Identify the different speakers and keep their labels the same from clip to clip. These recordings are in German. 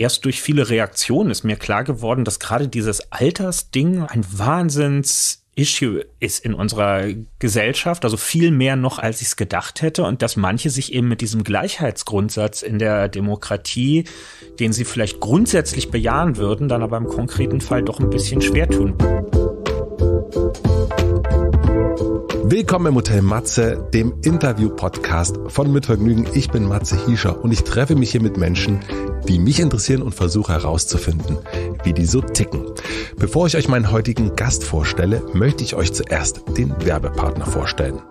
Speaker 1: erst durch viele Reaktionen ist mir klar geworden, dass gerade dieses Altersding ein Wahnsinns Issue ist in unserer Gesellschaft, also viel mehr noch, als ich es gedacht hätte, und dass manche sich eben mit diesem Gleichheitsgrundsatz in der Demokratie, den sie vielleicht grundsätzlich bejahen würden, dann aber im konkreten Fall doch ein bisschen schwer
Speaker 2: tun. Willkommen im Hotel Matze, dem Interview-Podcast von Mitvergnügen. Ich bin Matze Hiescher und ich treffe mich hier mit Menschen, die mich interessieren und versuche herauszufinden, wie die so ticken. Bevor ich euch meinen heutigen Gast vorstelle, möchte ich euch zuerst den Werbepartner vorstellen.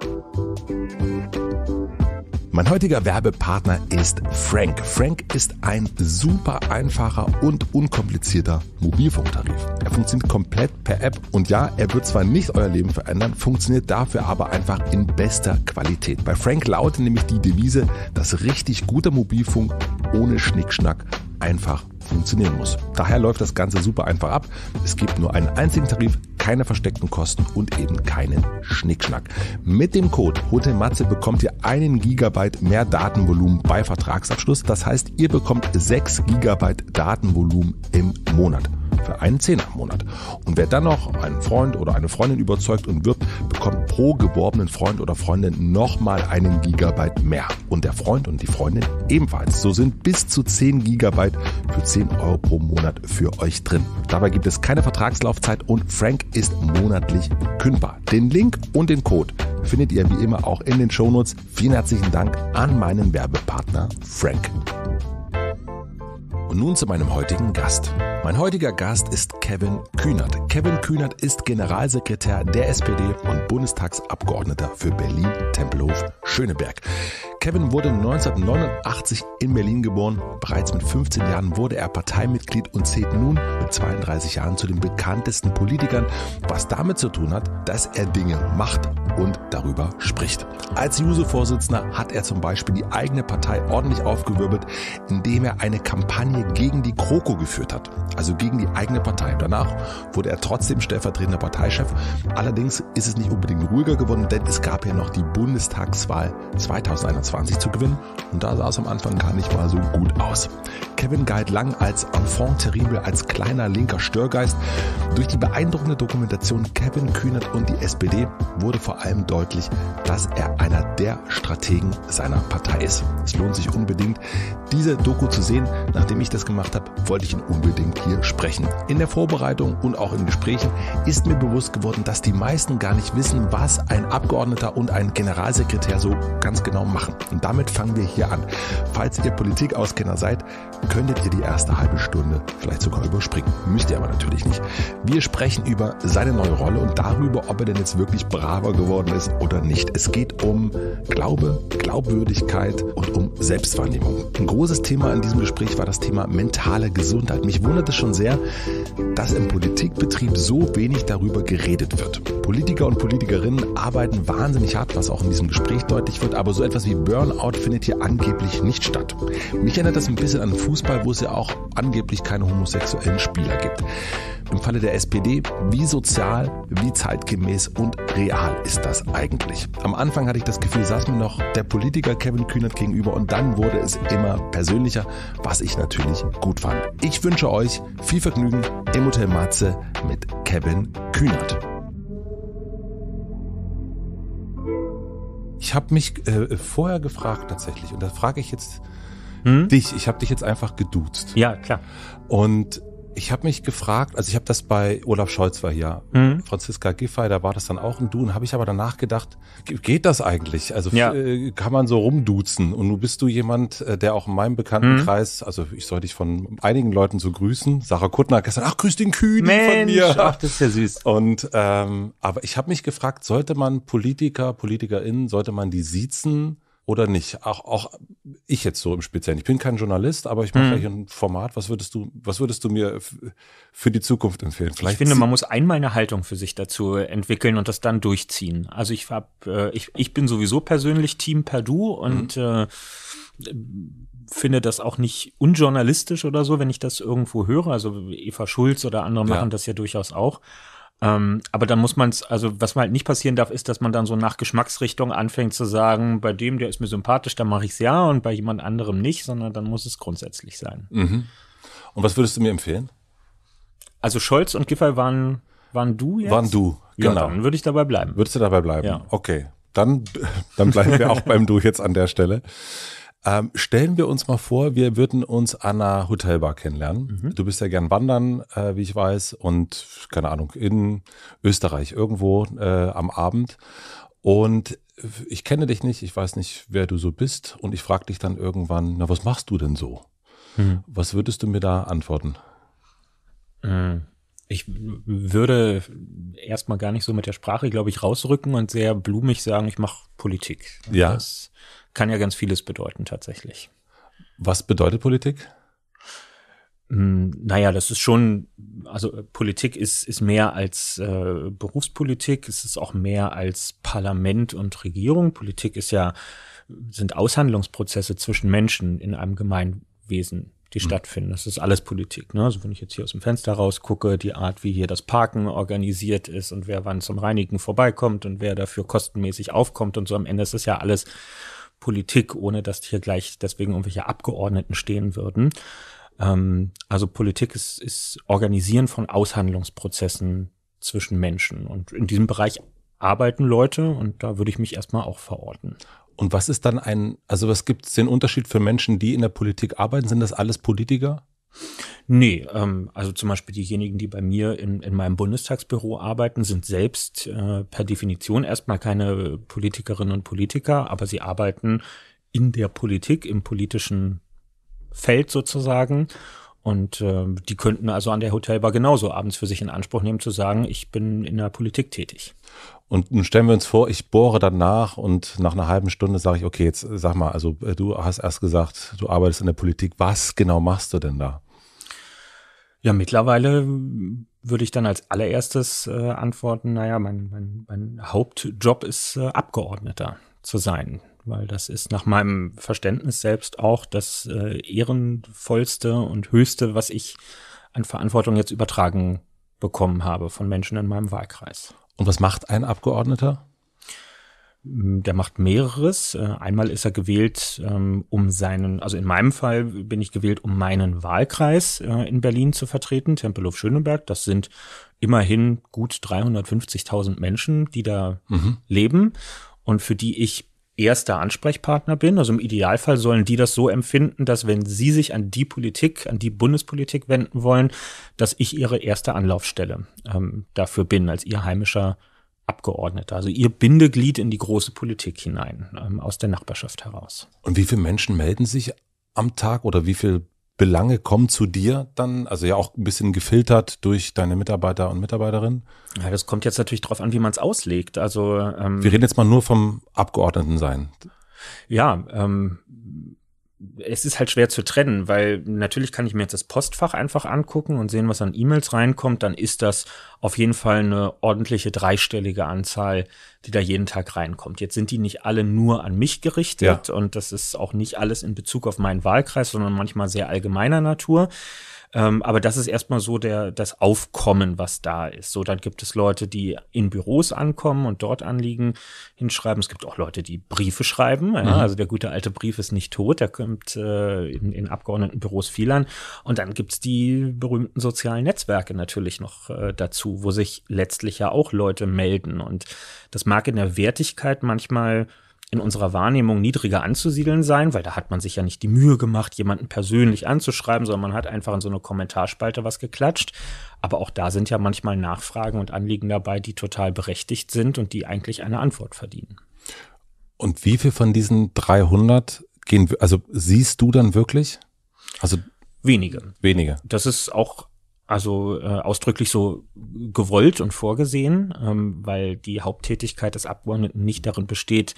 Speaker 2: Mein heutiger Werbepartner ist Frank. Frank ist ein super einfacher und unkomplizierter Mobilfunktarif. Er funktioniert komplett per App und ja, er wird zwar nicht euer Leben verändern, funktioniert dafür aber einfach in bester Qualität. Bei Frank lautet nämlich die Devise, dass richtig guter Mobilfunk ohne Schnickschnack einfach funktionieren muss. Daher läuft das Ganze super einfach ab. Es gibt nur einen einzigen Tarif, keine versteckten Kosten und eben keinen Schnickschnack. Mit dem Code HOTELMATZE bekommt ihr einen Gigabyte mehr Datenvolumen bei Vertragsabschluss. Das heißt, ihr bekommt 6 Gigabyte Datenvolumen im Monat für einen Zehner im Monat. Und wer dann noch einen Freund oder eine Freundin überzeugt und wirbt, bekommt pro geworbenen Freund oder Freundin nochmal einen Gigabyte mehr. Und der Freund und die Freundin ebenfalls. So sind bis zu 10 Gigabyte für 10 Euro pro Monat für euch drin. Dabei gibt es keine Vertragslaufzeit und Frank ist monatlich kündbar. Den Link und den Code findet ihr wie immer auch in den Shownotes. Vielen herzlichen Dank an meinen Werbepartner Frank. Und nun zu meinem heutigen Gast. Mein heutiger Gast ist Kevin Kühnert. Kevin Kühnert ist Generalsekretär der SPD und Bundestagsabgeordneter für Berlin-Tempelhof-Schöneberg. Kevin wurde 1989 in Berlin geboren. Bereits mit 15 Jahren wurde er Parteimitglied und zählt nun mit 32 Jahren zu den bekanntesten Politikern, was damit zu tun hat, dass er Dinge macht und darüber spricht. Als Juso-Vorsitzender hat er zum Beispiel die eigene Partei ordentlich aufgewirbelt, indem er eine Kampagne gegen die Kroko geführt hat, also gegen die eigene Partei. Danach wurde er trotzdem stellvertretender Parteichef. Allerdings ist es nicht unbedingt ruhiger geworden, denn es gab ja noch die Bundestagswahl 2021 u zu gewinnen. Und da sah es am Anfang gar nicht mal so gut aus. Kevin Guide Lang als Enfant terrible, als kleiner linker Störgeist. Durch die beeindruckende Dokumentation Kevin Kühnert und die SPD wurde vor allem deutlich, dass er einer der Strategen seiner Partei ist. Es lohnt sich unbedingt, diese Doku zu sehen. Nachdem ich das gemacht habe, wollte ich ihn unbedingt hier sprechen. In der Vorbereitung und auch in Gesprächen ist mir bewusst geworden, dass die meisten gar nicht wissen, was ein Abgeordneter und ein Generalsekretär so ganz genau machen. Und damit fangen wir hier an. Falls ihr Politikauskenner seid, könntet ihr die erste halbe Stunde vielleicht sogar überspringen. Müsst ihr aber natürlich nicht. Wir sprechen über seine neue Rolle und darüber, ob er denn jetzt wirklich braver geworden ist oder nicht. Es geht um Glaube, Glaubwürdigkeit und um Selbstwahrnehmung. Ein großes Thema in diesem Gespräch war das Thema mentale Gesundheit. Mich wundert es schon sehr, dass im Politikbetrieb so wenig darüber geredet wird. Politiker und Politikerinnen arbeiten wahnsinnig hart, was auch in diesem Gespräch deutlich wird, aber so etwas wie Burnout findet hier angeblich nicht statt. Mich erinnert das ein bisschen an Fußball, wo es ja auch angeblich keine homosexuellen Spieler gibt. Im Falle der SPD, wie sozial, wie zeitgemäß und real ist das eigentlich? Am Anfang hatte ich das Gefühl, saß mir noch der Politiker Kevin Kühnert gegenüber und dann wurde es immer persönlicher, was ich natürlich gut fand. Ich wünsche euch viel Vergnügen im Hotel Matze mit Kevin Kühnert. Ich habe mich äh, äh, vorher gefragt tatsächlich, und da frage ich jetzt hm? dich, ich habe dich jetzt einfach geduzt. Ja, klar. Und ich habe mich gefragt, also ich habe das bei Olaf Scholz war hier, mhm. Franziska Giffey, da war das dann auch ein Du und habe ich aber danach gedacht, geht das eigentlich? Also ja. Äh, kann man so rumduzen und nun bist du jemand, äh, der auch in meinem Bekanntenkreis, mhm. also ich soll dich von einigen Leuten so grüßen. Sarah Kuttner hat gestern, ach grüß den Kühn von mir. Ach, das ist ja süß. Und ähm, aber ich habe mich gefragt, sollte man Politiker, PolitikerInnen, sollte man die siezen? oder nicht? Auch, auch ich jetzt so im Speziellen. Ich bin kein Journalist, aber ich mache mhm. hier ein Format. Was würdest du, was würdest du mir für die Zukunft empfehlen? Vielleicht ich finde, man muss einmal eine Haltung für sich dazu
Speaker 1: entwickeln und das dann durchziehen. Also ich hab, äh, ich, ich bin sowieso persönlich Team Perdu und mhm. äh, finde das auch nicht unjournalistisch oder so, wenn ich das irgendwo höre. Also Eva Schulz oder andere machen ja. das ja durchaus auch. Ähm, aber dann muss man es, also was man halt nicht passieren darf, ist, dass man dann so nach Geschmacksrichtung anfängt zu sagen, bei dem, der ist mir sympathisch, dann mache ich es ja und bei jemand anderem nicht, sondern dann muss es grundsätzlich sein. Mhm.
Speaker 2: Und was würdest du mir empfehlen? Also Scholz und Giffey
Speaker 1: waren, waren du jetzt? Waren du, genau. Ja,
Speaker 2: dann würde ich dabei bleiben. Würdest du dabei bleiben? Ja. Okay. Dann, dann bleiben wir auch beim Du jetzt an der Stelle. Ähm, stellen wir uns mal vor, wir würden uns an einer Hotelbar kennenlernen. Mhm. Du bist ja gern wandern, äh, wie ich weiß, und keine Ahnung, in Österreich irgendwo äh, am Abend. Und ich kenne dich nicht, ich weiß nicht, wer du so bist. Und ich frage dich dann irgendwann, na, was machst du denn so? Mhm. Was würdest du mir da antworten? Hm. Ich würde erstmal
Speaker 1: gar nicht so mit der Sprache, glaube ich, rausrücken und sehr blumig sagen, ich mache Politik. ja. Das, kann ja ganz vieles bedeuten tatsächlich.
Speaker 2: Was bedeutet Politik?
Speaker 1: Hm, naja, das ist schon, also äh, Politik ist, ist mehr als äh, Berufspolitik, es ist auch mehr als Parlament und Regierung. Politik ist ja, sind Aushandlungsprozesse zwischen Menschen in einem Gemeinwesen, die mhm. stattfinden. Das ist alles Politik. Ne? Also wenn ich jetzt hier aus dem Fenster rausgucke, die Art, wie hier das Parken organisiert ist und wer wann zum Reinigen vorbeikommt und wer dafür kostenmäßig aufkommt und so am Ende ist das ja alles Politik, ohne dass hier gleich deswegen irgendwelche Abgeordneten stehen würden. Ähm, also Politik ist, ist Organisieren von Aushandlungsprozessen zwischen Menschen. Und
Speaker 2: in diesem Bereich arbeiten Leute und da würde ich mich erstmal auch verorten. Und was ist dann ein, also was gibt es den Unterschied für Menschen, die in der Politik arbeiten? Sind das alles Politiker? Nee, ähm, also zum Beispiel diejenigen, die bei mir in, in meinem Bundestagsbüro arbeiten, sind
Speaker 1: selbst äh, per Definition erstmal keine Politikerinnen und Politiker, aber sie arbeiten in der Politik, im politischen Feld sozusagen. Und äh, die könnten also an der Hotelbar genauso abends für sich in Anspruch nehmen, zu sagen, ich bin in der Politik
Speaker 2: tätig. Und nun stellen wir uns vor, ich bohre dann nach und nach einer halben Stunde sage ich, okay, jetzt sag mal, also äh, du hast erst gesagt, du arbeitest in der Politik. Was genau machst du denn da? Ja, mittlerweile würde ich dann als allererstes äh, antworten,
Speaker 1: naja, mein, mein, mein Hauptjob ist äh, Abgeordneter zu sein, weil das ist nach meinem Verständnis selbst auch das äh, ehrenvollste und höchste, was ich an Verantwortung jetzt übertragen bekommen habe von Menschen in meinem Wahlkreis. Und was macht ein Abgeordneter? Mm, der macht mehreres. Äh, einmal ist er gewählt, ähm, um seinen, also in meinem Fall bin ich gewählt, um meinen Wahlkreis äh, in Berlin zu vertreten, Tempelhof-Schöneberg. Das sind immerhin gut 350.000 Menschen, die da mhm. leben und für die ich erster Ansprechpartner bin. Also im Idealfall sollen die das so empfinden, dass wenn sie sich an die Politik, an die Bundespolitik wenden wollen, dass ich ihre erste Anlaufstelle ähm, dafür bin, als ihr heimischer
Speaker 2: Abgeordneter, also ihr Bindeglied in die große Politik hinein, ähm, aus der Nachbarschaft heraus. Und wie viele Menschen melden sich am Tag oder wie viele Belange kommen zu dir dann, also ja auch ein bisschen gefiltert durch deine Mitarbeiter und Mitarbeiterinnen? Ja, das kommt jetzt natürlich drauf an, wie man es auslegt. Also ähm, wir reden jetzt mal nur vom Abgeordneten sein.
Speaker 1: Ja, ähm, es ist halt schwer zu trennen, weil natürlich kann ich mir jetzt das Postfach einfach angucken und sehen, was an E-Mails reinkommt, dann ist das auf jeden Fall eine ordentliche dreistellige Anzahl, die da jeden Tag reinkommt. Jetzt sind die nicht alle nur an mich gerichtet ja. und das ist auch nicht alles in Bezug auf meinen Wahlkreis, sondern manchmal sehr allgemeiner Natur. Ähm, aber das ist erstmal so der, das Aufkommen, was da ist. So, dann gibt es Leute, die in Büros ankommen und dort Anliegen hinschreiben. Es gibt auch Leute, die Briefe schreiben. Ja, mhm. Also der gute alte Brief ist nicht tot. Der kommt äh, in, in Abgeordnetenbüros viel an. Und dann gibt's die berühmten sozialen Netzwerke natürlich noch äh, dazu, wo sich letztlich ja auch Leute melden. Und das mag in der Wertigkeit manchmal in unserer Wahrnehmung niedriger anzusiedeln sein, weil da hat man sich ja nicht die Mühe gemacht, jemanden persönlich anzuschreiben, sondern man hat einfach in so eine Kommentarspalte was geklatscht. Aber auch da sind ja manchmal Nachfragen und Anliegen dabei, die total berechtigt sind und die eigentlich eine Antwort verdienen.
Speaker 2: Und wie viel von diesen 300 gehen, also siehst du dann wirklich? Also wenige. Wenige.
Speaker 1: Das ist auch also äh, ausdrücklich so gewollt und vorgesehen, ähm, weil die Haupttätigkeit des Abgeordneten nicht darin besteht,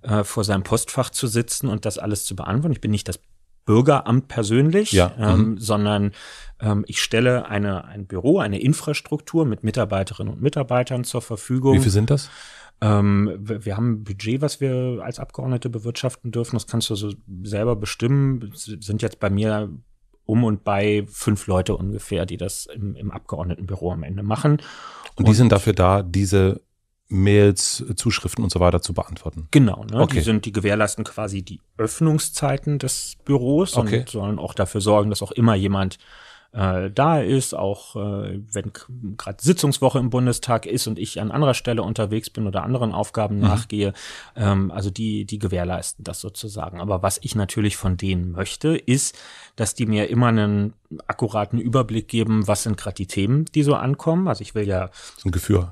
Speaker 1: äh, vor seinem Postfach zu sitzen und das alles zu beantworten. Ich bin nicht das Bürgeramt persönlich, ja. ähm, mhm. sondern ähm, ich stelle eine, ein Büro, eine Infrastruktur mit Mitarbeiterinnen und Mitarbeitern zur Verfügung. Wie viel sind das? Ähm, wir haben ein Budget, was wir als Abgeordnete bewirtschaften dürfen. Das kannst du so selber bestimmen. Sind jetzt bei mir um und bei fünf Leute ungefähr, die das im, im Abgeordnetenbüro am Ende machen.
Speaker 2: Und die sind dafür da, diese Mails, Zuschriften und so weiter zu beantworten. Genau, ne? okay. die sind
Speaker 1: die gewährleisten quasi die Öffnungszeiten des Büros okay. und sollen auch dafür sorgen, dass auch immer jemand äh, da ist, auch äh, wenn gerade Sitzungswoche im Bundestag ist und ich an anderer Stelle unterwegs bin oder anderen Aufgaben mhm. nachgehe. Ähm, also die, die gewährleisten das sozusagen. Aber was ich natürlich von denen möchte, ist, dass die mir immer einen akkuraten Überblick geben, was sind gerade die Themen, die so ankommen. Also ich will ja so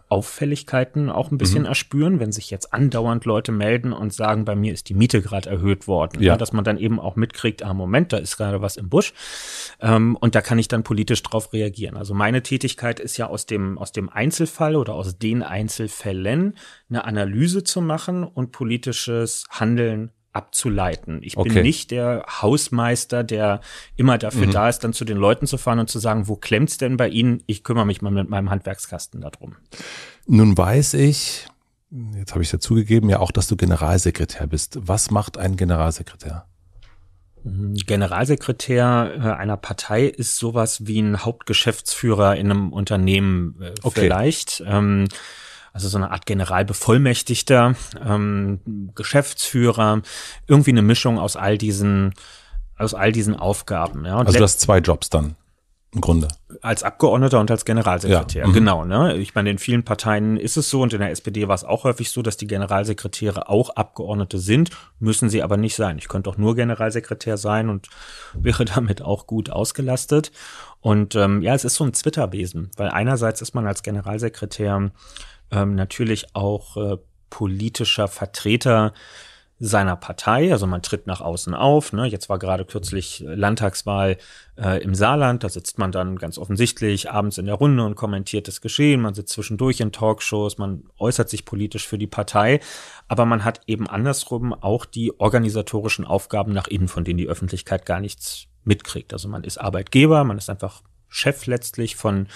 Speaker 1: Auffälligkeiten auch ein bisschen mhm. erspüren, wenn sich jetzt andauernd Leute melden und sagen, bei mir ist die Miete gerade erhöht worden. Ja. ja. Ne, dass man dann eben auch mitkriegt, ah Moment, da ist gerade was im Busch. Ähm, und da kann ich dann politisch drauf reagieren. Also meine Tätigkeit ist ja aus dem, aus dem Einzelfall oder aus den Einzelfällen eine Analyse zu machen und politisches Handeln abzuleiten. Ich okay. bin nicht der Hausmeister, der immer dafür mhm. da ist, dann zu den Leuten zu fahren und zu sagen, wo klemmt's denn bei Ihnen? Ich kümmere mich mal mit meinem Handwerkskasten darum.
Speaker 2: Nun weiß ich, jetzt habe ich dazugegeben, ja auch, dass du Generalsekretär bist. Was macht ein Generalsekretär?
Speaker 1: Generalsekretär äh, einer Partei ist sowas wie ein Hauptgeschäftsführer in einem Unternehmen äh, okay. vielleicht. Ähm, also so eine Art Generalbevollmächtigter, ähm, Geschäftsführer, irgendwie eine Mischung aus all diesen, aus all diesen Aufgaben. Ja. Und also du hast
Speaker 2: zwei Jobs dann im Grunde.
Speaker 1: Als Abgeordneter und als Generalsekretär, ja. mhm. genau. Ne? Ich meine, in vielen Parteien ist es so und in der SPD war es auch häufig so, dass die Generalsekretäre auch Abgeordnete sind, müssen sie aber nicht sein. Ich könnte auch nur Generalsekretär sein und wäre damit auch gut ausgelastet. Und ähm, ja, es ist so ein Zwitterbesen, weil einerseits ist man als Generalsekretär ähm, natürlich auch äh, politischer Vertreter seiner Partei. Also man tritt nach außen auf. Ne? Jetzt war gerade kürzlich äh, Landtagswahl äh, im Saarland. Da sitzt man dann ganz offensichtlich abends in der Runde und kommentiert das Geschehen. Man sitzt zwischendurch in Talkshows. Man äußert sich politisch für die Partei. Aber man hat eben andersrum auch die organisatorischen Aufgaben nach innen, von denen die Öffentlichkeit gar nichts mitkriegt. Also man ist Arbeitgeber, man ist einfach Chef letztlich von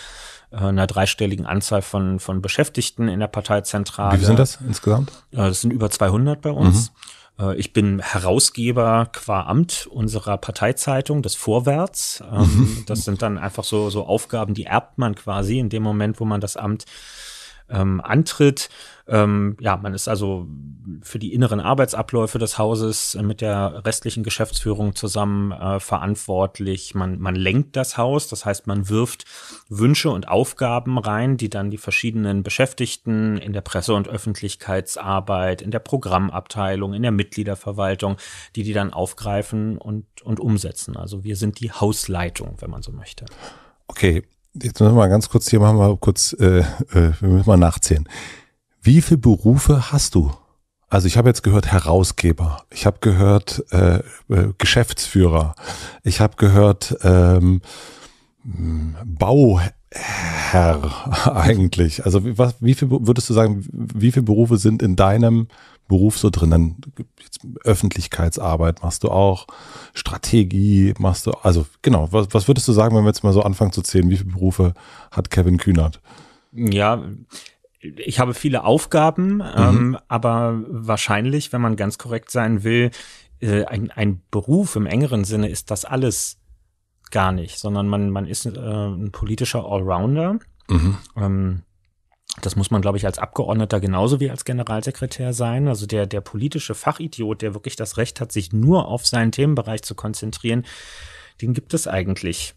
Speaker 1: äh, einer dreistelligen Anzahl von, von Beschäftigten in der Parteizentrale. Wie sind das insgesamt? Äh, das sind über 200 bei uns. Mhm. Äh, ich bin Herausgeber qua Amt unserer Parteizeitung, des Vorwärts. mhm. Das sind dann einfach so, so Aufgaben, die erbt man quasi in dem Moment, wo man das Amt ähm, antritt. Ähm, ja, man ist also für die inneren Arbeitsabläufe des Hauses mit der restlichen Geschäftsführung zusammen äh, verantwortlich. Man, man lenkt das Haus, das heißt, man wirft Wünsche und Aufgaben rein, die dann die verschiedenen Beschäftigten in der Presse- und Öffentlichkeitsarbeit, in der Programmabteilung, in der Mitgliederverwaltung, die die dann aufgreifen und, und umsetzen. Also wir sind die Hausleitung, wenn man so möchte.
Speaker 2: Okay, jetzt müssen wir mal ganz kurz hier machen wir kurz, äh, äh, wir müssen mal nachzählen. Wie viele Berufe hast du? Also ich habe jetzt gehört Herausgeber, ich habe gehört äh, äh, Geschäftsführer, ich habe gehört ähm, Bauherr eigentlich. Also was, wie viel würdest du sagen, wie viele Berufe sind in deinem Beruf so drin. Dann Öffentlichkeitsarbeit machst du auch, Strategie machst du. Also genau, was, was würdest du sagen, wenn wir jetzt mal so anfangen zu zählen, wie viele Berufe hat Kevin Kühnert?
Speaker 1: Ja, ich habe viele Aufgaben, mhm. ähm, aber wahrscheinlich, wenn man ganz korrekt sein will, äh, ein, ein Beruf im engeren Sinne ist das alles gar nicht, sondern man, man ist äh, ein politischer Allrounder. Mhm. Ähm, das muss man, glaube ich, als Abgeordneter genauso wie als Generalsekretär sein. Also der, der politische Fachidiot, der wirklich das Recht hat, sich nur auf seinen Themenbereich zu konzentrieren, den gibt es eigentlich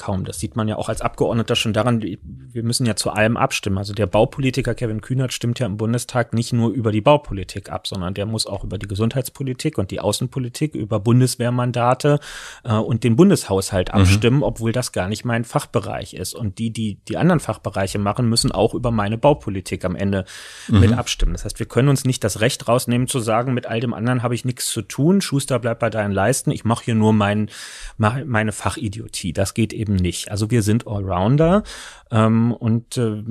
Speaker 1: kaum. Das sieht man ja auch als Abgeordneter schon daran, wir müssen ja zu allem abstimmen. Also der Baupolitiker Kevin Kühnert stimmt ja im Bundestag nicht nur über die Baupolitik ab, sondern der muss auch über die Gesundheitspolitik und die Außenpolitik, über Bundeswehrmandate äh, und den Bundeshaushalt mhm. abstimmen, mhm. obwohl das gar nicht mein Fachbereich ist. Und die, die die anderen Fachbereiche machen, müssen auch über meine Baupolitik am Ende mhm. mit abstimmen. Das heißt, wir können uns nicht das Recht rausnehmen zu sagen, mit all dem anderen habe ich nichts zu tun, Schuster bleibt bei deinen Leisten, ich mache hier nur mein, meine Fachidiotie. Das geht eben eben nicht. Also wir sind Allrounder ähm, und äh,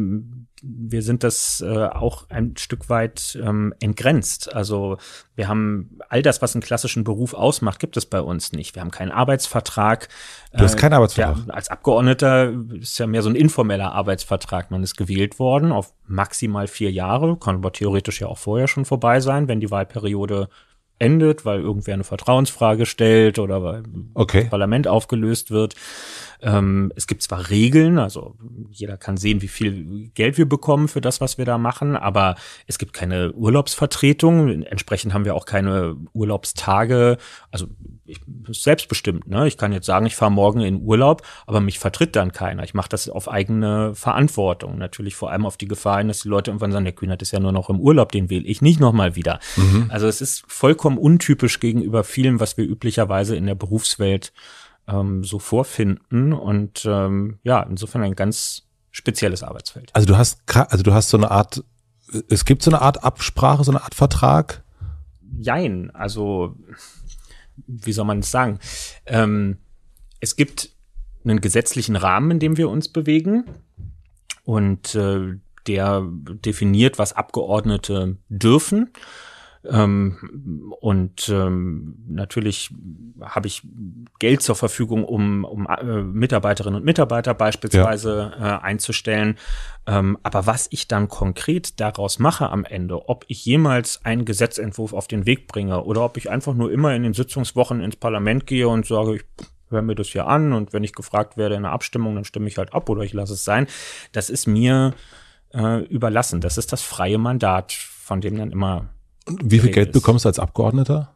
Speaker 1: wir sind das äh, auch ein Stück weit ähm, entgrenzt. Also wir haben all das, was einen klassischen Beruf ausmacht, gibt es bei uns nicht. Wir haben keinen Arbeitsvertrag. Du hast äh, keinen Arbeitsvertrag. Der, als Abgeordneter ist ja mehr so ein informeller Arbeitsvertrag. Man ist gewählt worden auf maximal vier Jahre, kann aber theoretisch ja auch vorher schon vorbei sein, wenn die Wahlperiode endet, weil irgendwer eine Vertrauensfrage stellt oder weil okay. das Parlament aufgelöst wird. Ähm, es gibt zwar Regeln, also jeder kann sehen, wie viel Geld wir bekommen für das, was wir da machen, aber es gibt keine Urlaubsvertretung. Entsprechend haben wir auch keine Urlaubstage. Also ich selbstbestimmt, ne? Ich kann jetzt sagen, ich fahre morgen in Urlaub, aber mich vertritt dann keiner. Ich mache das auf eigene Verantwortung. Natürlich vor allem auf die Gefahr hin, dass die Leute irgendwann sagen, der Kühnert ist ja nur noch im Urlaub, den wähle ich nicht nochmal wieder. Mhm. Also es ist vollkommen untypisch gegenüber vielem, was wir üblicherweise in der Berufswelt ähm, so vorfinden. Und ähm, ja, insofern ein ganz spezielles Arbeitsfeld.
Speaker 2: Also du hast also du hast so eine Art, es gibt so eine Art Absprache, so eine Art Vertrag?
Speaker 1: Jein, also wie soll man es sagen? Ähm, es gibt einen gesetzlichen Rahmen, in dem wir uns bewegen. Und äh, der definiert, was Abgeordnete dürfen. Ähm, und ähm, natürlich habe ich Geld zur Verfügung, um, um äh, Mitarbeiterinnen und Mitarbeiter beispielsweise ja. äh, einzustellen. Ähm, aber was ich dann konkret daraus mache am Ende, ob ich jemals einen Gesetzentwurf auf den Weg bringe oder ob ich einfach nur immer in den Sitzungswochen ins Parlament gehe und sage, ich höre mir das hier an und wenn ich gefragt werde in einer Abstimmung, dann stimme ich halt ab oder ich lasse es sein. Das ist mir äh, überlassen. Das ist das freie Mandat, von dem dann immer und wie viel Geld
Speaker 2: bekommst du als Abgeordneter?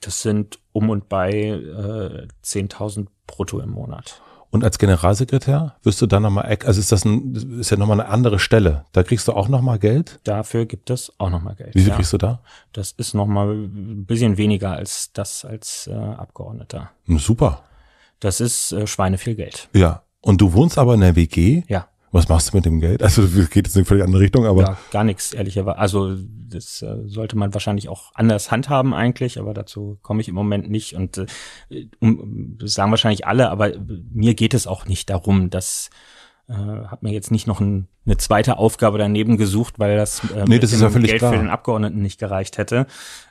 Speaker 1: Das sind um und bei äh, 10.000 brutto im Monat.
Speaker 2: Und als Generalsekretär wirst du dann nochmal, also ist das ein, ist ja nochmal eine andere Stelle. Da kriegst du auch nochmal Geld? Dafür gibt es auch nochmal Geld. Wie viel ja. kriegst du da? Das ist nochmal ein bisschen weniger
Speaker 1: als das als äh, Abgeordneter. Super. Das ist äh, Schweine viel Geld.
Speaker 2: Ja. Und du wohnst aber in der WG? Ja. Was machst du mit dem Geld? Also geht jetzt in eine völlig andere Richtung, aber. Ja,
Speaker 1: gar nichts, ehrlicherweise. Also das äh, sollte man wahrscheinlich auch anders handhaben eigentlich, aber dazu komme ich im Moment nicht. Und äh, um, sagen wahrscheinlich alle, aber mir geht es auch nicht darum, dass äh, hat mir jetzt nicht noch ein, eine zweite Aufgabe daneben gesucht, weil das, äh, nee, das ist ja Geld klar. für den Abgeordneten nicht gereicht hätte,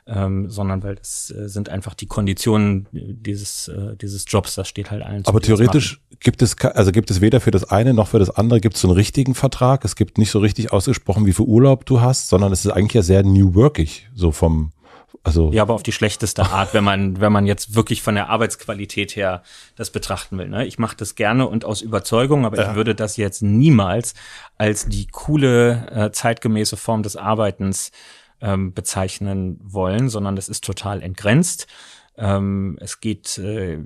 Speaker 1: ähm, sondern weil das äh, sind einfach die Konditionen äh, dieses, äh, dieses Jobs, das steht halt allen zu. Aber theoretisch
Speaker 2: gibt es, also gibt es weder für das eine noch für das andere gibt es so einen richtigen Vertrag. Es gibt nicht so richtig ausgesprochen, wie viel Urlaub du hast, sondern es ist eigentlich ja sehr new workig, so vom also
Speaker 1: ja, aber auf die schlechteste Art, wenn man, wenn man jetzt wirklich von der Arbeitsqualität her das betrachten will. Ne? Ich mache das gerne und aus Überzeugung, aber ja. ich würde das jetzt niemals als die coole, äh, zeitgemäße Form des Arbeitens ähm, bezeichnen wollen, sondern das ist total entgrenzt. Ähm, es geht äh,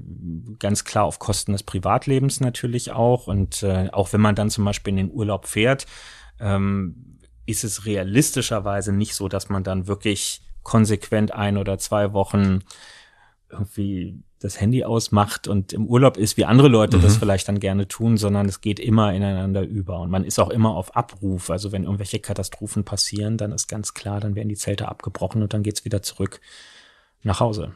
Speaker 1: ganz klar auf Kosten des Privatlebens natürlich auch. Und äh, auch wenn man dann zum Beispiel in den Urlaub fährt, ähm, ist es realistischerweise nicht so, dass man dann wirklich konsequent ein oder zwei Wochen irgendwie das Handy ausmacht und im Urlaub ist, wie andere Leute mhm. das vielleicht dann gerne tun, sondern es geht immer ineinander über und man ist auch immer auf Abruf. Also wenn irgendwelche Katastrophen passieren, dann ist ganz klar, dann werden die Zelte abgebrochen und dann geht's wieder zurück nach Hause.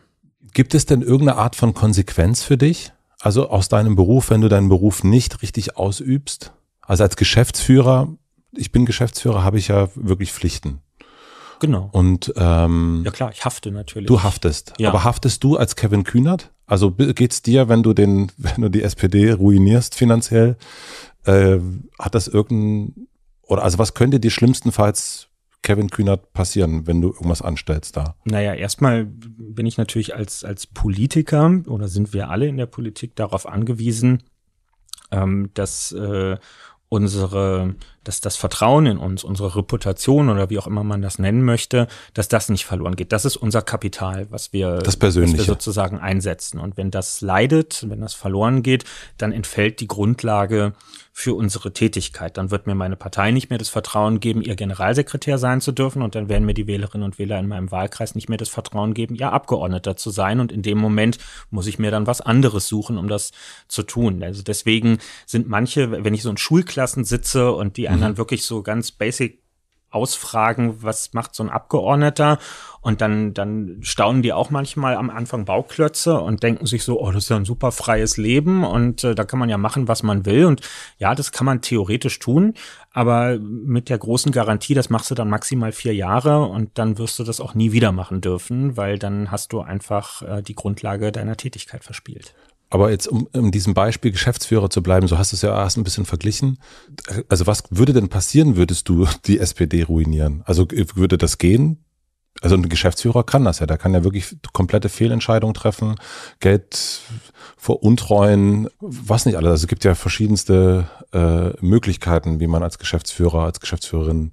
Speaker 2: Gibt es denn irgendeine Art von Konsequenz für dich? Also aus deinem Beruf, wenn du deinen Beruf nicht richtig ausübst? Also als Geschäftsführer, ich bin Geschäftsführer, habe ich ja wirklich Pflichten. Genau. Und ähm,
Speaker 1: ja klar, ich hafte natürlich. Du
Speaker 2: haftest. Ja. Aber haftest du als Kevin Kühnert? Also geht's dir, wenn du den, wenn du die SPD ruinierst finanziell? Äh, hat das irgendein oder also was könnte dir schlimmstenfalls Kevin Kühnert passieren, wenn du irgendwas anstellst da?
Speaker 1: Naja, erstmal bin ich natürlich als, als Politiker oder sind wir alle in der Politik darauf angewiesen, ähm, dass äh, unsere, dass das Vertrauen in uns, unsere Reputation oder wie auch immer man das nennen möchte, dass das nicht verloren geht. Das ist unser Kapital, was wir, das Persönliche. Was wir sozusagen einsetzen. Und wenn das leidet, wenn das verloren geht, dann entfällt die Grundlage für unsere Tätigkeit. Dann wird mir meine Partei nicht mehr das Vertrauen geben, ihr Generalsekretär sein zu dürfen und dann werden mir die Wählerinnen und Wähler in meinem Wahlkreis nicht mehr das Vertrauen geben, ihr Abgeordneter zu sein und in dem Moment muss ich mir dann was anderes suchen, um das zu tun. Also deswegen sind manche, wenn ich so in Schulklassen sitze und die mhm. anderen dann wirklich so ganz basic ausfragen, was macht so ein Abgeordneter. Und dann, dann staunen die auch manchmal am Anfang Bauklötze und denken sich so, oh, das ist ja ein super freies Leben und äh, da kann man ja machen, was man will. Und ja, das kann man theoretisch tun, aber mit der großen Garantie, das machst du dann maximal vier Jahre und dann wirst du das auch nie wieder machen dürfen, weil dann hast du einfach äh, die Grundlage deiner Tätigkeit verspielt.
Speaker 2: Aber jetzt, um in diesem Beispiel Geschäftsführer zu bleiben, so hast du es ja erst ein bisschen verglichen. Also was würde denn passieren, würdest du die SPD ruinieren? Also äh, würde das gehen? Also ein Geschäftsführer kann das ja, der kann ja wirklich komplette Fehlentscheidungen treffen, Geld veruntreuen, was nicht alles. Also es gibt ja verschiedenste äh, Möglichkeiten, wie man als Geschäftsführer, als Geschäftsführerin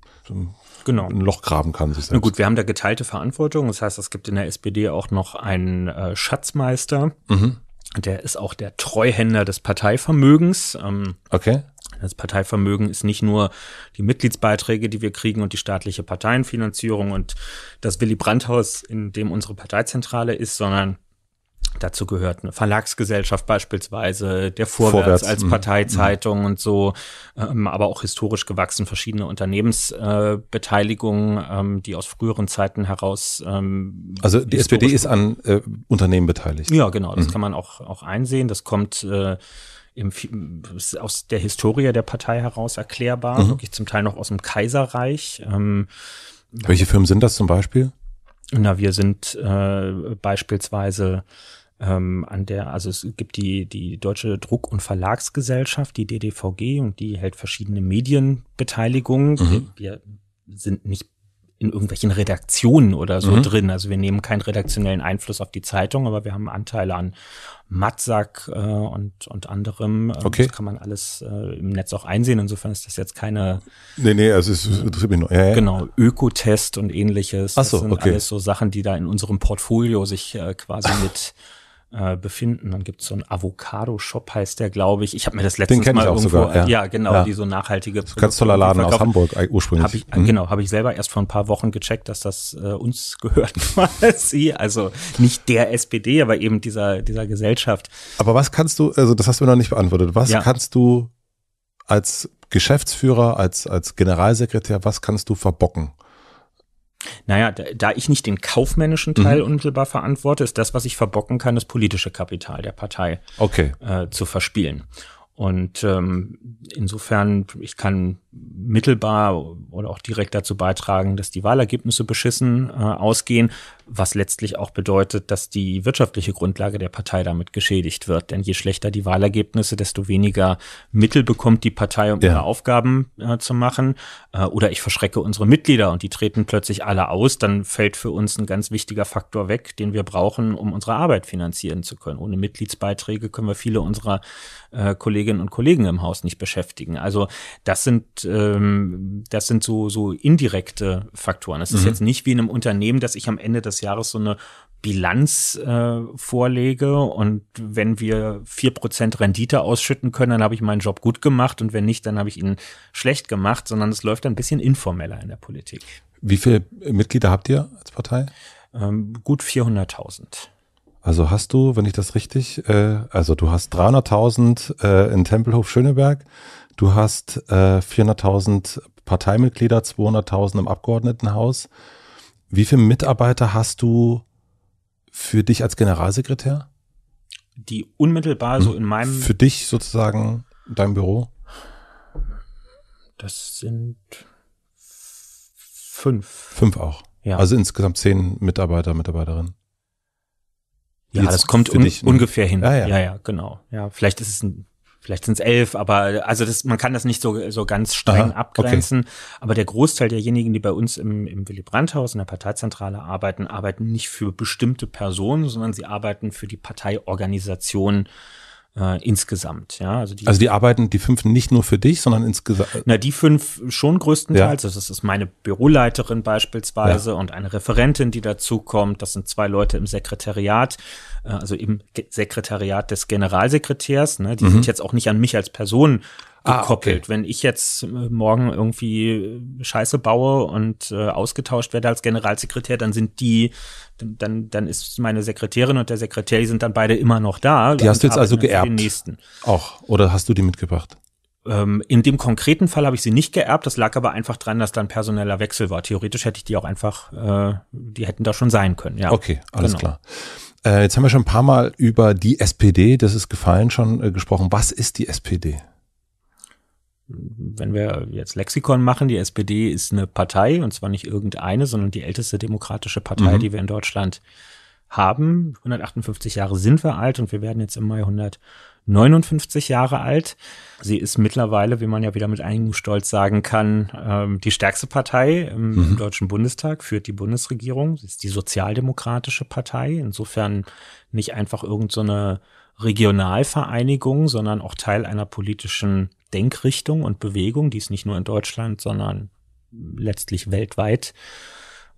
Speaker 2: genau. ein Loch graben kann. Sich selbst. Na gut,
Speaker 1: wir haben da geteilte Verantwortung. Das heißt, es gibt in der SPD auch noch einen äh, Schatzmeister. Mhm der ist auch der Treuhänder des Parteivermögens. Ähm, okay. Das Parteivermögen ist nicht nur die Mitgliedsbeiträge, die wir kriegen und die staatliche Parteienfinanzierung und das Willy Brandt-Haus, in dem unsere Parteizentrale ist, sondern Dazu gehört eine Verlagsgesellschaft beispielsweise, der Vorwärts, Vorwärts. als mhm. Parteizeitung mhm. und so, ähm, aber auch historisch gewachsen verschiedene Unternehmensbeteiligungen, äh, ähm, die aus früheren Zeiten heraus. Ähm, also die SPD ist an
Speaker 2: äh, Unternehmen beteiligt. Ja, genau, das mhm. kann
Speaker 1: man auch, auch einsehen. Das kommt äh, im, aus der Historie der Partei heraus erklärbar, mhm. wirklich zum Teil noch aus dem Kaiserreich.
Speaker 2: Ähm, Welche Firmen sind das zum Beispiel? Na, wir sind
Speaker 1: äh, beispielsweise ähm, an der, also es gibt die, die Deutsche Druck- und Verlagsgesellschaft, die DDVG, und die hält verschiedene Medienbeteiligungen. Mhm. Wir sind nicht in irgendwelchen Redaktionen oder so mhm. drin. Also wir nehmen keinen redaktionellen Einfluss auf die Zeitung, aber wir haben Anteile an Matzak äh, und, und anderem. Ähm, okay. Das kann man alles äh, im Netz auch einsehen. Insofern ist das jetzt keine.
Speaker 2: Nee, nee, also es interessiert mich noch. Ja, ja. Genau,
Speaker 1: Ökotest und ähnliches. Ach so, das sind okay. alles so Sachen, die da in unserem Portfolio sich äh, quasi mit äh, befinden. Dann gibt es so einen Avocado-Shop, heißt der, glaube ich. Ich habe mir das letztes Mal ich irgendwo, sogar, ja. ja. genau, ja. die so nachhaltige Produkte. Ganz toller Laden aus Hamburg
Speaker 2: äh, ursprünglich. Hab ich, mhm. Genau,
Speaker 1: habe ich selber erst vor ein paar Wochen gecheckt, dass das äh, uns gehört quasi. also nicht der SPD, aber eben dieser, dieser Gesellschaft.
Speaker 2: Aber was kannst du, also das hast du mir noch nicht beantwortet, was ja. kannst du als Geschäftsführer, als, als Generalsekretär, was kannst du verbocken?
Speaker 1: Naja, da, da ich nicht den kaufmännischen Teil mhm. unmittelbar verantworte, ist das, was ich verbocken kann, das politische Kapital der Partei okay. äh, zu verspielen. Und ähm, insofern, ich kann mittelbar oder auch direkt dazu beitragen, dass die Wahlergebnisse beschissen äh, ausgehen, was letztlich auch bedeutet, dass die wirtschaftliche Grundlage der Partei damit geschädigt wird. Denn je schlechter die Wahlergebnisse, desto weniger Mittel bekommt die Partei, um ja. ihre Aufgaben äh, zu machen. Äh, oder ich verschrecke unsere Mitglieder und die treten plötzlich alle aus, dann fällt für uns ein ganz wichtiger Faktor weg, den wir brauchen, um unsere Arbeit finanzieren zu können. Ohne Mitgliedsbeiträge können wir viele unserer äh, Kolleginnen und Kollegen im Haus nicht beschäftigen. Also das sind gibt. Ähm, das sind so, so indirekte Faktoren. Es mhm. ist jetzt nicht wie in einem Unternehmen, dass ich am Ende des Jahres so eine Bilanz äh, vorlege und wenn wir vier Prozent Rendite ausschütten können, dann habe ich meinen Job gut gemacht und wenn nicht, dann habe ich ihn schlecht gemacht, sondern es läuft ein bisschen informeller in der Politik.
Speaker 2: Wie viele Mitglieder habt ihr als Partei? Ähm, gut 400.000. Also hast du, wenn ich das richtig, äh, also du hast 300.000 äh, in Tempelhof Schöneberg, Du hast äh, 400.000 Parteimitglieder, 200.000 im Abgeordnetenhaus. Wie viele Mitarbeiter hast du für dich als Generalsekretär? Die unmittelbar so hm? in meinem. Für dich sozusagen, dein Büro?
Speaker 1: Das sind fünf.
Speaker 2: Fünf auch. Ja. Also insgesamt zehn Mitarbeiter, Mitarbeiterinnen. Ja, das kommt un ne? ungefähr hin. Ja, ja, ja, ja genau. Ja, vielleicht ist es ein
Speaker 1: vielleicht sind es elf, aber also das, man kann das nicht so, so ganz streng Aha, abgrenzen. Okay. Aber der Großteil derjenigen, die bei uns im, im Willy Brandt-Haus, in der Parteizentrale arbeiten, arbeiten nicht für bestimmte Personen, sondern sie arbeiten für die Parteiorganisation äh, insgesamt. Ja, also die, also die
Speaker 2: arbeiten die fünf nicht nur für dich, sondern insgesamt. Äh, Na, die fünf schon größtenteils.
Speaker 1: Ja. Also das ist meine Büroleiterin beispielsweise ja. und eine Referentin, die dazukommt. Das sind zwei Leute im Sekretariat, äh, also im Ge Sekretariat des Generalsekretärs. Ne? Die mhm. sind jetzt auch nicht an mich als Person gekoppelt. Ah, okay. Wenn ich jetzt äh, morgen irgendwie äh, Scheiße baue und äh, ausgetauscht werde als Generalsekretär, dann sind die, dann, dann ist meine Sekretärin und der Sekretär, die sind dann beide immer noch da. Die hast du jetzt also geerbt? Den
Speaker 2: nächsten. Auch, oder hast du die mitgebracht?
Speaker 1: Ähm, in dem konkreten Fall habe ich sie nicht geerbt, das lag aber einfach dran, dass da ein personeller Wechsel war. Theoretisch hätte ich die auch einfach, äh, die hätten da schon sein können, ja. Okay, alles genau. klar
Speaker 2: äh, jetzt haben wir schon ein paar Mal über die SPD, das ist gefallen schon, gesprochen. Was ist die SPD?
Speaker 1: wenn wir jetzt Lexikon machen, die SPD ist eine Partei und zwar nicht irgendeine, sondern die älteste demokratische Partei, mhm. die wir in Deutschland haben. 158 Jahre sind wir alt und wir werden jetzt im Mai 159 Jahre alt. Sie ist mittlerweile, wie man ja wieder mit einigem Stolz sagen kann, ähm, die stärkste Partei im mhm. Deutschen Bundestag, führt die Bundesregierung. Sie ist die sozialdemokratische Partei. Insofern nicht einfach irgendeine so Regionalvereinigung, sondern auch Teil einer politischen Denkrichtung und Bewegung, die es nicht nur in Deutschland, sondern letztlich weltweit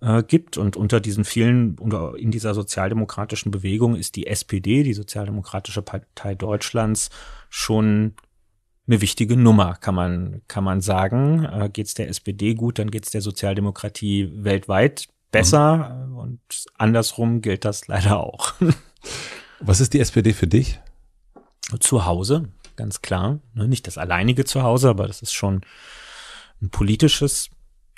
Speaker 1: äh, gibt. Und unter diesen vielen, unter, in dieser sozialdemokratischen Bewegung ist die SPD, die Sozialdemokratische Partei Deutschlands, schon eine wichtige Nummer, kann man, kann man sagen. Äh, geht es der SPD gut, dann geht es der Sozialdemokratie weltweit mhm. besser. Mhm. Und andersrum gilt das leider auch.
Speaker 2: Was ist die SPD für dich?
Speaker 1: Zu Hause, ganz klar. Ne, nicht das alleinige Zuhause, aber das ist schon ein politisches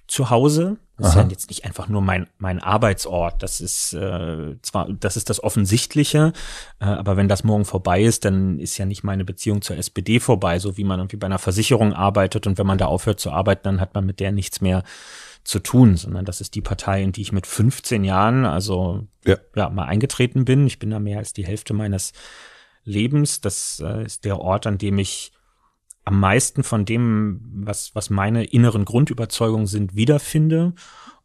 Speaker 1: Zuhause. Das Aha. ist halt ja jetzt nicht einfach nur mein, mein Arbeitsort. Das ist äh, zwar, das ist das Offensichtliche, äh, aber wenn das morgen vorbei ist, dann ist ja nicht meine Beziehung zur SPD vorbei, so wie man irgendwie bei einer Versicherung arbeitet und wenn man da aufhört zu arbeiten, dann hat man mit der nichts mehr zu tun, sondern das ist die Partei, in die ich mit 15 Jahren, also ja, ja mal eingetreten bin. Ich bin da mehr als die Hälfte meines Lebens. Das äh, ist der Ort, an dem ich am meisten von dem, was, was meine inneren Grundüberzeugungen sind, wiederfinde.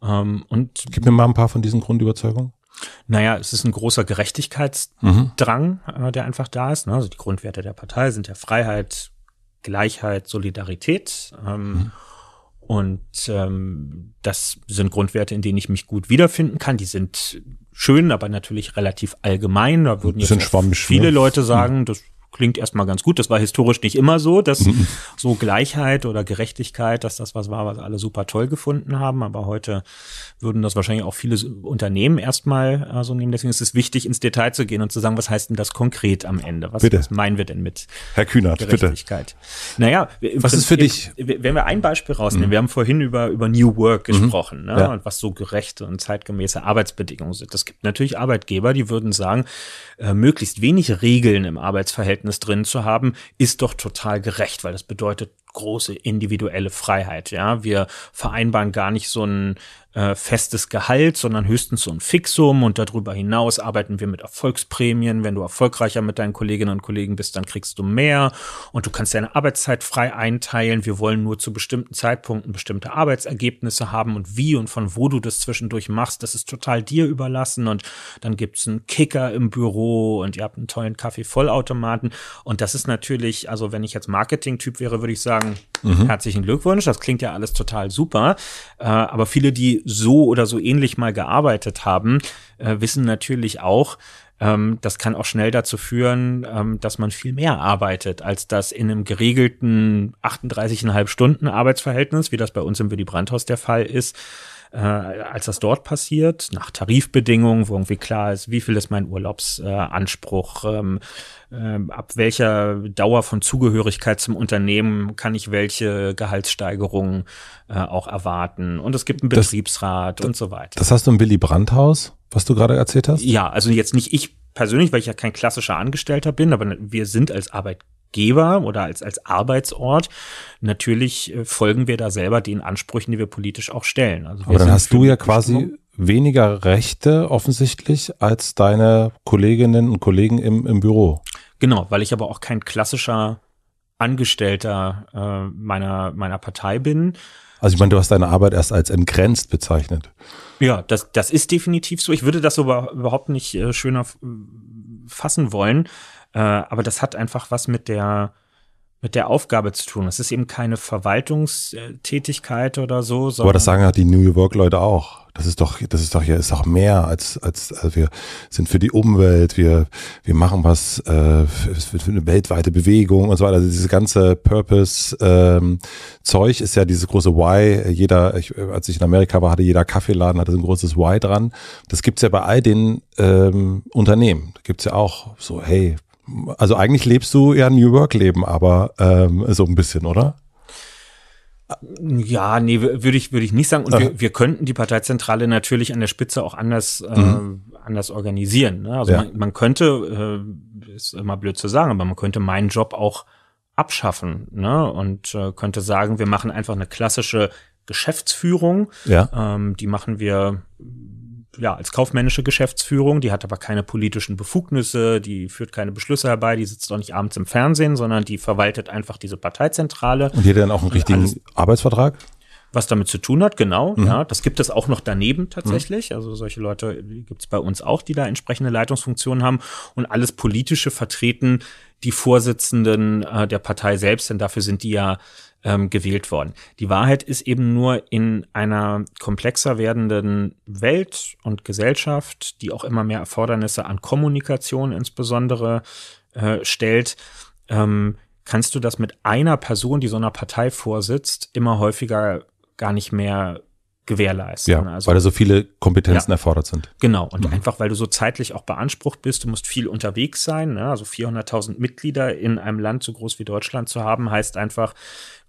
Speaker 2: Ähm, und Gib mir mal ein paar von diesen Grundüberzeugungen.
Speaker 1: Naja, es ist ein großer Gerechtigkeitsdrang, mhm. äh, der einfach da ist. Ne? Also die Grundwerte der Partei sind ja Freiheit, Gleichheit, Solidarität. Ähm, mhm. Und ähm, das sind Grundwerte, in denen ich mich gut wiederfinden kann. Die sind schön, aber natürlich relativ allgemein. Da würden jetzt viele ne? Leute hm. sagen, das klingt erstmal ganz gut. Das war historisch nicht immer so, dass mhm. so Gleichheit oder Gerechtigkeit, dass das was war, was alle super toll gefunden haben. Aber heute würden das wahrscheinlich auch viele Unternehmen erstmal äh, so nehmen. Deswegen ist es wichtig, ins Detail zu gehen und zu sagen, was heißt denn das konkret am Ende? Was, bitte. was meinen wir denn mit
Speaker 2: Herr Kühnert, Gerechtigkeit?
Speaker 1: Bitte. Naja, was ist für dich? Wenn wir ein Beispiel rausnehmen, mhm. wir haben vorhin über, über New Work mhm. gesprochen mhm. ne? Ja. und was so gerechte und zeitgemäße Arbeitsbedingungen sind. Das gibt natürlich Arbeitgeber, die würden sagen, äh, möglichst wenig Regeln im Arbeitsverhältnis Verhältnis drin zu haben, ist doch total gerecht, weil das bedeutet große individuelle Freiheit. Ja, wir vereinbaren gar nicht so ein äh, festes Gehalt, sondern höchstens so ein Fixum und darüber hinaus arbeiten wir mit Erfolgsprämien. Wenn du erfolgreicher mit deinen Kolleginnen und Kollegen bist, dann kriegst du mehr und du kannst deine Arbeitszeit frei einteilen. Wir wollen nur zu bestimmten Zeitpunkten bestimmte Arbeitsergebnisse haben und wie und von wo du das zwischendurch machst, das ist total dir überlassen und dann gibt's einen Kicker im Büro und ihr habt einen tollen Kaffee-Vollautomaten und das ist natürlich, also wenn ich jetzt Marketing-Typ wäre, würde ich sagen, Mhm. Herzlichen Glückwunsch, das klingt ja alles total super. Äh, aber viele, die so oder so ähnlich mal gearbeitet haben, äh, wissen natürlich auch, ähm, das kann auch schnell dazu führen, ähm, dass man viel mehr arbeitet, als das in einem geregelten 38,5 Stunden Arbeitsverhältnis, wie das bei uns im Willy Brandhaus der Fall ist, äh, als das dort passiert, nach Tarifbedingungen, wo irgendwie klar ist, wie viel ist mein Urlaubsanspruch, äh, ähm, ähm, ab welcher Dauer von Zugehörigkeit zum Unternehmen kann ich welche Gehaltssteigerungen äh, auch erwarten. Und es gibt einen Betriebsrat das, und so weiter.
Speaker 2: Das hast du im Billy Brandt-Haus, was du gerade erzählt hast?
Speaker 1: Ja, also jetzt nicht ich persönlich, weil ich ja kein klassischer Angestellter bin, aber ne, wir sind als Arbeitgeber oder als, als Arbeitsort. Natürlich äh, folgen wir da selber den Ansprüchen, die wir politisch auch stellen. Also
Speaker 2: aber dann hast du ja quasi, weniger Rechte offensichtlich als deine Kolleginnen und Kollegen im, im Büro.
Speaker 1: Genau, weil ich aber auch kein klassischer Angestellter äh, meiner, meiner Partei bin.
Speaker 2: Also ich meine, du hast deine Arbeit erst als entgrenzt bezeichnet.
Speaker 1: Ja, das, das ist definitiv so. Ich würde das aber überhaupt nicht äh, schöner fassen wollen. Äh, aber das hat einfach was mit der mit der Aufgabe zu tun. Es ist eben keine Verwaltungstätigkeit oder so. Sondern Aber das
Speaker 2: sagen ja die New York-Leute auch. Das ist doch, das ist doch hier, ist doch mehr als, als, also wir sind für die Umwelt, wir, wir machen was äh, für, für eine weltweite Bewegung und so weiter. Also diese ganze Purpose-Zeug ähm, ist ja dieses große Why. Jeder, ich, als ich in Amerika war, hatte jeder Kaffeeladen, hatte so ein großes Why dran. Das gibt's ja bei all den ähm, Unternehmen. Da gibt's ja auch so, hey, also eigentlich lebst du ja New Work-Leben, aber ähm, so ein bisschen, oder?
Speaker 1: Ja, nee, würde ich, würde ich nicht sagen. Und wir, wir könnten die Parteizentrale natürlich an der Spitze auch anders, ähm, mhm. äh, anders organisieren. Ne? Also ja. man, man, könnte, äh, ist immer blöd zu sagen, aber man könnte meinen Job auch abschaffen ne? und äh, könnte sagen, wir machen einfach eine klassische Geschäftsführung. Ja. Ähm, die machen wir ja, als kaufmännische Geschäftsführung, die hat aber keine politischen Befugnisse, die führt keine Beschlüsse herbei, die sitzt auch nicht abends im Fernsehen, sondern die verwaltet einfach diese Parteizentrale. Und die hat dann auch einen richtigen
Speaker 2: Arbeitsvertrag?
Speaker 1: Was damit zu tun hat, genau, mhm. ja. Das gibt es auch noch daneben mhm. tatsächlich. Mhm. Also solche Leute gibt es bei uns auch, die da entsprechende Leitungsfunktionen haben und alles Politische vertreten die Vorsitzenden äh, der Partei selbst, denn dafür sind die ja ähm, gewählt worden. Die Wahrheit ist eben nur in einer komplexer werdenden Welt und Gesellschaft, die auch immer mehr Erfordernisse an Kommunikation insbesondere äh, stellt, ähm, kannst du das mit einer Person, die so einer Partei vorsitzt, immer häufiger gar nicht mehr gewährleisten.
Speaker 2: Ja, also, weil da so viele Kompetenzen ja, erfordert sind.
Speaker 1: Genau, und mhm. einfach weil du so zeitlich auch beansprucht bist, du musst viel unterwegs sein. Ne? Also 400.000 Mitglieder in einem Land so groß wie Deutschland zu haben, heißt einfach,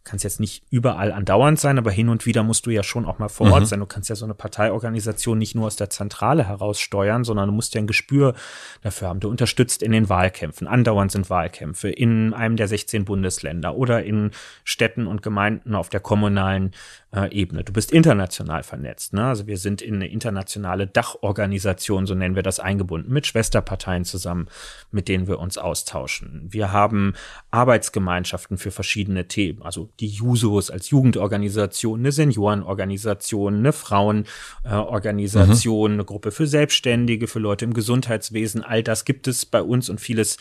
Speaker 1: kannst jetzt nicht überall andauernd sein, aber hin und wieder musst du ja schon auch mal vor mhm. Ort sein. Du kannst ja so eine Parteiorganisation nicht nur aus der Zentrale heraus steuern, sondern du musst ja ein Gespür dafür haben. Du unterstützt in den Wahlkämpfen. Andauernd sind Wahlkämpfe in einem der 16 Bundesländer oder in Städten und Gemeinden auf der kommunalen äh, Ebene. Du bist international vernetzt. Ne? Also wir sind in eine internationale Dachorganisation, so nennen wir das, eingebunden, mit Schwesterparteien zusammen, mit denen wir uns austauschen. Wir haben Arbeitsgemeinschaften für verschiedene Themen, also die Jusos als Jugendorganisation, eine Seniorenorganisation, eine Frauenorganisation, äh, mhm. eine Gruppe für Selbstständige, für Leute im Gesundheitswesen. All das gibt es bei uns und vieles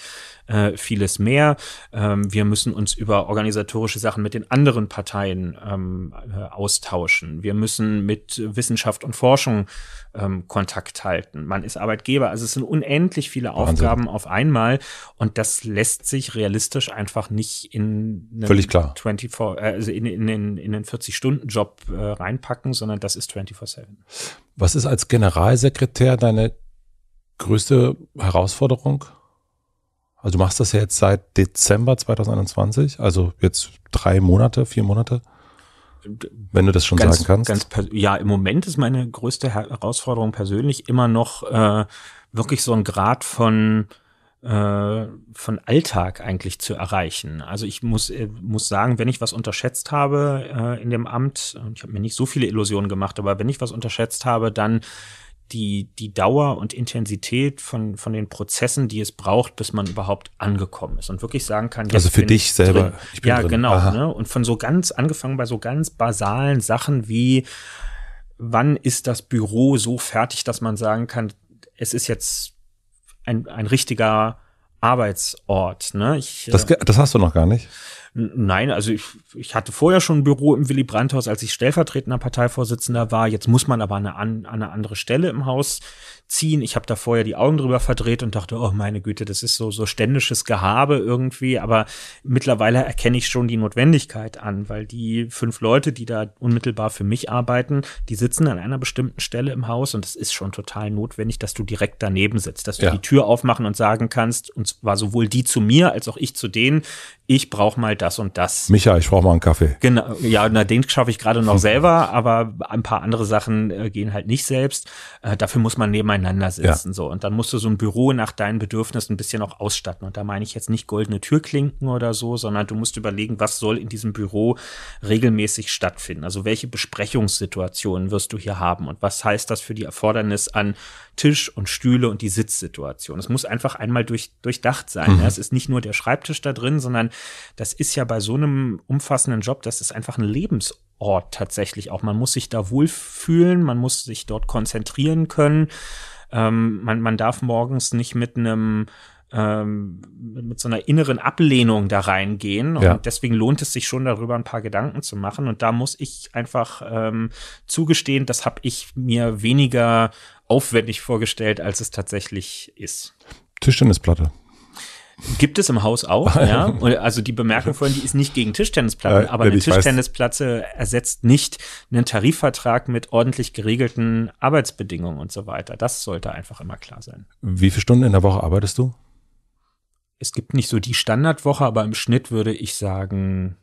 Speaker 1: äh, vieles mehr. Ähm, wir müssen uns über organisatorische Sachen mit den anderen Parteien ähm, äh, austauschen. Wir müssen mit Wissenschaft und Forschung ähm, Kontakt halten. Man ist Arbeitgeber. Also es sind unendlich viele Wahnsinn. Aufgaben auf einmal und das lässt sich realistisch einfach nicht in einen Völlig klar. 24, äh, also in, in, in, in einen 40-Stunden-Job äh, reinpacken, sondern das ist 24-7.
Speaker 2: Was ist als Generalsekretär deine größte Herausforderung? Also du machst das ja jetzt seit Dezember 2021, also jetzt drei Monate, vier Monate, wenn du das schon ganz, sagen kannst. Ganz ja, im
Speaker 1: Moment ist meine größte Herausforderung persönlich immer noch äh, wirklich so ein Grad von äh, von Alltag eigentlich zu erreichen. Also ich muss, äh, muss sagen, wenn ich was unterschätzt habe äh, in dem Amt, ich habe mir nicht so viele Illusionen gemacht, aber wenn ich was unterschätzt habe, dann die, die Dauer und Intensität von, von den Prozessen, die es braucht, bis man überhaupt angekommen ist und wirklich sagen kann, also für dich selber. ja, drin. genau. Ne? Und von so ganz, angefangen bei so ganz basalen Sachen wie, wann ist das Büro so fertig, dass man sagen kann, es ist jetzt ein, ein richtiger Arbeitsort. Ne? Ich, das, äh, das
Speaker 2: hast du noch gar nicht.
Speaker 1: Nein, also ich, ich hatte vorher schon ein Büro im Willy Brandt-Haus, als ich stellvertretender Parteivorsitzender war. Jetzt muss man aber an eine, an eine andere Stelle im Haus ziehen. Ich habe da vorher die Augen drüber verdreht und dachte, oh meine Güte, das ist so so ständisches Gehabe irgendwie, aber mittlerweile erkenne ich schon die Notwendigkeit an, weil die fünf Leute, die da unmittelbar für mich arbeiten, die sitzen an einer bestimmten Stelle im Haus und es ist schon total notwendig, dass du direkt daneben sitzt, dass du ja. die Tür aufmachen und sagen kannst, und zwar sowohl die zu mir als auch ich zu denen, ich brauche mal das und
Speaker 2: das. Micha, ich brauche mal einen Kaffee.
Speaker 1: Genau, ja, na, den schaffe ich gerade noch hm. selber, aber ein paar andere Sachen äh, gehen halt nicht selbst. Äh, dafür muss man nebeneinander nebeneinander sitzen. Ja. So. Und dann musst du so ein Büro nach deinen Bedürfnissen ein bisschen auch ausstatten. Und da meine ich jetzt nicht goldene Türklinken oder so, sondern du musst überlegen, was soll in diesem Büro regelmäßig stattfinden. Also welche Besprechungssituationen wirst du hier haben und was heißt das für die Erfordernis an Tisch und Stühle und die Sitzsituation. Es muss einfach einmal durch, durchdacht sein. Mhm. Ja, es ist nicht nur der Schreibtisch da drin, sondern das ist ja bei so einem umfassenden Job, das ist einfach ein Lebensort. Ort tatsächlich auch. Man muss sich da wohlfühlen, man muss sich dort konzentrieren können. Ähm, man, man darf morgens nicht mit einem ähm, mit so einer inneren Ablehnung da reingehen. Und ja. deswegen lohnt es sich schon, darüber ein paar Gedanken zu machen. Und da muss ich einfach ähm, zugestehen, das habe ich mir weniger aufwendig vorgestellt, als es tatsächlich ist.
Speaker 2: Tischtennisplatte.
Speaker 1: Gibt es im Haus auch, ja. Und also die Bemerkung vorhin, die ist nicht gegen Tischtennisplatten, ja, aber eine Tischtennisplatte weiß. ersetzt nicht einen Tarifvertrag mit ordentlich geregelten Arbeitsbedingungen und so weiter. Das sollte einfach immer klar sein.
Speaker 2: Wie viele Stunden in der Woche arbeitest du?
Speaker 1: Es gibt nicht so die Standardwoche, aber im Schnitt würde ich sagen,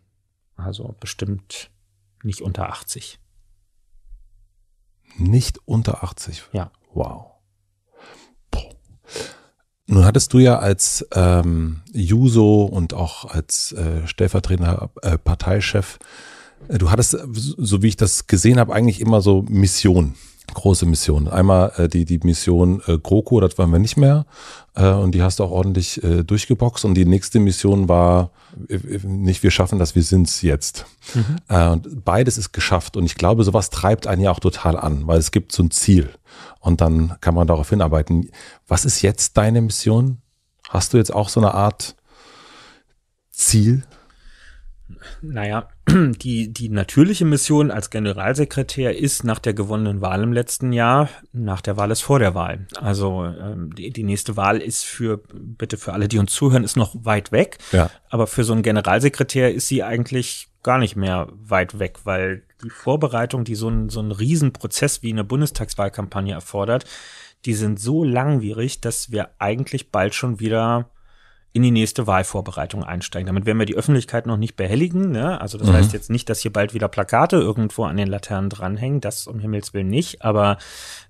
Speaker 1: also bestimmt nicht unter 80.
Speaker 2: Nicht unter 80? Ja. Wow. Nun hattest du ja als ähm, Juso und auch als äh, stellvertretender äh, Parteichef, äh, du hattest, so wie ich das gesehen habe, eigentlich immer so Mission große Missionen. Einmal äh, die, die Mission äh, GroKo, das waren wir nicht mehr. Äh, und die hast du auch ordentlich äh, durchgeboxt. Und die nächste Mission war äh, äh, nicht wir schaffen das, wir sind's jetzt. Mhm. Äh, und beides ist geschafft. Und ich glaube, sowas treibt einen ja auch total an, weil es gibt so ein Ziel. Und dann kann man darauf hinarbeiten. Was ist jetzt deine Mission? Hast du jetzt auch so eine Art Ziel?
Speaker 1: Naja, die, die natürliche Mission als Generalsekretär ist nach der gewonnenen Wahl im letzten Jahr, nach der Wahl ist vor der Wahl. Also ähm, die, die nächste Wahl ist für, bitte für alle, die uns zuhören, ist noch weit weg. Ja. Aber für so einen Generalsekretär ist sie eigentlich gar nicht mehr weit weg, weil die Vorbereitung, die so ein so ein Riesenprozess wie eine Bundestagswahlkampagne erfordert, die sind so langwierig, dass wir eigentlich bald schon wieder in die nächste Wahlvorbereitung einsteigen. Damit werden wir die Öffentlichkeit noch nicht behelligen. Ne? Also das mhm. heißt jetzt nicht, dass hier bald wieder Plakate irgendwo an den Laternen dranhängen. Das um Himmels Willen nicht. Aber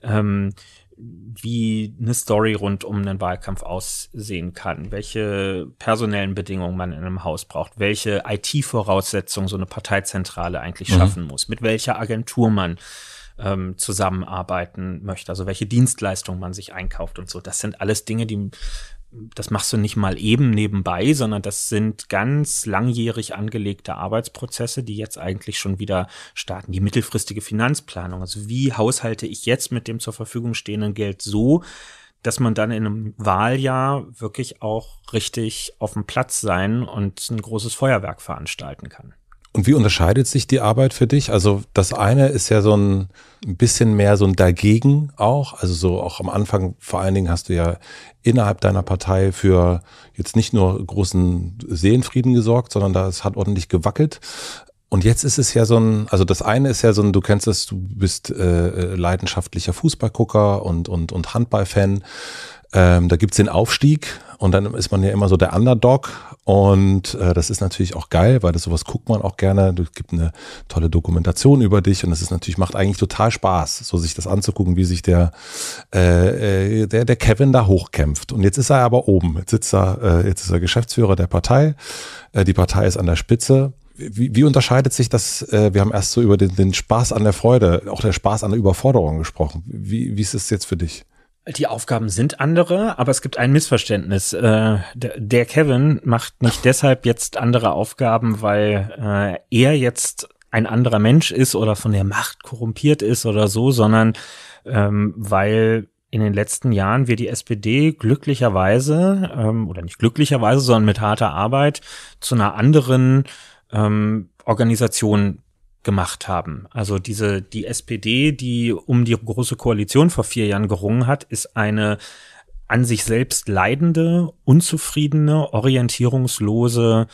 Speaker 1: ähm, wie eine Story rund um einen Wahlkampf aussehen kann, welche personellen Bedingungen man in einem Haus braucht, welche IT-Voraussetzungen so eine Parteizentrale eigentlich mhm. schaffen muss, mit welcher Agentur man ähm, zusammenarbeiten möchte, also welche Dienstleistungen man sich einkauft und so. Das sind alles Dinge, die das machst du nicht mal eben nebenbei, sondern das sind ganz langjährig angelegte Arbeitsprozesse, die jetzt eigentlich schon wieder starten. Die mittelfristige Finanzplanung, also wie haushalte ich jetzt mit dem zur Verfügung stehenden Geld so, dass man dann in einem Wahljahr wirklich auch richtig auf dem Platz sein und ein großes Feuerwerk veranstalten kann.
Speaker 2: Und wie unterscheidet sich die Arbeit für dich? Also das eine ist ja so ein bisschen mehr so ein Dagegen auch. Also so auch am Anfang vor allen Dingen hast du ja innerhalb deiner Partei für jetzt nicht nur großen Seelenfrieden gesorgt, sondern das hat ordentlich gewackelt. Und jetzt ist es ja so ein, also das eine ist ja so ein, du kennst es, du bist äh, äh, leidenschaftlicher Fußballgucker und, und, und Handballfan. Ähm, da gibt's den Aufstieg und dann ist man ja immer so der Underdog. Und äh, das ist natürlich auch geil, weil das sowas guckt man auch gerne. Es gibt eine tolle Dokumentation über dich und es ist natürlich, macht eigentlich total Spaß, so sich das anzugucken, wie sich der, äh, äh, der, der Kevin da hochkämpft. Und jetzt ist er aber oben. Jetzt sitzt er, äh, jetzt ist er Geschäftsführer der Partei. Äh, die Partei ist an der Spitze. Wie, wie, unterscheidet sich das? Äh, wir haben erst so über den, den, Spaß an der Freude, auch der Spaß an der Überforderung gesprochen. Wie, wie ist es jetzt für dich? Die Aufgaben sind andere, aber es gibt ein
Speaker 1: Missverständnis. Äh, der Kevin macht nicht deshalb jetzt andere Aufgaben, weil äh, er jetzt ein anderer Mensch ist oder von der Macht korrumpiert ist oder so, sondern ähm, weil in den letzten Jahren wir die SPD glücklicherweise, ähm, oder nicht glücklicherweise, sondern mit harter Arbeit zu einer anderen ähm, Organisation gemacht haben. Also diese, die SPD, die um die große Koalition vor vier Jahren gerungen hat, ist eine an sich selbst leidende, unzufriedene, orientierungslose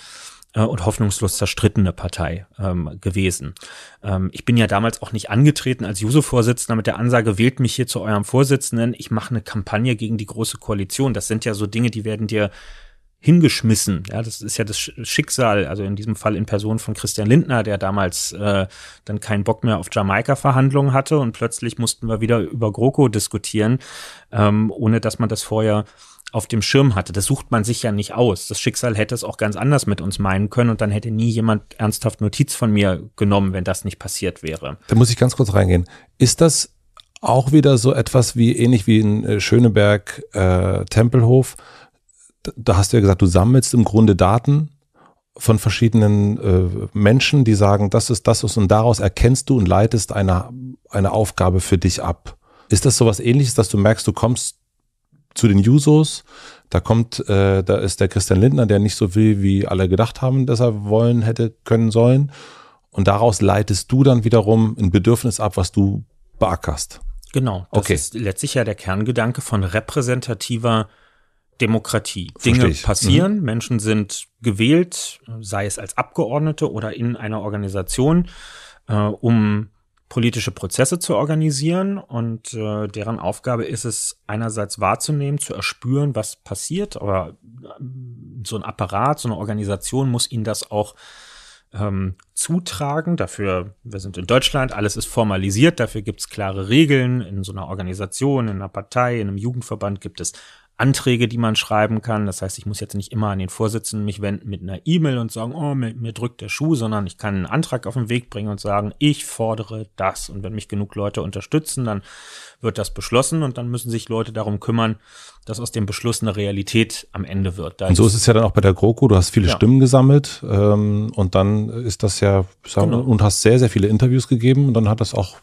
Speaker 1: äh, und hoffnungslos zerstrittene Partei ähm, gewesen. Ähm, ich bin ja damals auch nicht angetreten als Juso-Vorsitzender mit der Ansage, wählt mich hier zu eurem Vorsitzenden, ich mache eine Kampagne gegen die Große Koalition. Das sind ja so Dinge, die werden dir hingeschmissen. Ja, das ist ja das Schicksal, also in diesem Fall in Person von Christian Lindner, der damals äh, dann keinen Bock mehr auf Jamaika-Verhandlungen hatte und plötzlich mussten wir wieder über GroKo diskutieren, ähm, ohne dass man das vorher auf dem Schirm hatte. Das sucht man sich ja nicht aus. Das Schicksal hätte es auch ganz anders mit uns meinen können und dann hätte nie jemand ernsthaft Notiz von mir genommen, wenn das nicht passiert wäre.
Speaker 2: Da muss ich ganz kurz reingehen. Ist das auch wieder so etwas wie ähnlich wie in äh, Schöneberg äh, Tempelhof, da hast du ja gesagt, du sammelst im Grunde Daten von verschiedenen äh, Menschen, die sagen, das ist das ist und daraus erkennst du und leitest eine, eine Aufgabe für dich ab. Ist das sowas ähnliches, dass du merkst, du kommst zu den Jusos, da kommt, äh, da ist der Christian Lindner, der nicht so will, wie alle gedacht haben, dass er wollen hätte, können sollen. Und daraus leitest du dann wiederum ein Bedürfnis ab, was du beackerst.
Speaker 1: Genau, das okay. ist letztlich ja der Kerngedanke von repräsentativer Demokratie. Verstehe Dinge mhm. passieren, mhm. Menschen sind gewählt, sei es als Abgeordnete oder in einer Organisation, äh, um politische Prozesse zu organisieren und äh, deren Aufgabe ist es einerseits wahrzunehmen, zu erspüren, was passiert, aber äh, so ein Apparat, so eine Organisation muss ihnen das auch ähm, zutragen. Dafür, wir sind in Deutschland, alles ist formalisiert, dafür gibt es klare Regeln. In so einer Organisation, in einer Partei, in einem Jugendverband gibt es Anträge, die man schreiben kann. Das heißt, ich muss jetzt nicht immer an den Vorsitzenden mich wenden mit einer E-Mail und sagen, oh, mir, mir, drückt der Schuh, sondern ich kann einen Antrag auf den Weg bringen und sagen, ich fordere das. Und wenn mich genug Leute unterstützen, dann wird das beschlossen und dann müssen sich Leute darum kümmern, dass aus dem Beschluss eine Realität am Ende wird. Da und so ist es ja
Speaker 2: dann auch bei der GroKo, du hast viele ja. Stimmen gesammelt ähm, und dann ist das ja, sagen, genau. und hast sehr, sehr viele Interviews gegeben und dann hat das auch,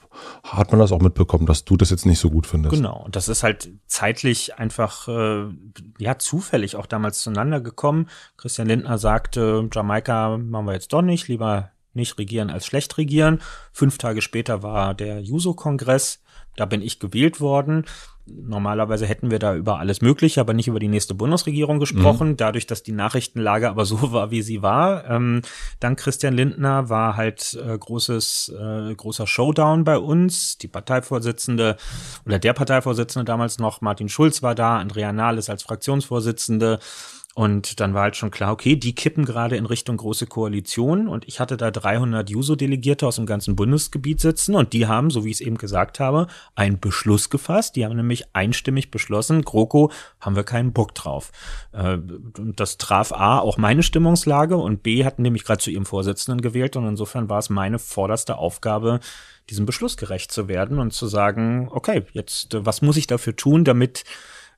Speaker 2: hat man das auch mitbekommen, dass du das jetzt nicht so gut findest. Genau,
Speaker 1: und das ist halt zeitlich einfach äh, ja zufällig auch damals zueinander gekommen. Christian Lindner sagte, Jamaika machen wir jetzt doch nicht, lieber nicht regieren als schlecht regieren. Fünf Tage später war der Juso-Kongress, da bin ich gewählt worden normalerweise hätten wir da über alles Mögliche, aber nicht über die nächste Bundesregierung mhm. gesprochen. Mhm. Dadurch, dass die Nachrichtenlage aber so war, wie sie war, ähm, dank Christian Lindner war halt äh, großes, äh, großer Showdown bei uns. Die Parteivorsitzende oder der Parteivorsitzende damals noch, Martin Schulz war da, Andrea Nahles als Fraktionsvorsitzende. Und dann war halt schon klar, okay, die kippen gerade in Richtung große Koalition und ich hatte da 300 Juso-Delegierte aus dem ganzen Bundesgebiet sitzen und die haben, so wie ich es eben gesagt habe, einen Beschluss gefasst. Die haben nämlich einstimmig beschlossen, GroKo haben wir keinen Bock drauf. Äh, das traf A, auch meine Stimmungslage und B, hatten nämlich gerade zu ihrem Vorsitzenden gewählt und insofern war es meine vorderste Aufgabe, diesem Beschluss gerecht zu werden und zu sagen, okay, jetzt, äh, was muss ich dafür tun, damit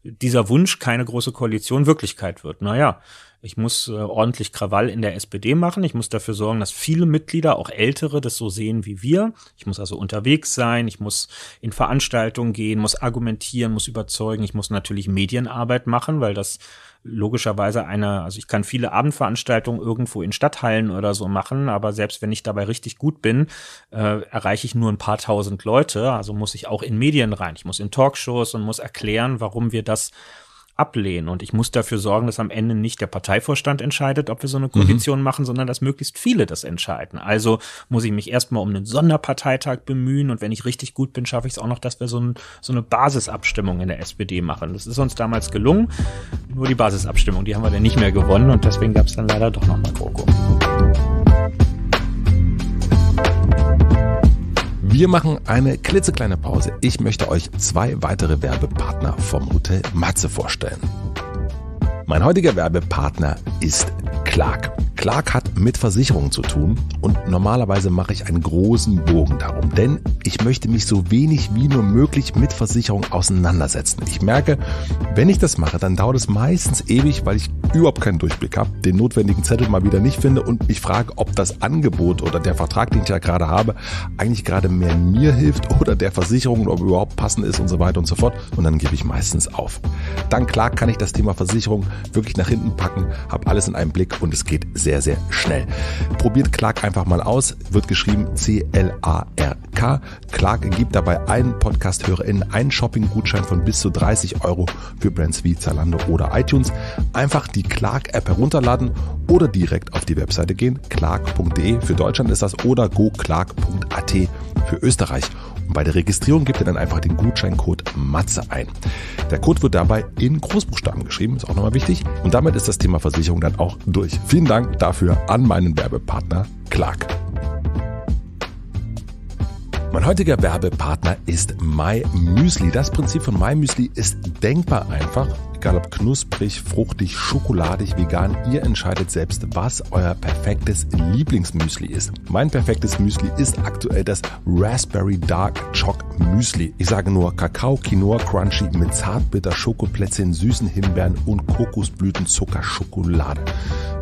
Speaker 1: dieser Wunsch, keine große Koalition, Wirklichkeit wird. Naja, ich muss äh, ordentlich Krawall in der SPD machen. Ich muss dafür sorgen, dass viele Mitglieder, auch ältere, das so sehen wie wir. Ich muss also unterwegs sein, ich muss in Veranstaltungen gehen, muss argumentieren, muss überzeugen. Ich muss natürlich Medienarbeit machen, weil das logischerweise eine, also ich kann viele Abendveranstaltungen irgendwo in Stadthallen oder so machen, aber selbst wenn ich dabei richtig gut bin, äh, erreiche ich nur ein paar tausend Leute. Also muss ich auch in Medien rein. Ich muss in Talkshows und muss erklären, warum wir das ablehnen. Und ich muss dafür sorgen, dass am Ende nicht der Parteivorstand entscheidet, ob wir so eine Koalition mhm. machen, sondern dass möglichst viele das entscheiden. Also muss ich mich erstmal um einen Sonderparteitag bemühen und wenn ich richtig gut bin, schaffe ich es auch noch, dass wir so, ein, so eine Basisabstimmung in der SPD machen. Das ist uns damals gelungen. Nur die Basisabstimmung, die haben wir dann nicht mehr gewonnen und deswegen gab es dann leider doch nochmal GroKo.
Speaker 2: Wir machen eine klitzekleine Pause. Ich möchte euch zwei weitere Werbepartner vom Hotel Matze vorstellen. Mein heutiger Werbepartner ist Clark. Clark hat mit Versicherungen zu tun und normalerweise mache ich einen großen Bogen darum, denn ich möchte mich so wenig wie nur möglich mit Versicherungen auseinandersetzen. Ich merke, wenn ich das mache, dann dauert es meistens ewig, weil ich überhaupt keinen Durchblick habe, den notwendigen Zettel mal wieder nicht finde und mich frage, ob das Angebot oder der Vertrag, den ich ja gerade habe, eigentlich gerade mehr mir hilft oder der Versicherung, ob überhaupt passend ist und so weiter und so fort. Und dann gebe ich meistens auf. Dank Clark kann ich das Thema Versicherung wirklich nach hinten packen, habe alles in einem Blick und es geht sehr sehr, sehr schnell. Probiert Clark einfach mal aus. Wird geschrieben C-L-A-R-K. Clark gibt dabei allen Podcast-HörerInnen einen Shopping-Gutschein von bis zu 30 Euro für Brands wie Zalando oder iTunes. Einfach die Clark-App herunterladen oder direkt auf die Webseite gehen. Clark.de für Deutschland ist das oder goclark.at für Österreich. Bei der Registrierung gibt ihr dann einfach den Gutscheincode MATZE ein. Der Code wird dabei in Großbuchstaben geschrieben, ist auch nochmal wichtig. Und damit ist das Thema Versicherung dann auch durch. Vielen Dank dafür an meinen Werbepartner Clark. Mein heutiger Werbepartner ist My Müsli. Das Prinzip von My Müsli ist denkbar einfach egal ob knusprig, fruchtig, schokoladig, vegan, ihr entscheidet selbst, was euer perfektes Lieblingsmüsli ist. Mein perfektes Müsli ist aktuell das Raspberry Dark Choc Müsli. Ich sage nur Kakao, Quinoa, Crunchy mit zartbitter Schokoplätzchen, süßen Himbeeren und Kokosblütenzucker Schokolade.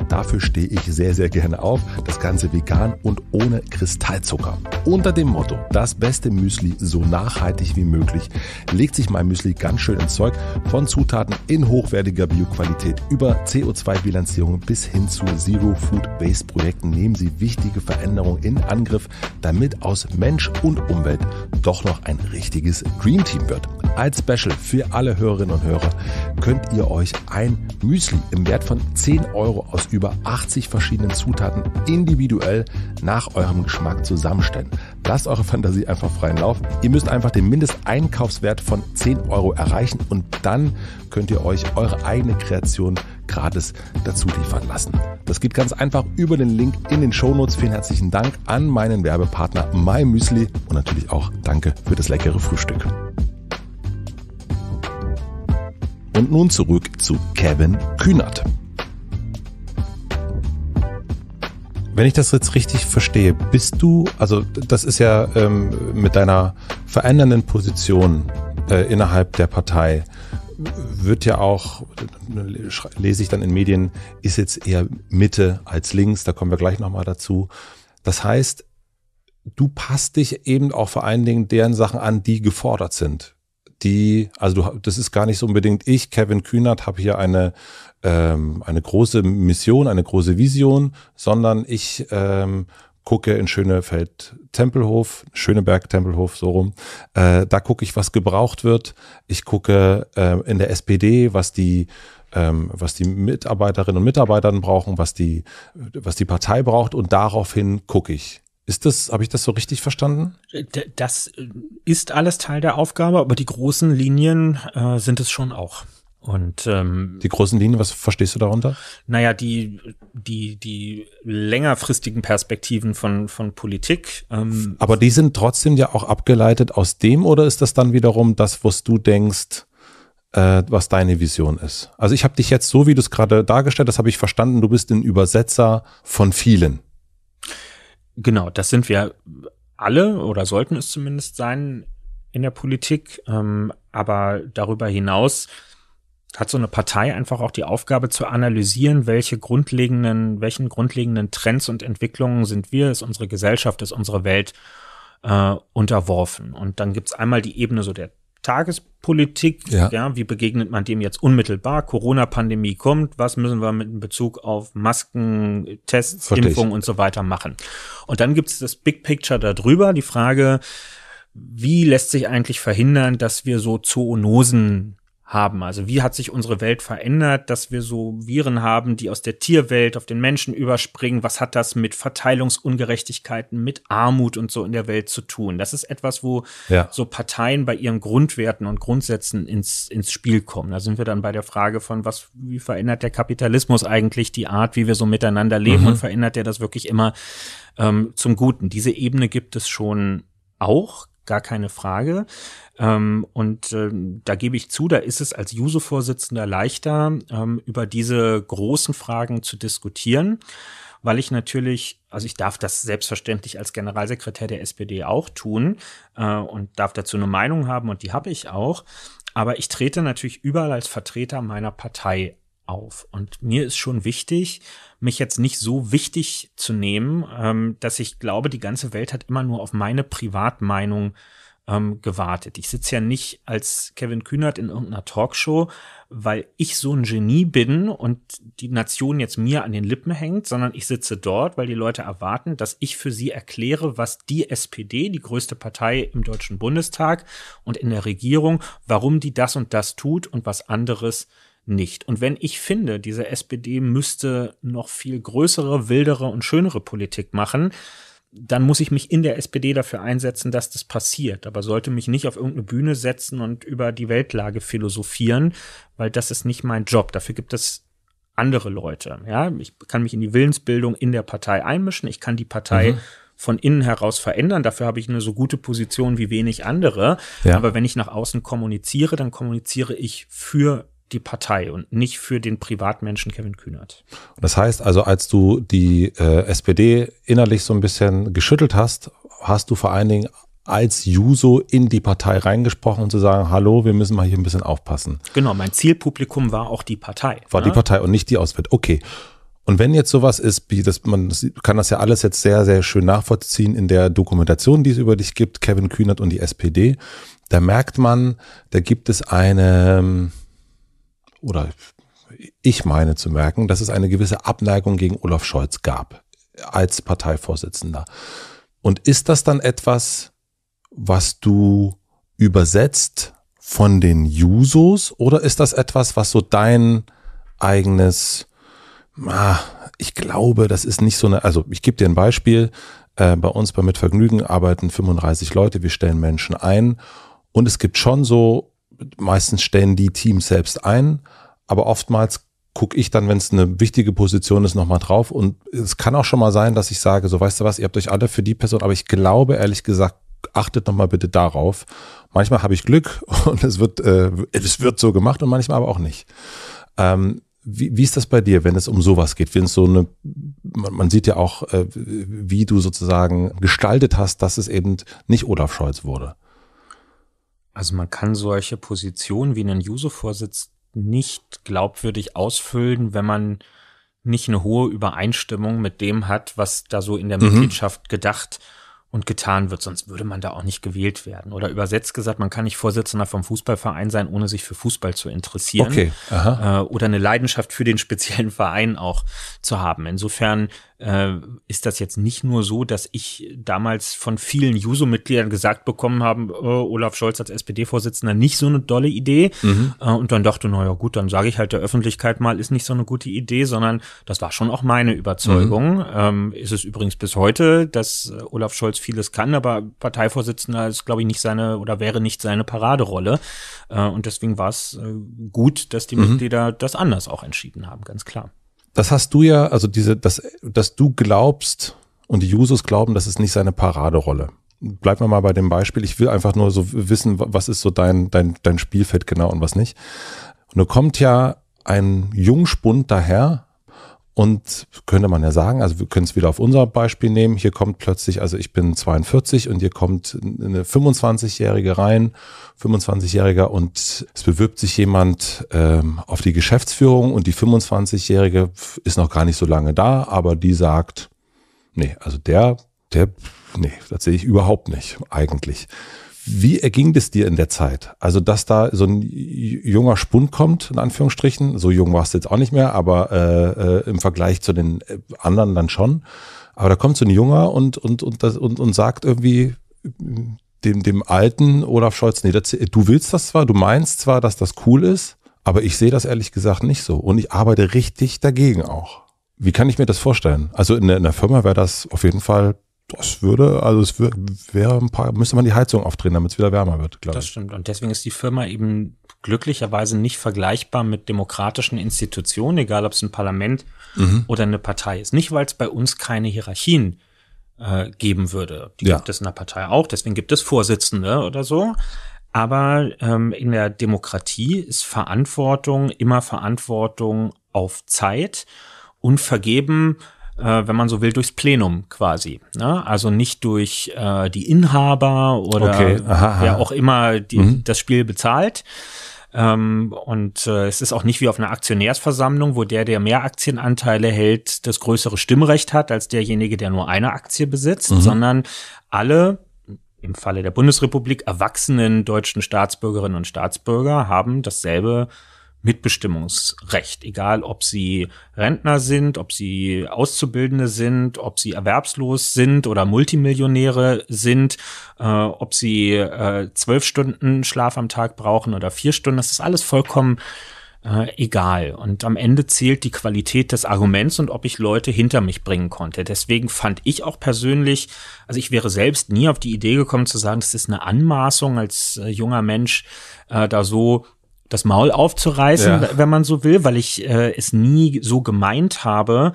Speaker 2: Dafür stehe ich sehr, sehr gerne auf. Das Ganze vegan und ohne Kristallzucker. Unter dem Motto, das beste Müsli so nachhaltig wie möglich, legt sich mein Müsli ganz schön ins Zeug von Zutaten in hochwertiger Bioqualität über CO2-Bilanzierung bis hin zu Zero-Food-Based-Projekten nehmen sie wichtige Veränderungen in Angriff, damit aus Mensch und Umwelt doch noch ein richtiges Dream Team wird. Als Special für alle Hörerinnen und Hörer könnt ihr euch ein Müsli im Wert von 10 Euro aus über 80 verschiedenen Zutaten individuell nach eurem Geschmack zusammenstellen. Lasst eure Fantasie einfach freien Lauf. Ihr müsst einfach den Mindesteinkaufswert von 10 Euro erreichen und dann könnt ihr ihr euch eure eigene Kreation gratis dazu liefern lassen. Das geht ganz einfach über den Link in den Shownotes. Vielen herzlichen Dank an meinen Werbepartner Müsli und natürlich auch danke für das leckere Frühstück. Und nun zurück zu Kevin Kühnert. Wenn ich das jetzt richtig verstehe, bist du, also das ist ja ähm, mit deiner verändernden Position äh, innerhalb der Partei, wird ja auch, ne, lese ich dann in Medien, ist jetzt eher Mitte als links, da kommen wir gleich nochmal dazu. Das heißt, du passt dich eben auch vor allen Dingen deren Sachen an, die gefordert sind. Die, also du, das ist gar nicht so unbedingt ich, Kevin Kühnert, habe hier eine, ähm, eine große Mission, eine große Vision, sondern ich ähm, gucke in Schönefeld Tempelhof, Schöneberg Tempelhof, so rum. Äh, da gucke ich, was gebraucht wird. Ich gucke äh, in der SPD, was die ähm, was die Mitarbeiterinnen und Mitarbeitern brauchen, was die, was die Partei braucht und daraufhin gucke ich. Ist das, habe ich das so richtig verstanden? Das äh, ist alles Teil
Speaker 1: der Aufgabe, aber die großen Linien äh, sind es schon auch.
Speaker 2: Und ähm, die großen Linien, was verstehst du darunter?
Speaker 1: Naja, die, die, die längerfristigen Perspektiven
Speaker 2: von, von Politik. Ähm, Aber die sind trotzdem ja auch abgeleitet aus dem, oder ist das dann wiederum das, was du denkst, äh, was deine Vision ist? Also ich habe dich jetzt so, wie du es gerade dargestellt das habe ich verstanden, du bist ein Übersetzer von vielen.
Speaker 1: Genau, das sind wir alle oder sollten es zumindest sein in der Politik. Ähm, aber darüber hinaus hat so eine Partei einfach auch die Aufgabe zu analysieren, welche grundlegenden, welchen grundlegenden Trends und Entwicklungen sind wir, ist unsere Gesellschaft, ist unsere Welt äh, unterworfen. Und dann gibt's einmal die Ebene so der Tagespolitik, ja. ja. wie begegnet man dem jetzt unmittelbar? Corona-Pandemie kommt, was müssen wir mit Bezug auf Masken, Tests, Impfungen und so weiter machen? Und dann gibt's das Big Picture darüber, die Frage, wie lässt sich eigentlich verhindern, dass wir so Zoonosen haben. Also wie hat sich unsere Welt verändert, dass wir so Viren haben, die aus der Tierwelt auf den Menschen überspringen? Was hat das mit Verteilungsungerechtigkeiten, mit Armut und so in der Welt zu tun? Das ist etwas, wo ja. so Parteien bei ihren Grundwerten und Grundsätzen ins, ins Spiel kommen. Da sind wir dann bei der Frage von, was, wie verändert der Kapitalismus eigentlich die Art, wie wir so miteinander leben mhm. und verändert er das wirklich immer ähm, zum Guten? Diese Ebene gibt es schon auch gar keine Frage. Ähm, und äh, da gebe ich zu, da ist es als Juso-Vorsitzender leichter, ähm, über diese großen Fragen zu diskutieren, weil ich natürlich, also ich darf das selbstverständlich als Generalsekretär der SPD auch tun äh, und darf dazu eine Meinung haben und die habe ich auch. Aber ich trete natürlich überall als Vertreter meiner Partei auf. Und mir ist schon wichtig, mich jetzt nicht so wichtig zu nehmen, ähm, dass ich glaube, die ganze Welt hat immer nur auf meine Privatmeinung ähm, gewartet. Ich sitze ja nicht als Kevin Kühnert in irgendeiner Talkshow, weil ich so ein Genie bin und die Nation jetzt mir an den Lippen hängt, sondern ich sitze dort, weil die Leute erwarten, dass ich für sie erkläre, was die SPD, die größte Partei im Deutschen Bundestag und in der Regierung, warum die das und das tut und was anderes äh, nicht. Und wenn ich finde, diese SPD müsste noch viel größere, wildere und schönere Politik machen, dann muss ich mich in der SPD dafür einsetzen, dass das passiert. Aber sollte mich nicht auf irgendeine Bühne setzen und über die Weltlage philosophieren, weil das ist nicht mein Job. Dafür gibt es andere Leute. Ja, ich kann mich in die Willensbildung in der Partei einmischen. Ich kann die Partei mhm. von innen heraus verändern. Dafür habe ich eine so gute Position wie wenig andere. Ja. Aber wenn ich nach außen kommuniziere, dann kommuniziere ich für die Partei und nicht für den Privatmenschen Kevin Kühnert.
Speaker 2: Das heißt also, als du die äh, SPD innerlich so ein bisschen geschüttelt hast, hast du vor allen Dingen als Juso in die Partei reingesprochen und zu sagen, hallo, wir müssen mal hier ein bisschen aufpassen.
Speaker 1: Genau, mein Zielpublikum war auch die Partei. War ne? die Partei
Speaker 2: und nicht die Auswärt. Okay. Und wenn jetzt sowas ist, wie das, man kann das ja alles jetzt sehr, sehr schön nachvollziehen in der Dokumentation, die es über dich gibt, Kevin Kühnert und die SPD, da merkt man, da gibt es eine, ähm, oder ich meine zu merken, dass es eine gewisse Abneigung gegen Olaf Scholz gab als Parteivorsitzender. Und ist das dann etwas, was du übersetzt von den Jusos oder ist das etwas, was so dein eigenes, ah, ich glaube, das ist nicht so eine, also ich gebe dir ein Beispiel, äh, bei uns bei Mitvergnügen arbeiten 35 Leute, wir stellen Menschen ein und es gibt schon so meistens stellen die Teams selbst ein, aber oftmals gucke ich dann, wenn es eine wichtige Position ist, nochmal drauf. Und es kann auch schon mal sein, dass ich sage, so weißt du was, ihr habt euch alle für die Person, aber ich glaube ehrlich gesagt, achtet nochmal bitte darauf. Manchmal habe ich Glück und es wird, äh, es wird so gemacht und manchmal aber auch nicht. Ähm, wie, wie ist das bei dir, wenn es um sowas geht? Wenn es so eine, man, man sieht ja auch, äh, wie du sozusagen gestaltet hast, dass es eben nicht Olaf Scholz wurde.
Speaker 1: Also man kann solche Positionen wie einen Juso-Vorsitz nicht glaubwürdig ausfüllen, wenn man nicht eine hohe Übereinstimmung mit dem hat, was da so in der mhm. Mitgliedschaft gedacht und getan wird, sonst würde man da auch nicht gewählt werden. Oder übersetzt gesagt, man kann nicht Vorsitzender vom Fußballverein sein, ohne sich für Fußball zu interessieren. Okay. Aha. Äh, oder eine Leidenschaft für den speziellen Verein auch zu haben. Insofern äh, ist das jetzt nicht nur so, dass ich damals von vielen JUSO-Mitgliedern gesagt bekommen haben, äh, oh, Olaf Scholz als SPD-Vorsitzender nicht so eine dolle Idee. Mhm. Äh, und dann dachte, naja gut, dann sage ich halt der Öffentlichkeit mal, ist nicht so eine gute Idee, sondern das war schon auch meine Überzeugung. Mhm. Ähm, ist es übrigens bis heute, dass äh, Olaf Scholz vieles kann, aber Parteivorsitzender ist, glaube ich, nicht seine oder wäre nicht seine Paraderolle. Äh, und deswegen war es äh, gut, dass die mhm. Mitglieder das anders auch entschieden haben, ganz klar
Speaker 2: das hast du ja, also diese, dass, dass du glaubst und die Jusos glauben, das ist nicht seine Paraderolle. Bleiben wir mal bei dem Beispiel. Ich will einfach nur so wissen, was ist so dein, dein, dein Spielfeld genau und was nicht. Und da kommt ja ein Jungspund daher, und könnte man ja sagen, also wir können es wieder auf unser Beispiel nehmen. Hier kommt plötzlich, also ich bin 42 und hier kommt eine 25-Jährige rein, 25-Jähriger und es bewirbt sich jemand ähm, auf die Geschäftsführung und die 25-Jährige ist noch gar nicht so lange da, aber die sagt, nee, also der, der, nee, das sehe ich überhaupt nicht eigentlich. Wie erging das dir in der Zeit? Also, dass da so ein junger Spund kommt, in Anführungsstrichen, so jung warst du jetzt auch nicht mehr, aber äh, äh, im Vergleich zu den äh, anderen dann schon. Aber da kommt so ein Junger und, und, und, das, und, und sagt irgendwie dem, dem alten Olaf Scholz, nee, das, du willst das zwar, du meinst zwar, dass das cool ist, aber ich sehe das ehrlich gesagt nicht so. Und ich arbeite richtig dagegen auch. Wie kann ich mir das vorstellen? Also in, in der Firma wäre das auf jeden Fall das würde, also es wäre ein paar, müsste man die Heizung aufdrehen, damit es wieder wärmer wird, glaube ich. Das
Speaker 1: stimmt. Und deswegen ist die Firma eben glücklicherweise nicht vergleichbar mit demokratischen Institutionen, egal ob es ein Parlament mhm. oder eine Partei ist. Nicht, weil es bei uns keine Hierarchien äh, geben würde. Die ja. gibt es in der Partei auch, deswegen gibt es Vorsitzende oder so. Aber ähm, in der Demokratie ist Verantwortung immer Verantwortung auf Zeit und vergeben äh, wenn man so will, durchs Plenum quasi. Ne? Also nicht durch äh, die Inhaber oder okay. wer auch immer die, mhm. das Spiel bezahlt. Ähm, und äh, es ist auch nicht wie auf einer Aktionärsversammlung, wo der, der mehr Aktienanteile hält, das größere Stimmrecht hat als derjenige, der nur eine Aktie besitzt, mhm. sondern alle im Falle der Bundesrepublik erwachsenen deutschen Staatsbürgerinnen und Staatsbürger haben dasselbe Mitbestimmungsrecht, egal ob sie Rentner sind, ob sie Auszubildende sind, ob sie erwerbslos sind oder Multimillionäre sind, äh, ob sie äh, zwölf äh, Stunden Schlaf am Tag brauchen oder vier Stunden, das ist alles vollkommen äh, egal. Und am Ende zählt die Qualität des Arguments und ob ich Leute hinter mich bringen konnte. Deswegen fand ich auch persönlich, also ich wäre selbst nie auf die Idee gekommen zu sagen, das ist eine Anmaßung als äh, junger Mensch, äh, da so das Maul aufzureißen, ja. wenn man so will, weil ich äh, es nie so gemeint habe,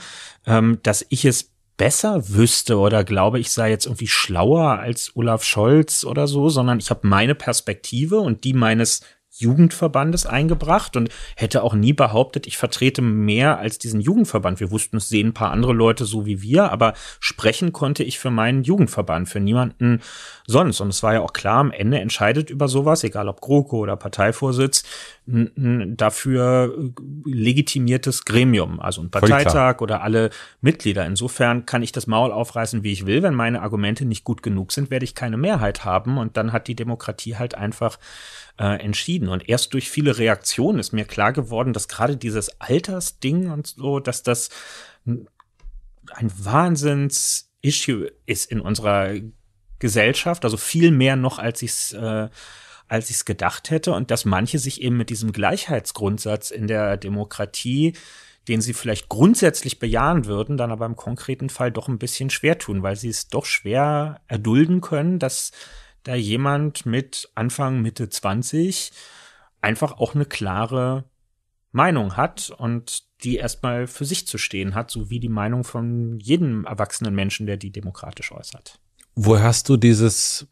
Speaker 1: ähm, dass ich es besser wüsste oder glaube, ich sei jetzt irgendwie schlauer als Olaf Scholz oder so, sondern ich habe meine Perspektive und die meines Jugendverbandes eingebracht und hätte auch nie behauptet, ich vertrete mehr als diesen Jugendverband. Wir wussten es sehen ein paar andere Leute so wie wir, aber sprechen konnte ich für meinen Jugendverband, für niemanden sonst. Und es war ja auch klar, am Ende entscheidet über sowas, egal ob GroKo oder Parteivorsitz, ein dafür äh, legitimiertes Gremium, also ein Parteitag oder alle Mitglieder. Insofern kann ich das Maul aufreißen, wie ich will. Wenn meine Argumente nicht gut genug sind, werde ich keine Mehrheit haben und dann hat die Demokratie halt einfach äh, entschieden. Und erst durch viele Reaktionen ist mir klar geworden, dass gerade dieses Altersding und so, dass das ein Wahnsinns-Issue ist in unserer Gesellschaft, also viel mehr noch, als ich es äh, als ich es gedacht hätte und dass manche sich eben mit diesem Gleichheitsgrundsatz in der Demokratie, den sie vielleicht grundsätzlich bejahen würden, dann aber im konkreten Fall doch ein bisschen schwer tun, weil sie es doch schwer erdulden können, dass da jemand mit Anfang, Mitte 20 einfach auch eine klare Meinung hat und die erstmal für sich zu stehen hat, so wie die Meinung von jedem erwachsenen Menschen, der die demokratisch äußert.
Speaker 2: Wo hast du dieses,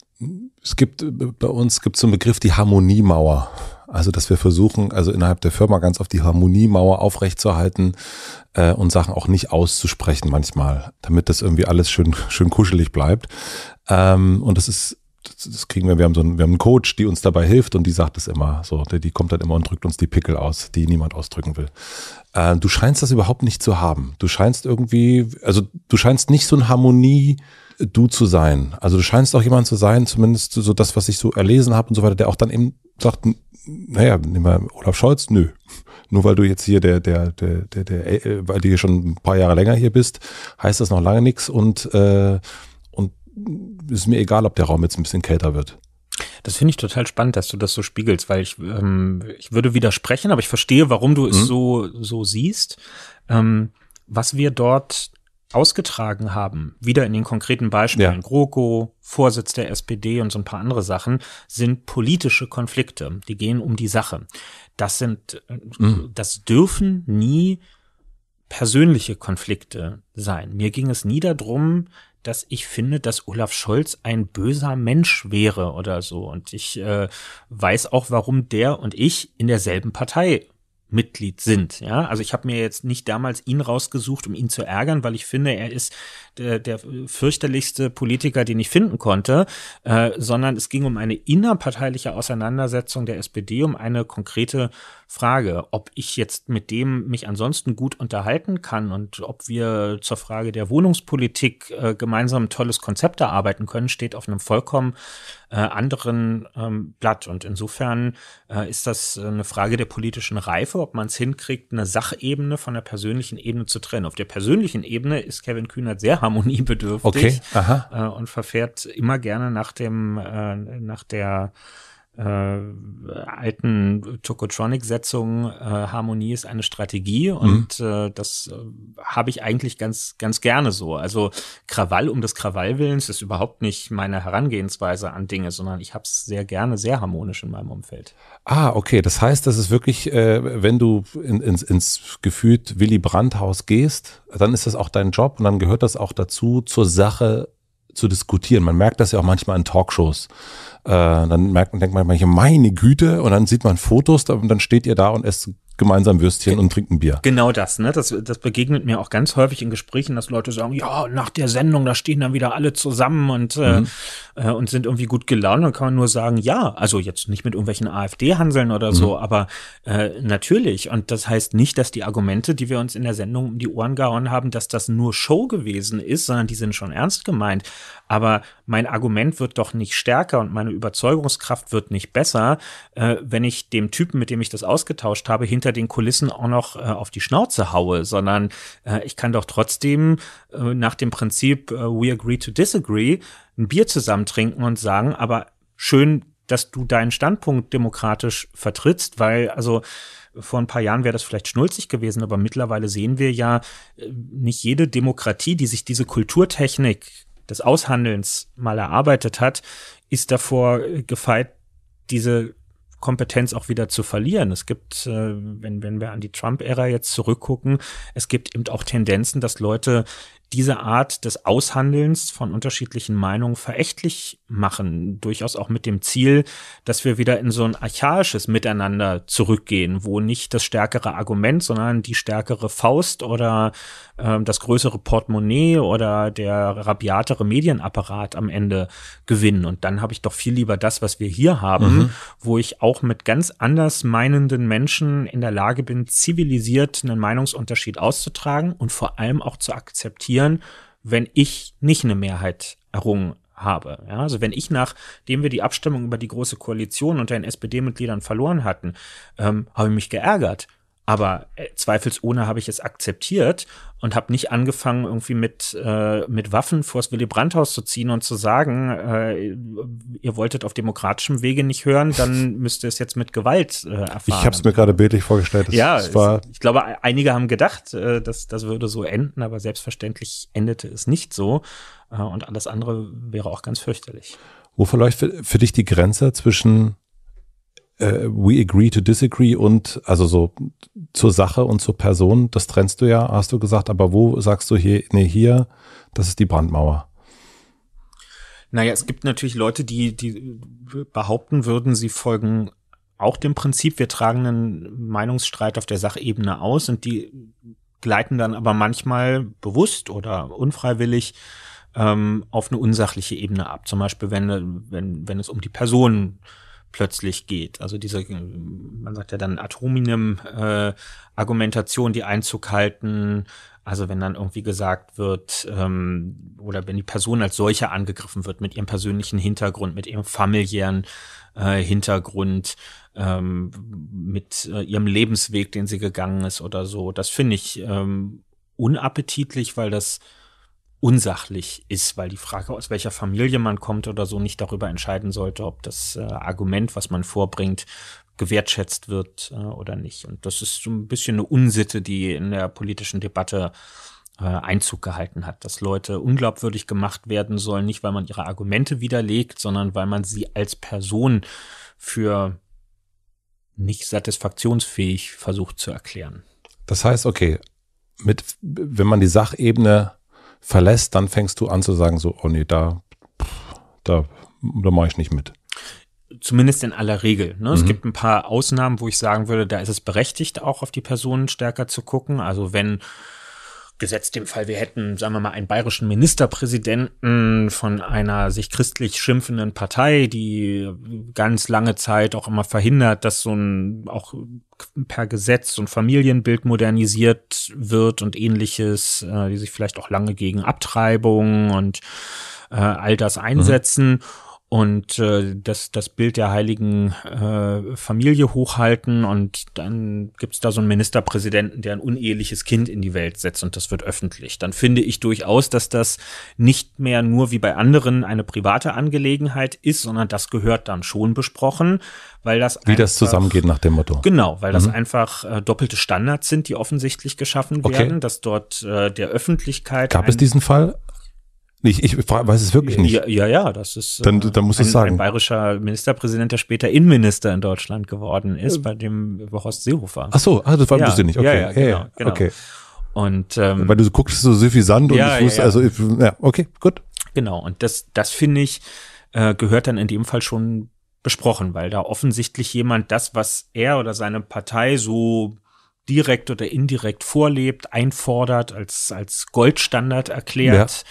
Speaker 2: es gibt, bei uns gibt es so einen Begriff, die Harmoniemauer. Also, dass wir versuchen, also innerhalb der Firma ganz auf die Harmoniemauer aufrechtzuerhalten äh, und Sachen auch nicht auszusprechen manchmal, damit das irgendwie alles schön, schön kuschelig bleibt. Ähm, und das ist das, das, kriegen wir, wir haben so einen, wir haben einen Coach, die uns dabei hilft und die sagt es immer so. Die, die, kommt dann immer und drückt uns die Pickel aus, die niemand ausdrücken will. Äh, du scheinst das überhaupt nicht zu haben. Du scheinst irgendwie, also du scheinst nicht so ein Harmonie, du zu sein. Also du scheinst auch jemand zu sein, zumindest so das, was ich so erlesen habe und so weiter, der auch dann eben sagt, naja, nehmen wir Olaf Scholz, nö. Nur weil du jetzt hier der, der, der, der, der äh, weil du hier schon ein paar Jahre länger hier bist, heißt das noch lange nichts und äh, ist mir egal, ob der Raum jetzt ein bisschen kälter wird. Das finde ich total spannend, dass
Speaker 1: du das so spiegelst, weil ich, ähm, ich würde widersprechen, aber ich verstehe, warum du mhm. es so, so siehst. Ähm, was wir dort ausgetragen haben, wieder in den konkreten Beispielen, ja. GroKo, Vorsitz der SPD und so ein paar andere Sachen, sind politische Konflikte. Die gehen um die Sache. Das sind, äh, mhm. das dürfen nie persönliche Konflikte sein. Mir ging es nie darum, dass ich finde, dass Olaf Scholz ein böser Mensch wäre oder so. Und ich äh, weiß auch, warum der und ich in derselben Partei Mitglied sind. Ja, also ich habe mir jetzt nicht damals ihn rausgesucht, um ihn zu ärgern, weil ich finde, er ist der, der fürchterlichste Politiker, den ich finden konnte, äh, sondern es ging um eine innerparteiliche Auseinandersetzung der SPD, um eine konkrete Frage, ob ich jetzt mit dem mich ansonsten gut unterhalten kann und ob wir zur Frage der Wohnungspolitik äh, gemeinsam ein tolles Konzept erarbeiten können, steht auf einem vollkommen äh, anderen ähm, Blatt. Und insofern äh, ist das eine Frage der politischen Reife, ob man es hinkriegt, eine Sachebene von der persönlichen Ebene zu trennen. Auf der persönlichen Ebene ist Kevin Kühnert sehr harmoniebedürftig okay. Äh, und verfährt immer gerne nach dem, äh, nach der äh, alten Tokotronic-Setzungen, äh, Harmonie ist eine Strategie mhm. und mhm. äh, das äh, habe ich eigentlich ganz, ganz gerne so. Also Krawall um des Krawallwillens ist überhaupt nicht meine Herangehensweise an Dinge, sondern ich habe es sehr gerne sehr harmonisch in meinem Umfeld.
Speaker 2: Ah, okay. Das heißt, das ist wirklich, äh, wenn du in, ins, ins gefühlt Willy Brandt-Haus gehst, dann ist das auch dein Job und dann gehört das auch dazu, zur Sache zu diskutieren. Man merkt das ja auch manchmal an Talkshows. Äh, dann merkt, denkt man manchmal, meine Güte, und dann sieht man Fotos, dann, dann steht ihr da und esst gemeinsam Würstchen und trinken Bier. Genau
Speaker 1: das, ne? Das, das begegnet mir auch ganz häufig in Gesprächen, dass Leute sagen, ja, nach der Sendung, da stehen dann wieder alle zusammen und, äh, mhm. äh, und sind irgendwie gut gelaunt. Dann kann man nur sagen, ja, also jetzt nicht mit irgendwelchen AfD-Hanseln oder mhm. so, aber äh, natürlich. Und das heißt nicht, dass die Argumente, die wir uns in der Sendung um die Ohren gehauen haben, dass das nur Show gewesen ist, sondern die sind schon ernst gemeint. Aber mein Argument wird doch nicht stärker und meine Überzeugungskraft wird nicht besser, äh, wenn ich dem Typen, mit dem ich das ausgetauscht habe, hinter den Kulissen auch noch äh, auf die Schnauze haue, sondern äh, ich kann doch trotzdem äh, nach dem Prinzip äh, We agree to disagree ein Bier zusammen trinken und sagen, aber schön, dass du deinen Standpunkt demokratisch vertrittst, weil also vor ein paar Jahren wäre das vielleicht schnulzig gewesen, aber mittlerweile sehen wir ja, äh, nicht jede Demokratie, die sich diese Kulturtechnik des Aushandelns mal erarbeitet hat, ist davor äh, gefeit, diese Kompetenz auch wieder zu verlieren. Es gibt, äh, wenn, wenn wir an die Trump-Ära jetzt zurückgucken, es gibt eben auch Tendenzen, dass Leute diese Art des Aushandelns von unterschiedlichen Meinungen verächtlich machen, durchaus auch mit dem Ziel, dass wir wieder in so ein archaisches Miteinander zurückgehen, wo nicht das stärkere Argument, sondern die stärkere Faust oder äh, das größere Portemonnaie oder der rabiatere Medienapparat am Ende gewinnen. Und dann habe ich doch viel lieber das, was wir hier haben, mhm. wo ich auch mit ganz anders meinenden Menschen in der Lage bin, zivilisiert einen Meinungsunterschied auszutragen und vor allem auch zu akzeptieren, passieren, wenn ich nicht eine Mehrheit errungen habe. Ja, also wenn ich, nachdem wir die Abstimmung über die Große Koalition unter den SPD-Mitgliedern verloren hatten, ähm, habe ich mich geärgert, aber äh, zweifelsohne habe ich es akzeptiert und habe nicht angefangen, irgendwie mit, äh, mit Waffen vors Willy Brandt-Haus zu ziehen und zu sagen, äh, ihr wolltet auf demokratischem Wege nicht hören, dann müsst ihr es jetzt mit Gewalt äh, erfahren. Ich habe es mir gerade bildlich vorgestellt. Das, ja, das war ich glaube, e-, einige haben gedacht, äh, dass das würde so enden, aber selbstverständlich endete es nicht so. Äh, und alles andere wäre auch ganz fürchterlich.
Speaker 2: Wo verläuft für, für dich die Grenze zwischen äh, We Agree to Disagree und also so zur Sache und zur Person, das trennst du ja, hast du gesagt, aber wo sagst du hier, nee, hier, das ist die Brandmauer?
Speaker 1: Naja, es gibt natürlich Leute, die, die behaupten würden, sie folgen auch dem Prinzip, wir tragen einen Meinungsstreit auf der Sachebene aus und die gleiten dann aber manchmal bewusst oder unfreiwillig ähm, auf eine unsachliche Ebene ab. Zum Beispiel, wenn, wenn, wenn es um die Person geht plötzlich geht. Also diese, man sagt ja dann ad hominem äh, Argumentation, die Einzug halten. Also wenn dann irgendwie gesagt wird ähm, oder wenn die Person als solche angegriffen wird mit ihrem persönlichen Hintergrund, mit ihrem familiären äh, Hintergrund, ähm, mit äh, ihrem Lebensweg, den sie gegangen ist oder so. Das finde ich ähm, unappetitlich, weil das unsachlich ist, weil die Frage, aus welcher Familie man kommt oder so, nicht darüber entscheiden sollte, ob das äh, Argument, was man vorbringt, gewertschätzt wird äh, oder nicht. Und das ist so ein bisschen eine Unsitte, die in der politischen Debatte äh, Einzug gehalten hat, dass Leute unglaubwürdig gemacht werden sollen, nicht weil man ihre Argumente widerlegt, sondern weil man sie als Person für nicht satisfaktionsfähig versucht zu erklären.
Speaker 2: Das heißt, okay, mit, wenn man die Sachebene verlässt, dann fängst du an zu sagen, so, oh nee, da, da, da mache ich nicht mit.
Speaker 1: Zumindest in aller Regel. Ne? Mhm. Es gibt ein paar Ausnahmen, wo ich sagen würde, da ist es berechtigt, auch auf die Personen stärker zu gucken. Also wenn gesetzt dem Fall, wir hätten, sagen wir mal, einen bayerischen Ministerpräsidenten von einer sich christlich schimpfenden Partei, die ganz lange Zeit auch immer verhindert, dass so ein auch per Gesetz so ein Familienbild modernisiert wird und ähnliches, äh, die sich vielleicht auch lange gegen Abtreibung und äh, all das einsetzen. Mhm und äh, das, das Bild der heiligen äh, Familie hochhalten und dann gibt's da so einen Ministerpräsidenten, der ein uneheliches Kind in die Welt setzt und das wird öffentlich. Dann finde ich durchaus, dass das nicht mehr nur wie bei anderen eine private Angelegenheit ist, sondern das gehört dann schon besprochen, weil das wie einfach, das zusammengeht nach dem Motto. Genau, weil mhm. das einfach äh, doppelte Standards sind, die offensichtlich geschaffen okay. werden, dass dort äh, der Öffentlichkeit gab es diesen
Speaker 2: Fall ich, ich weiß es wirklich nicht. Ja, ja, ja
Speaker 1: das ist dann, äh, dann muss ein, sagen. ein bayerischer Ministerpräsident, der später Innenminister in Deutschland geworden ist, äh. bei dem Horst Seehofer. Ach so, ah, das war ja, wusste nicht. Okay. Ja, genau, ja, genau, genau. Okay. Und, ähm, Weil du guckst so süffisant und ich wusste, ja, also, ich, ja,
Speaker 2: okay, gut. Genau,
Speaker 1: und das, das finde ich, äh, gehört dann in dem Fall schon besprochen, weil da offensichtlich jemand das, was er oder seine Partei so direkt oder indirekt vorlebt, einfordert, als, als Goldstandard erklärt,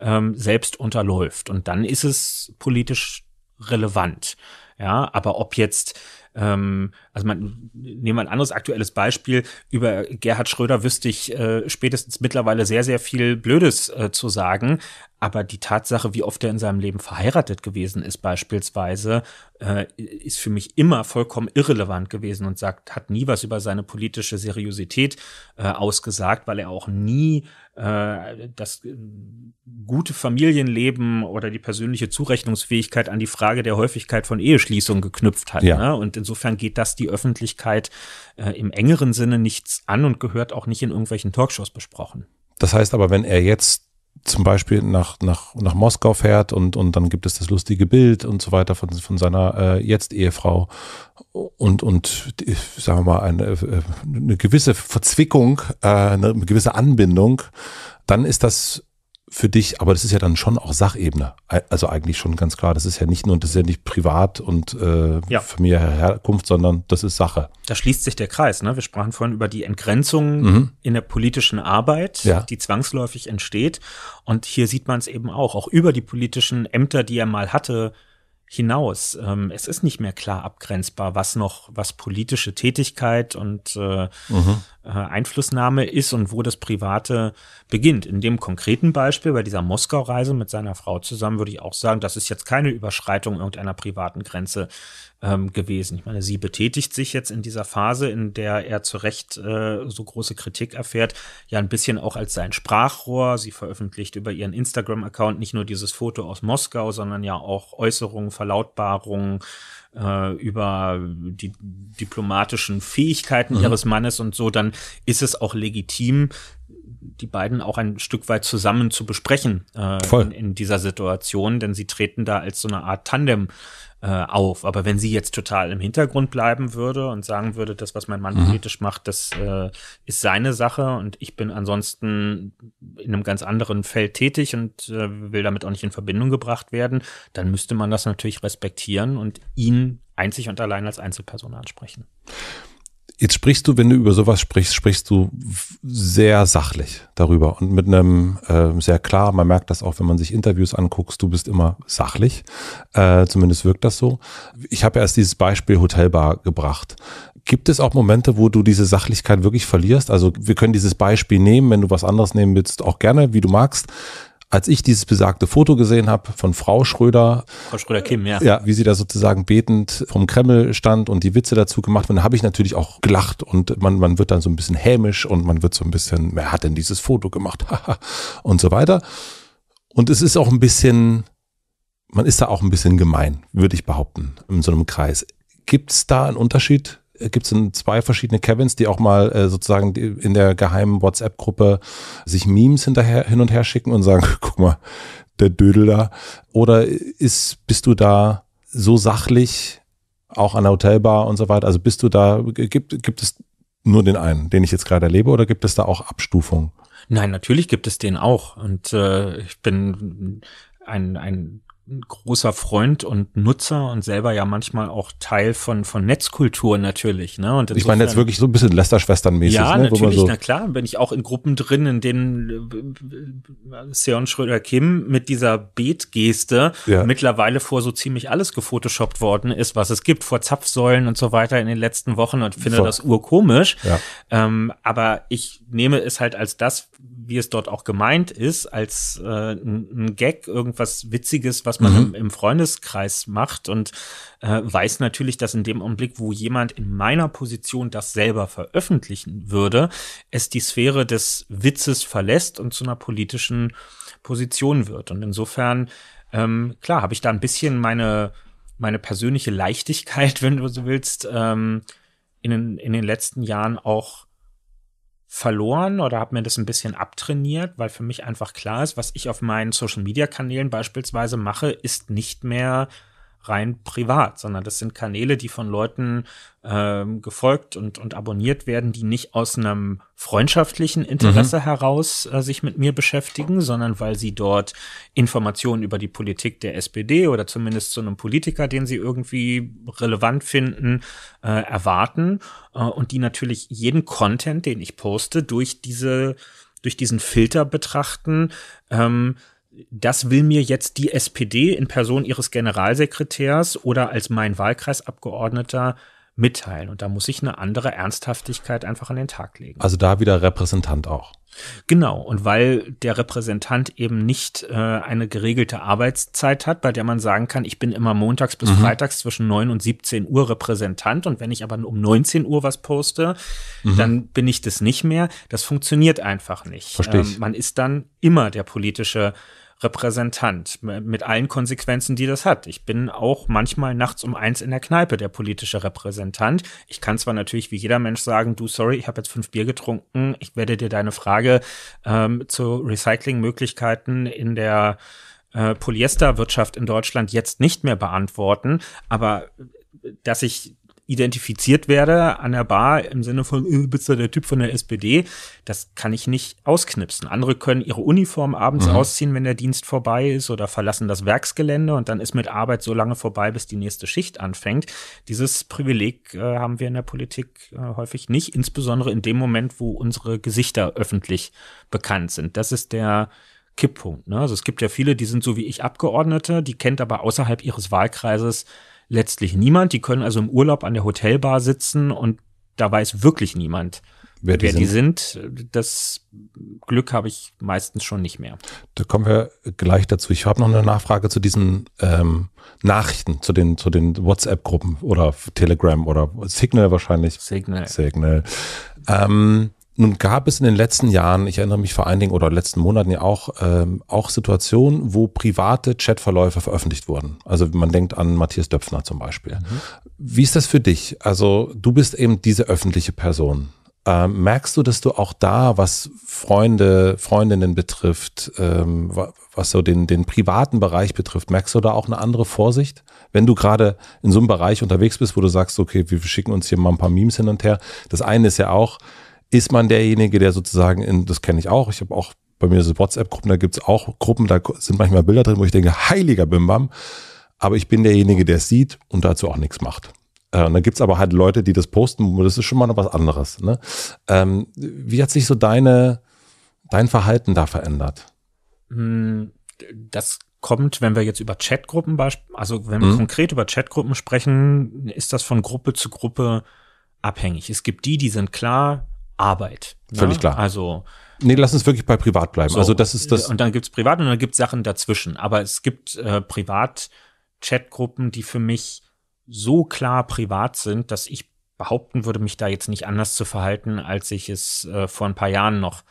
Speaker 1: ja. ähm, selbst unterläuft. Und dann ist es politisch relevant. Ja, aber ob jetzt ähm, also man, nehmen wir ein anderes aktuelles Beispiel. Über Gerhard Schröder wüsste ich äh, spätestens mittlerweile sehr, sehr viel Blödes äh, zu sagen. Aber die Tatsache, wie oft er in seinem Leben verheiratet gewesen ist, beispielsweise, äh, ist für mich immer vollkommen irrelevant gewesen und sagt, hat nie was über seine politische Seriosität äh, ausgesagt, weil er auch nie äh, das äh, gute Familienleben oder die persönliche Zurechnungsfähigkeit an die Frage der Häufigkeit von Eheschließungen geknüpft hat. Ja. Ne? Und insofern geht das die Öffentlichkeit äh, im engeren Sinne nichts an und gehört auch nicht in irgendwelchen Talkshows besprochen.
Speaker 2: Das heißt aber, wenn er jetzt zum Beispiel nach, nach, nach Moskau fährt und, und dann gibt es das lustige Bild und so weiter von, von seiner äh, jetzt Ehefrau und, und äh, sagen wir mal, eine, äh, eine gewisse Verzwickung, äh, eine gewisse Anbindung, dann ist das für dich, aber das ist ja dann schon auch Sachebene. Also eigentlich schon ganz klar, das ist ja nicht nur, das ist ja nicht privat und äh, ja. Familie Herkunft, sondern das ist Sache.
Speaker 1: Da schließt sich der Kreis. Ne? Wir sprachen vorhin über die Entgrenzung mhm. in der politischen Arbeit, ja. die zwangsläufig entsteht. Und hier sieht man es eben auch, auch über die politischen Ämter, die er mal hatte, hinaus. Ähm, es ist nicht mehr klar abgrenzbar, was noch, was politische Tätigkeit und äh, mhm. Äh, Einflussnahme ist und wo das Private beginnt. In dem konkreten Beispiel bei dieser Moskau-Reise mit seiner Frau zusammen würde ich auch sagen, das ist jetzt keine Überschreitung irgendeiner privaten Grenze ähm, gewesen. Ich meine, sie betätigt sich jetzt in dieser Phase, in der er zu Recht äh, so große Kritik erfährt, ja ein bisschen auch als sein Sprachrohr. Sie veröffentlicht über ihren Instagram-Account nicht nur dieses Foto aus Moskau, sondern ja auch Äußerungen, Verlautbarungen äh, über die diplomatischen Fähigkeiten mhm. ihres Mannes und so, dann ist es auch legitim, die beiden auch ein Stück weit zusammen zu besprechen äh, in, in, dieser Situation, denn sie treten da als so eine Art Tandem äh, auf. Aber wenn sie jetzt total im Hintergrund bleiben würde und sagen würde, das, was mein Mann mhm. politisch macht, das äh, ist seine Sache und ich bin ansonsten in einem ganz anderen Feld tätig und äh, will damit auch nicht in Verbindung gebracht werden, dann müsste man das natürlich respektieren und ihn einzig und allein als Einzelperson ansprechen.
Speaker 2: Jetzt sprichst du, wenn du über sowas sprichst, sprichst du sehr sachlich darüber und mit einem äh, sehr klar, man merkt das auch, wenn man sich Interviews anguckt. du bist immer sachlich, äh, zumindest wirkt das so. Ich habe erst dieses Beispiel Hotelbar gebracht. Gibt es auch Momente, wo du diese Sachlichkeit wirklich verlierst? Also wir können dieses Beispiel nehmen, wenn du was anderes nehmen willst, auch gerne, wie du magst als ich dieses besagte Foto gesehen habe von Frau Schröder. Frau Schröder Kim, ja. Ja, wie sie da sozusagen betend vom Kreml stand und die Witze dazu gemacht wurden, habe ich natürlich auch gelacht und man, man wird dann so ein bisschen hämisch und man wird so ein bisschen, wer hat denn dieses Foto gemacht? und so weiter. Und es ist auch ein bisschen, man ist da auch ein bisschen gemein, würde ich behaupten, in so einem Kreis. Gibt es da einen Unterschied äh, gibt es zwei verschiedene Kevins, die auch mal äh, sozusagen in der geheimen WhatsApp-Gruppe sich Memes hinterher, hin und her schicken und sagen, guck mal, der Dödel da. Oder ist, bist du da so sachlich, auch an der Hotelbar und so weiter? Also bist du da, gibt, gibt es nur den einen, den ich jetzt gerade erlebe, oder gibt es da auch Abstufungen?
Speaker 1: Nein, natürlich gibt es den auch. Und äh, ich bin ein, ein großer Freund und Nutzer und selber ja manchmal auch Teil von, von Netzkultur natürlich. Ne? Und ich meine jetzt wirklich so ein bisschen
Speaker 2: Lästerschwestern-mäßig. Ja, ne? natürlich, so na
Speaker 1: klar, bin ich auch in Gruppen drin, in denen äh, Seon Schröder-Kim mit dieser Beetgeste ja. mittlerweile vor so ziemlich alles gefotoshoppt worden ist, was es gibt, vor Zapfsäulen und so weiter in den letzten Wochen und finde so. das urkomisch. Ja. Ähm, aber ich nehme es halt als das, wie es dort auch gemeint ist, als äh, ein Gag, irgendwas Witziges, was man mhm. im, im, Freundeskreis macht und äh, weiß natürlich, dass in dem Augenblick, wo jemand in meiner Position das selber veröffentlichen würde, es die Sphäre des Witzes verlässt und zu einer politischen Position wird. Und insofern, ähm, klar, habe ich da ein bisschen meine, meine persönliche Leichtigkeit, wenn du so willst, ähm, in, den, in den letzten Jahren auch verloren oder habe mir das ein bisschen abtrainiert, weil für mich einfach klar ist, was ich auf meinen Social-Media-Kanälen beispielsweise mache, ist nicht mehr rein privat, sondern das sind Kanäle, die von Leuten ähm, gefolgt und, und abonniert werden, die nicht aus einem freundschaftlichen Interesse mhm. heraus äh, sich mit mir beschäftigen, sondern weil sie dort Informationen über die Politik der SPD oder zumindest zu einem Politiker, den sie irgendwie relevant finden, äh, erwarten äh, und die natürlich jeden Content, den ich poste, durch diese durch diesen Filter betrachten. Ähm, das will mir jetzt die SPD in Person ihres Generalsekretärs oder als mein Wahlkreisabgeordneter mitteilen. Und da muss ich eine andere Ernsthaftigkeit einfach an den Tag
Speaker 2: legen. Also da wieder Repräsentant auch.
Speaker 1: Genau, und weil der Repräsentant eben nicht äh, eine geregelte Arbeitszeit hat, bei der man sagen kann, ich bin immer montags bis mhm. freitags zwischen 9 und 17 Uhr Repräsentant und wenn ich aber um 19 Uhr was poste, mhm. dann bin ich das nicht mehr. Das funktioniert einfach nicht. Verstehe ich. Ähm, man ist dann immer der politische Repräsentant mit allen Konsequenzen, die das hat. Ich bin auch manchmal nachts um eins in der Kneipe der politische Repräsentant. Ich kann zwar natürlich wie jeder Mensch sagen, du, sorry, ich habe jetzt fünf Bier getrunken, ich werde dir deine Frage ähm, zu Recyclingmöglichkeiten in der äh, Polyesterwirtschaft in Deutschland jetzt nicht mehr beantworten, aber äh, dass ich identifiziert werde an der Bar im Sinne von, äh, bist du der Typ von der SPD, das kann ich nicht ausknipsen. Andere können ihre Uniform abends mhm. ausziehen, wenn der Dienst vorbei ist oder verlassen das Werksgelände und dann ist mit Arbeit so lange vorbei, bis die nächste Schicht anfängt. Dieses Privileg äh, haben wir in der Politik äh, häufig nicht, insbesondere in dem Moment, wo unsere Gesichter öffentlich bekannt sind. Das ist der Kipppunkt. Ne? Also es gibt ja viele, die sind so wie ich Abgeordnete, die kennt aber außerhalb ihres Wahlkreises letztlich niemand. Die können also im Urlaub an der Hotelbar sitzen und da weiß wirklich niemand, wer die, wer die sind. sind. Das Glück habe ich meistens schon nicht mehr.
Speaker 2: Da kommen wir gleich dazu. Ich habe noch eine Nachfrage zu diesen ähm, Nachrichten, zu den, zu den WhatsApp-Gruppen oder Telegram oder Signal wahrscheinlich. Signal. Signal. Ähm, nun gab es in den letzten Jahren, ich erinnere mich vor allen Dingen oder letzten Monaten ja auch, ähm, auch Situationen, wo private Chatverläufe veröffentlicht wurden. Also man denkt an Matthias Döpfner zum Beispiel. Mhm. Wie ist das für dich? Also du bist eben diese öffentliche Person. Ähm, merkst du, dass du auch da, was Freunde, Freundinnen betrifft, ähm, was so den, den privaten Bereich betrifft, merkst du da auch eine andere Vorsicht? Wenn du gerade in so einem Bereich unterwegs bist, wo du sagst, okay, wir schicken uns hier mal ein paar Memes hin und her. Das eine ist ja auch, ist man derjenige, der sozusagen in, das kenne ich auch, ich habe auch bei mir so WhatsApp-Gruppen, da gibt es auch Gruppen, da sind manchmal Bilder drin, wo ich denke, heiliger Bimbam, aber ich bin derjenige, der es sieht und dazu auch nichts macht. Äh, und dann es aber halt Leute, die das posten, das ist schon mal noch was anderes. Ne? Ähm, wie hat sich so deine, dein Verhalten da verändert?
Speaker 1: Hm, das kommt, wenn wir jetzt über Chatgruppen, also wenn wir mhm. konkret über Chatgruppen sprechen, ist das von Gruppe zu Gruppe abhängig. Es gibt die, die sind klar, Arbeit. Ne? Völlig ne? klar. Also
Speaker 2: Nee, lass uns wirklich bei privat bleiben. So, also das ist das. Und
Speaker 1: dann gibt es privat und dann gibt es Sachen dazwischen. Aber es gibt äh, Privat-Chatgruppen, die für mich so klar privat sind, dass ich behaupten würde, mich da jetzt nicht anders zu verhalten, als ich es äh, vor ein paar Jahren noch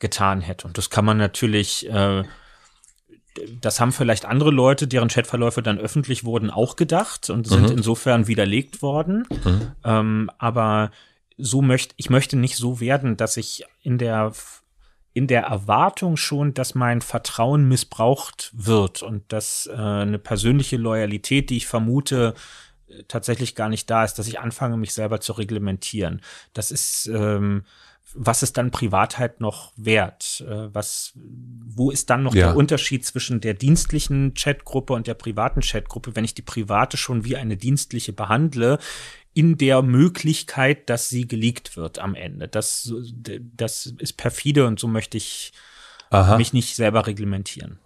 Speaker 1: getan hätte. Und das kann man natürlich, äh, das haben vielleicht andere Leute, deren Chatverläufe dann öffentlich wurden, auch gedacht und sind mhm. insofern widerlegt worden. Mhm. Ähm, aber so möchte, ich möchte nicht so werden, dass ich in der in der Erwartung schon, dass mein Vertrauen missbraucht wird und dass äh, eine persönliche Loyalität, die ich vermute, äh, tatsächlich gar nicht da ist, dass ich anfange, mich selber zu reglementieren. Das ist, ähm, was ist dann Privatheit noch wert? Äh, was, wo ist dann noch ja. der Unterschied zwischen der dienstlichen Chatgruppe und der privaten Chatgruppe, wenn ich die private schon wie eine dienstliche behandle, in der Möglichkeit, dass sie geleakt wird am Ende. Das, das ist perfide und so möchte ich Aha. mich nicht selber reglementieren.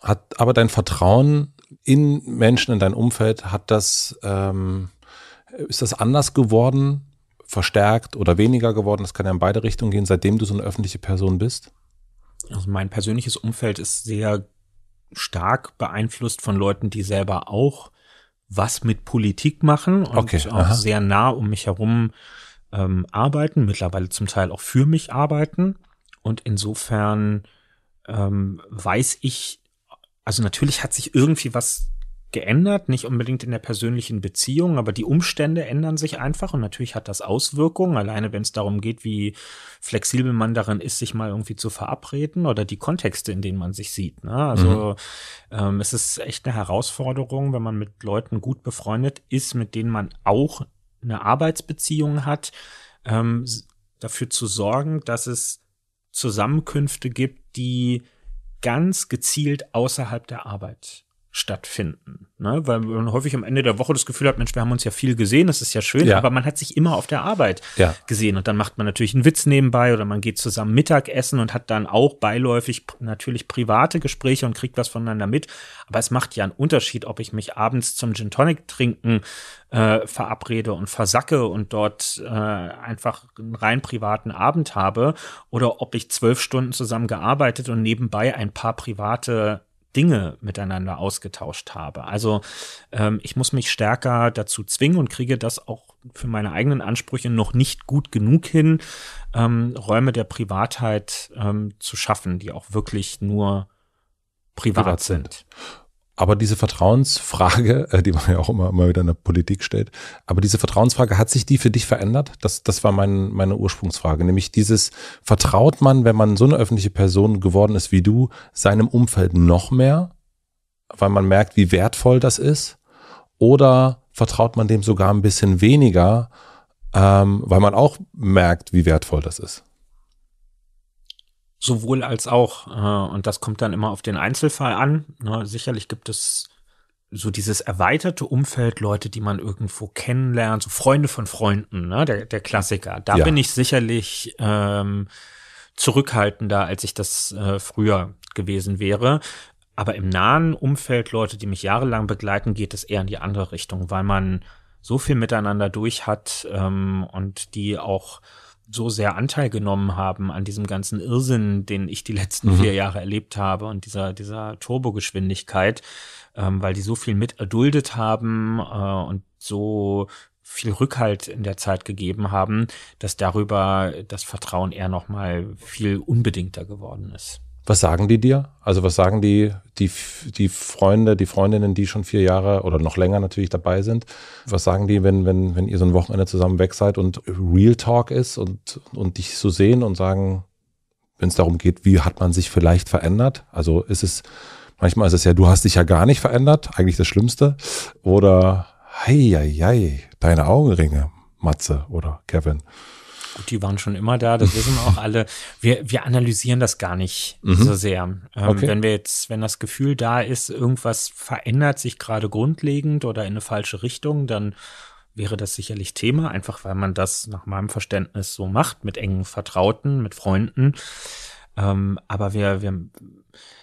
Speaker 2: Hat aber dein Vertrauen in Menschen, in dein Umfeld, hat das, ähm, ist das anders geworden, verstärkt oder weniger geworden? Das kann ja in beide Richtungen gehen, seitdem du so eine öffentliche Person bist. Also mein persönliches Umfeld ist sehr stark
Speaker 1: beeinflusst von Leuten, die selber auch was mit Politik machen und okay, auch aha. sehr nah um mich herum ähm, arbeiten, mittlerweile zum Teil auch für mich arbeiten. Und insofern ähm, weiß ich, also natürlich hat sich irgendwie was geändert, nicht unbedingt in der persönlichen Beziehung, aber die Umstände ändern sich einfach und natürlich hat das Auswirkungen, alleine wenn es darum geht, wie flexibel man darin ist, sich mal irgendwie zu verabreden oder die Kontexte, in denen man sich sieht. Ne? Also mhm. ähm, es ist echt eine Herausforderung, wenn man mit Leuten gut befreundet ist, mit denen man auch eine Arbeitsbeziehung hat, ähm, dafür zu sorgen, dass es Zusammenkünfte gibt, die ganz gezielt außerhalb der Arbeit stattfinden. Ne? Weil man häufig am Ende der Woche das Gefühl hat, Mensch, wir haben uns ja viel gesehen, das ist ja schön, ja. aber man hat sich immer auf der Arbeit ja. gesehen. Und dann macht man natürlich einen Witz nebenbei oder man geht zusammen Mittagessen und hat dann auch beiläufig natürlich private Gespräche und kriegt was voneinander mit. Aber es macht ja einen Unterschied, ob ich mich abends zum Gin Tonic trinken äh, verabrede und versacke und dort äh, einfach einen rein privaten Abend habe oder ob ich zwölf Stunden zusammen gearbeitet und nebenbei ein paar private Dinge miteinander ausgetauscht habe. Also ähm, ich muss mich stärker dazu zwingen und kriege das auch für meine eigenen Ansprüche noch nicht gut genug hin, ähm, Räume der Privatheit ähm, zu schaffen, die auch wirklich nur privat, privat sind. sind.
Speaker 2: Aber diese Vertrauensfrage, äh, die man ja auch immer, immer wieder in der Politik stellt, aber diese Vertrauensfrage, hat sich die für dich verändert? Das, das war mein, meine Ursprungsfrage, nämlich dieses, vertraut man, wenn man so eine öffentliche Person geworden ist wie du, seinem Umfeld noch mehr, weil man merkt, wie wertvoll das ist? Oder vertraut man dem sogar ein bisschen weniger, ähm, weil man auch merkt, wie wertvoll das ist?
Speaker 1: sowohl als auch. Äh, und das kommt dann immer auf den Einzelfall an. Na, ne? sicherlich gibt es so dieses erweiterte Umfeld, Leute, die man irgendwo kennenlernt, so Freunde von Freunden, ne? der, der Klassiker. Da ja. bin ich sicherlich ähm, zurückhaltender, als ich das äh, früher gewesen wäre. Aber im nahen Umfeld, Leute, die mich jahrelang begleiten, geht es eher in die andere Richtung, weil man so viel miteinander durch hat ähm, und die auch so sehr Anteil genommen haben an diesem ganzen Irrsinn, den ich die letzten mhm. vier Jahre erlebt habe und dieser, dieser Turbogeschwindigkeit, ähm, weil die so viel mit erduldet haben äh, und so viel Rückhalt in der Zeit gegeben haben, dass darüber das Vertrauen eher noch mal viel unbedingter geworden ist.
Speaker 2: Was sagen die dir? Also was sagen die, die, die Freunde, die Freundinnen, die schon vier Jahre oder noch länger natürlich dabei sind? Was sagen die, wenn, wenn, wenn ihr so ein Wochenende zusammen weg seid und Real Talk ist und, und dich so sehen und sagen, wenn es darum geht, wie hat man sich vielleicht verändert? Also ist es, manchmal ist es ja, du hast dich ja gar nicht verändert, eigentlich das Schlimmste. Oder, hei, hei, hei deine Augenringe, Matze oder Kevin.
Speaker 1: Gut, die waren schon immer da, das wissen auch alle. Wir, wir analysieren das gar nicht mhm. so sehr. Ähm, okay. Wenn wir jetzt, wenn das Gefühl da ist, irgendwas verändert sich gerade grundlegend oder in eine falsche Richtung, dann wäre das sicherlich Thema, einfach weil man das nach meinem Verständnis so macht, mit engen Vertrauten, mit Freunden. Ähm, aber wir, wir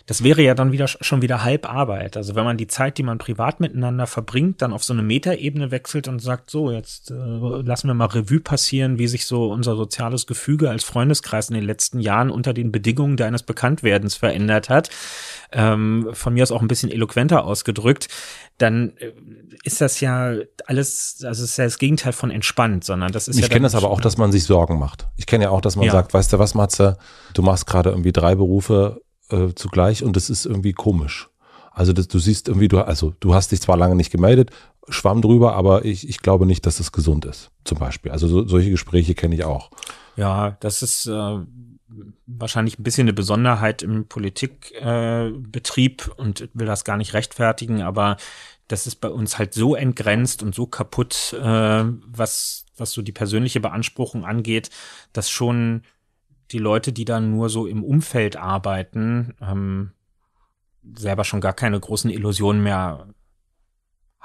Speaker 1: das wäre ja dann wieder schon wieder halb Arbeit. Also wenn man die Zeit, die man privat miteinander verbringt, dann auf so eine Metaebene wechselt und sagt, so, jetzt äh, lassen wir mal Revue passieren, wie sich so unser soziales Gefüge als Freundeskreis in den letzten Jahren unter den Bedingungen deines Bekanntwerdens verändert hat, ähm, von mir aus auch ein bisschen eloquenter ausgedrückt, dann äh, ist das ja alles, also es ist ja das Gegenteil von entspannt, sondern das ist ich ja. Ich kenne das aber auch,
Speaker 2: dass man sich Sorgen macht. Ich kenne ja auch, dass man ja. sagt, weißt du was, Matze, du machst gerade irgendwie drei Berufe, äh, zugleich und das ist irgendwie komisch. Also das, du siehst irgendwie, du, also du hast dich zwar lange nicht gemeldet, schwamm drüber, aber ich, ich glaube nicht, dass das gesund ist, zum Beispiel. Also so, solche Gespräche kenne ich auch.
Speaker 1: Ja, das ist äh, wahrscheinlich ein bisschen eine Besonderheit im Politikbetrieb äh, und will das gar nicht rechtfertigen, aber das ist bei uns halt so entgrenzt und so kaputt, äh, was, was so die persönliche Beanspruchung angeht, dass schon die Leute, die dann nur so im Umfeld arbeiten, ähm, selber schon gar keine großen Illusionen mehr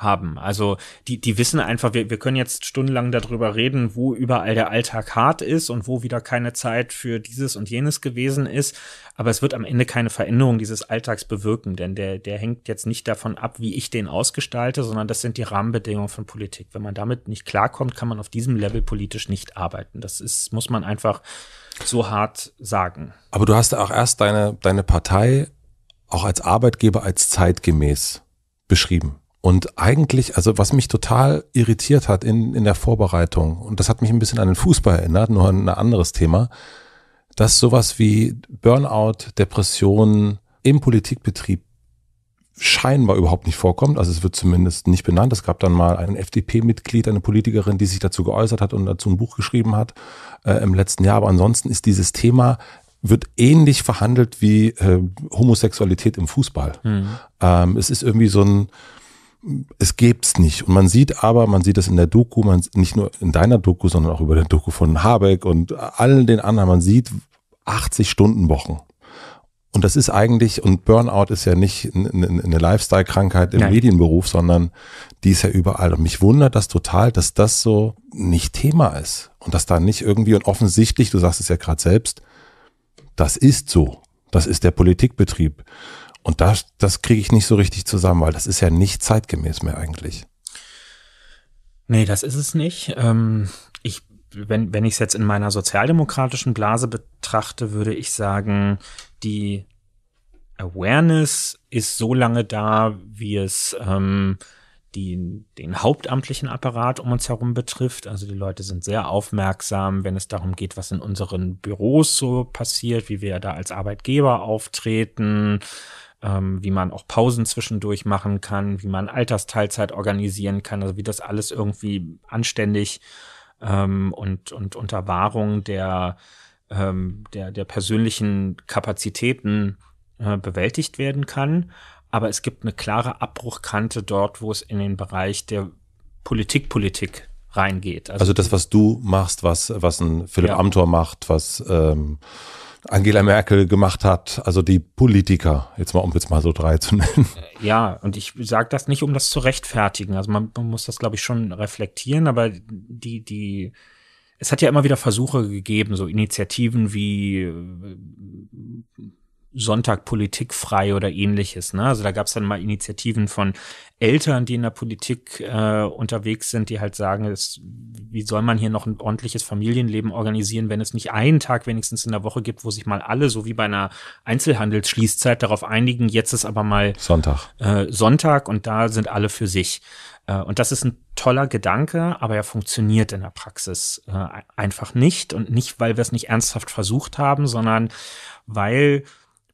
Speaker 1: haben. Also die, die wissen einfach, wir, wir können jetzt stundenlang darüber reden, wo überall der Alltag hart ist und wo wieder keine Zeit für dieses und jenes gewesen ist. Aber es wird am Ende keine Veränderung dieses Alltags bewirken, denn der, der hängt jetzt nicht davon ab, wie ich den ausgestalte, sondern das sind die Rahmenbedingungen von Politik. Wenn man damit nicht klarkommt, kann man auf diesem Level politisch nicht arbeiten. Das ist, muss man einfach so hart
Speaker 2: sagen. Aber du hast ja auch erst deine, deine Partei auch als Arbeitgeber als zeitgemäß beschrieben. Und eigentlich, also was mich total irritiert hat in, in der Vorbereitung, und das hat mich ein bisschen an den Fußball erinnert, nur an ein anderes Thema, dass sowas wie Burnout, Depressionen im Politikbetrieb scheinbar überhaupt nicht vorkommt. Also es wird zumindest nicht benannt. Es gab dann mal ein FDP-Mitglied, eine Politikerin, die sich dazu geäußert hat und dazu ein Buch geschrieben hat äh, im letzten Jahr. Aber ansonsten ist dieses Thema wird ähnlich verhandelt wie äh, Homosexualität im Fußball. Mhm. Ähm, es ist irgendwie so ein es gibt's nicht. Und man sieht aber, man sieht es in der Doku, man, nicht nur in deiner Doku, sondern auch über der Doku von Habeck und allen den anderen, man sieht 80 Stunden Wochen. Und das ist eigentlich, und Burnout ist ja nicht eine Lifestyle-Krankheit im Nein. Medienberuf, sondern die ist ja überall. Und mich wundert das total, dass das so nicht Thema ist. Und dass da nicht irgendwie, und offensichtlich, du sagst es ja gerade selbst, das ist so. Das ist der Politikbetrieb. Und das, das kriege ich nicht so richtig zusammen, weil das ist ja nicht zeitgemäß mehr eigentlich.
Speaker 1: Nee, das ist es nicht. Ähm, ich, wenn, wenn ich es jetzt in meiner sozialdemokratischen Blase betrachte, würde ich sagen, die Awareness ist so lange da, wie es ähm, die, den hauptamtlichen Apparat um uns herum betrifft. Also die Leute sind sehr aufmerksam, wenn es darum geht, was in unseren Büros so passiert, wie wir da als Arbeitgeber auftreten, ähm, wie man auch Pausen zwischendurch machen kann, wie man Altersteilzeit organisieren kann, also wie das alles irgendwie anständig ähm, und, und unter Wahrung der, ähm, der, der persönlichen Kapazitäten äh, bewältigt werden kann. Aber es gibt eine klare Abbruchkante dort, wo es in den Bereich der Politik-Politik reingeht. Also, also,
Speaker 2: das, was du machst, was, was ein Philipp ja. Amthor macht, was ähm, Angela Merkel gemacht hat, also die Politiker, jetzt mal um jetzt mal so drei zu nennen.
Speaker 1: Äh, ja, und ich sage das nicht, um das zu rechtfertigen. Also man, man muss das, glaube ich, schon reflektieren, aber die, die, es hat ja immer wieder Versuche gegeben, so Initiativen wie äh, Sonntag Politik frei oder ähnliches. Ne? Also da gab es dann mal Initiativen von Eltern, die in der Politik äh, unterwegs sind, die halt sagen, es, wie soll man hier noch ein ordentliches Familienleben organisieren, wenn es nicht einen Tag wenigstens in der Woche gibt, wo sich mal alle, so wie bei einer Einzelhandelsschließzeit, darauf einigen, jetzt ist aber mal Sonntag. Äh, Sonntag und da sind alle für sich. Äh, und das ist ein toller Gedanke, aber er funktioniert in der Praxis äh, einfach nicht. Und nicht, weil wir es nicht ernsthaft versucht haben, sondern weil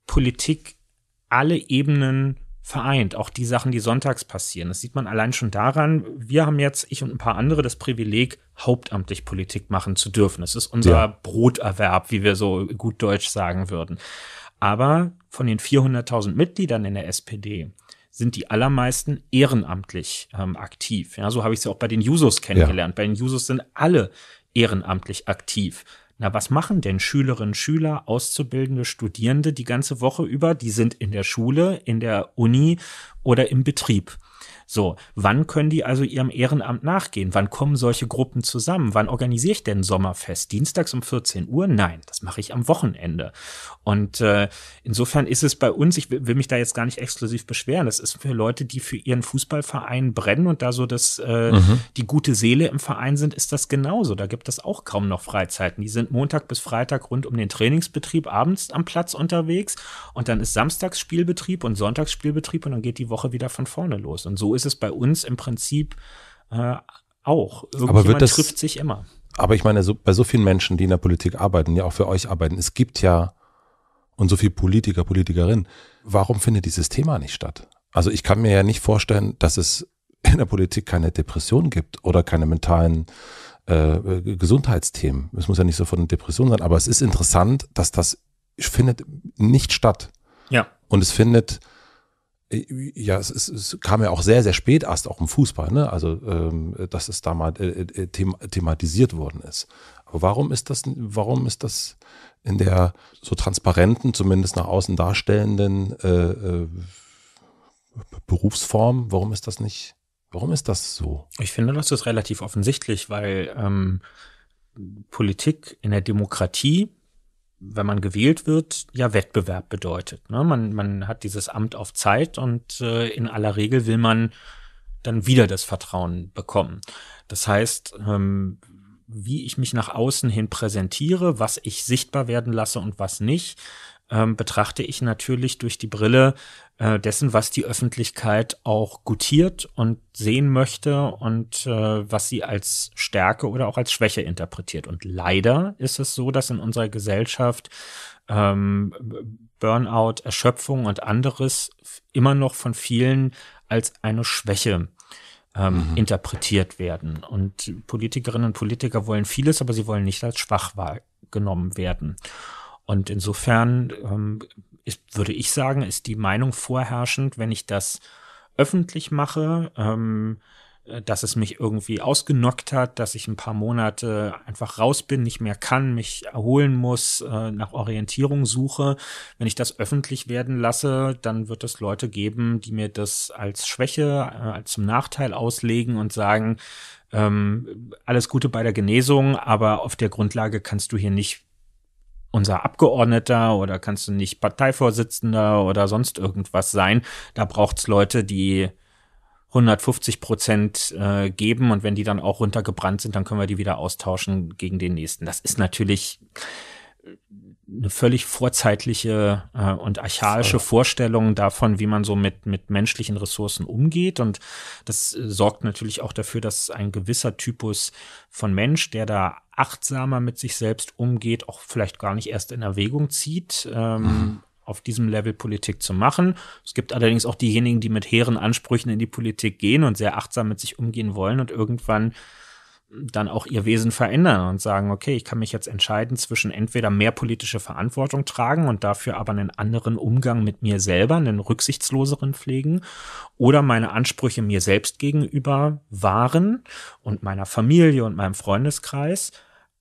Speaker 1: Politik alle Ebenen vereint, auch die Sachen, die sonntags passieren. Das sieht man allein schon daran, wir haben jetzt, ich und ein paar andere, das Privileg, hauptamtlich Politik machen zu dürfen. Es ist unser ja. Broterwerb, wie wir so gut Deutsch sagen würden. Aber von den 400.000 Mitgliedern in der SPD sind die allermeisten ehrenamtlich ähm, aktiv. Ja, so habe ich sie ja auch bei den Jusos kennengelernt. Ja. Bei den Jusos sind alle ehrenamtlich aktiv na, was machen denn Schülerinnen, Schüler, Auszubildende, Studierende die ganze Woche über? Die sind in der Schule, in der Uni oder im Betrieb. So, wann können die also ihrem Ehrenamt nachgehen? Wann kommen solche Gruppen zusammen? Wann organisiere ich denn Sommerfest? Dienstags um 14 Uhr? Nein, das mache ich am Wochenende. Und äh, insofern ist es bei uns, ich will, mich da jetzt gar nicht exklusiv beschweren, das ist für Leute, die für ihren Fußballverein brennen und da so das, äh, mhm. die gute Seele im Verein sind, ist das genauso. Da gibt es auch kaum noch Freizeiten. Die sind Montag bis Freitag rund um den Trainingsbetrieb abends am Platz unterwegs und dann ist Samstagsspielbetrieb und Sonntagsspielbetrieb und dann geht die Woche wieder von vorne los. Und so ist es bei uns im Prinzip äh, auch. Irgendjemand aber wird das, trifft sich immer.
Speaker 2: Aber ich meine, so, bei so vielen Menschen, die in der Politik arbeiten, die auch für euch arbeiten, es gibt ja und so viele Politiker, Politikerinnen, warum findet dieses Thema nicht statt? Also ich kann mir ja nicht vorstellen, dass es in der Politik keine Depression gibt oder keine mentalen äh, Gesundheitsthemen. Es muss ja nicht so von Depression sein, aber es ist interessant, dass das findet nicht statt. Ja. Und es findet äh, ja, es, ist, es kam ja auch sehr, sehr spät erst auch im Fußball, ne? Also, ähm, dass es da mal äh, äh thema thematisiert worden ist. Aber warum ist das, warum ist das in der so transparenten, zumindest nach außen darstellenden äh, äh, Berufsform, warum ist das nicht,
Speaker 1: warum ist das so? Ich finde, das ist relativ offensichtlich, weil ähm, Politik in der Demokratie wenn man gewählt wird, ja Wettbewerb bedeutet. Ne? Man, man hat dieses Amt auf Zeit und äh, in aller Regel will man dann wieder das Vertrauen bekommen. Das heißt, ähm, wie ich mich nach außen hin präsentiere, was ich sichtbar werden lasse und was nicht, ähm, betrachte ich natürlich durch die Brille äh, dessen, was die Öffentlichkeit auch gutiert und sehen möchte und äh, was sie als Stärke oder auch als Schwäche interpretiert. Und leider ist es so, dass in unserer Gesellschaft ähm, Burnout, Erschöpfung und anderes immer noch von vielen als eine Schwäche ähm, mhm. interpretiert werden. Und Politikerinnen und Politiker wollen vieles, aber sie wollen nicht als schwach wahrgenommen werden. Und insofern ähm, ist, würde ich sagen, ist die Meinung vorherrschend, wenn ich das öffentlich mache, ähm, äh, dass es mich irgendwie ausgenockt hat, dass ich ein paar Monate einfach raus bin, nicht mehr kann, mich erholen muss, äh, nach Orientierung suche. Wenn ich das öffentlich werden lasse, dann wird es Leute geben, die mir das als Schwäche, äh, als zum Nachteil auslegen und sagen, ähm, alles Gute bei der Genesung, aber auf der Grundlage kannst du hier nicht unser Abgeordneter oder kannst du nicht Parteivorsitzender oder sonst irgendwas sein. Da braucht's Leute, die 150 Prozent äh, geben und wenn die dann auch runtergebrannt sind, dann können wir die wieder austauschen gegen den nächsten. Das ist natürlich eine völlig vorzeitliche äh, und archaische Voll. Vorstellung davon, wie man so mit, mit menschlichen Ressourcen umgeht. Und das äh, sorgt natürlich auch dafür, dass ein gewisser Typus von Mensch, der da achtsamer mit sich selbst umgeht, auch vielleicht gar nicht erst in Erwägung zieht. Ähm, mhm. auf diesem Level Politik zu machen. Es gibt allerdings auch diejenigen, die mit hehren Ansprüchen in die Politik gehen und sehr achtsam mit sich umgehen wollen und irgendwann dann auch ihr Wesen verändern und sagen, okay, ich kann mich jetzt entscheiden zwischen entweder mehr politische Verantwortung tragen und dafür aber einen anderen Umgang mit mir selber, einen rücksichtsloseren pflegen oder meine Ansprüche mir selbst gegenüber wahren und meiner Familie und meinem Freundeskreis,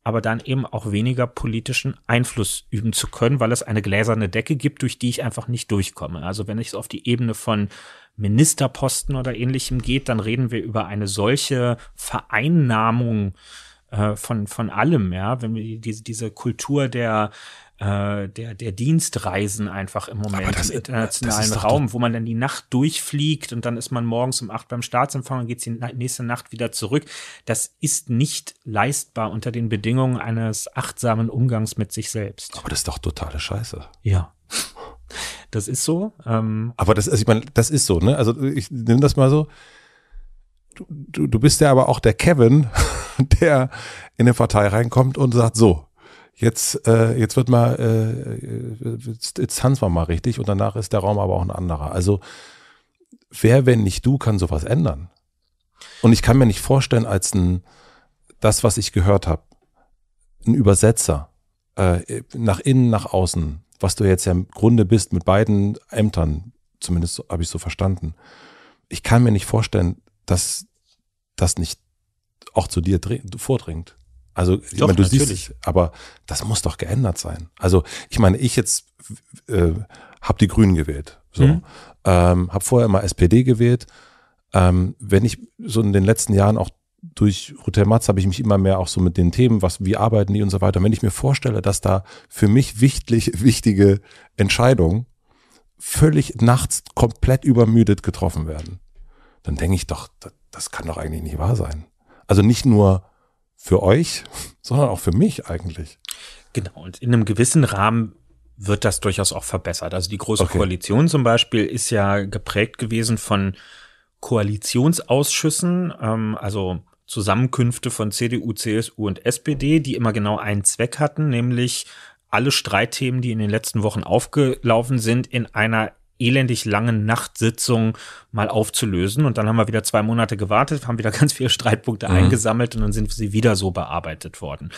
Speaker 1: aber dann eben auch weniger politischen Einfluss üben zu können, weil es eine gläserne Decke gibt, durch die ich einfach nicht durchkomme. Also wenn ich es auf die Ebene von Ministerposten oder ähnlichem geht, dann reden wir über eine solche Vereinnahmung äh, von, von allem, ja, wenn wir diese, diese Kultur der, äh, der, der Dienstreisen einfach im Moment äh, das, im internationalen Raum, wo man dann die Nacht durchfliegt und dann ist man morgens um acht beim Staatsempfang und geht die nächste Nacht wieder zurück. Das ist nicht leistbar unter den Bedingungen eines achtsamen Umgangs mit sich selbst.
Speaker 2: Aber das ist doch totale Scheiße. Ja. Das ist so. Ähm. Aber das, also ich meine, das ist so, ne? Also ich nehme das mal so. Du, du, du bist ja aber auch der Kevin, der in den Partei reinkommt und sagt, so, jetzt, äh, jetzt wird mal, äh, jetzt, jetzt tanzen wir mal richtig und danach ist der Raum aber auch ein anderer. Also wer, wenn nicht du, kann sowas ändern? Und ich kann mir nicht vorstellen, als ein, das, was ich gehört habe, ein Übersetzer, äh, nach innen, nach außen, was du jetzt ja im Grunde bist mit beiden Ämtern, zumindest habe ich so verstanden. Ich kann mir nicht vorstellen, dass das nicht auch zu dir vordringt. Also, ich meine, du natürlich. siehst, aber das muss doch geändert sein. Also, ich meine, ich jetzt äh, habe die Grünen gewählt, so, mhm. ähm, habe vorher immer SPD gewählt. Ähm, wenn ich so in den letzten Jahren auch durch Hotel Matz habe ich mich immer mehr auch so mit den Themen, was, wie arbeiten die und so weiter. Und wenn ich mir vorstelle, dass da für mich wichtig, wichtige Entscheidungen völlig nachts komplett übermüdet getroffen werden, dann denke ich doch, das, das kann doch eigentlich nicht wahr sein. Also nicht nur für euch, sondern auch für mich eigentlich. Genau, und in einem gewissen Rahmen
Speaker 1: wird das durchaus auch verbessert. Also die Große okay. Koalition zum Beispiel ist ja geprägt gewesen von Koalitionsausschüssen, ähm, also Zusammenkünfte von CDU, CSU und SPD, die immer genau einen Zweck hatten, nämlich alle Streitthemen, die in den letzten Wochen aufgelaufen sind, in einer elendig langen Nachtsitzung mal aufzulösen. Und dann haben wir wieder zwei Monate gewartet, haben wieder ganz viele Streitpunkte mhm. eingesammelt und dann sind sie wieder so bearbeitet worden.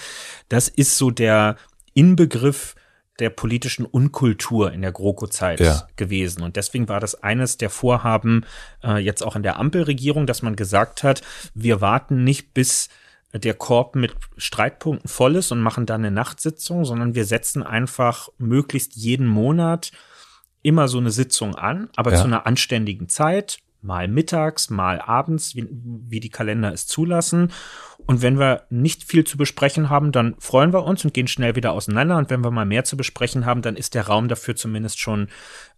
Speaker 1: Das ist so der Inbegriff der politischen Unkultur in der GroKo-Zeit ja. gewesen. Und deswegen war das eines der Vorhaben äh, jetzt auch in der Ampelregierung, dass man gesagt hat, wir warten nicht bis der Korb mit Streitpunkten voll ist und machen dann eine Nachtsitzung, sondern wir setzen einfach möglichst jeden Monat immer so eine Sitzung an, aber ja. zu einer anständigen Zeit, mal mittags, mal abends, wie, wie die Kalender es zulassen. Und wenn wir nicht viel zu besprechen haben, dann freuen wir uns und gehen schnell wieder auseinander. Und wenn wir mal mehr zu besprechen haben, dann ist der Raum dafür zumindest schon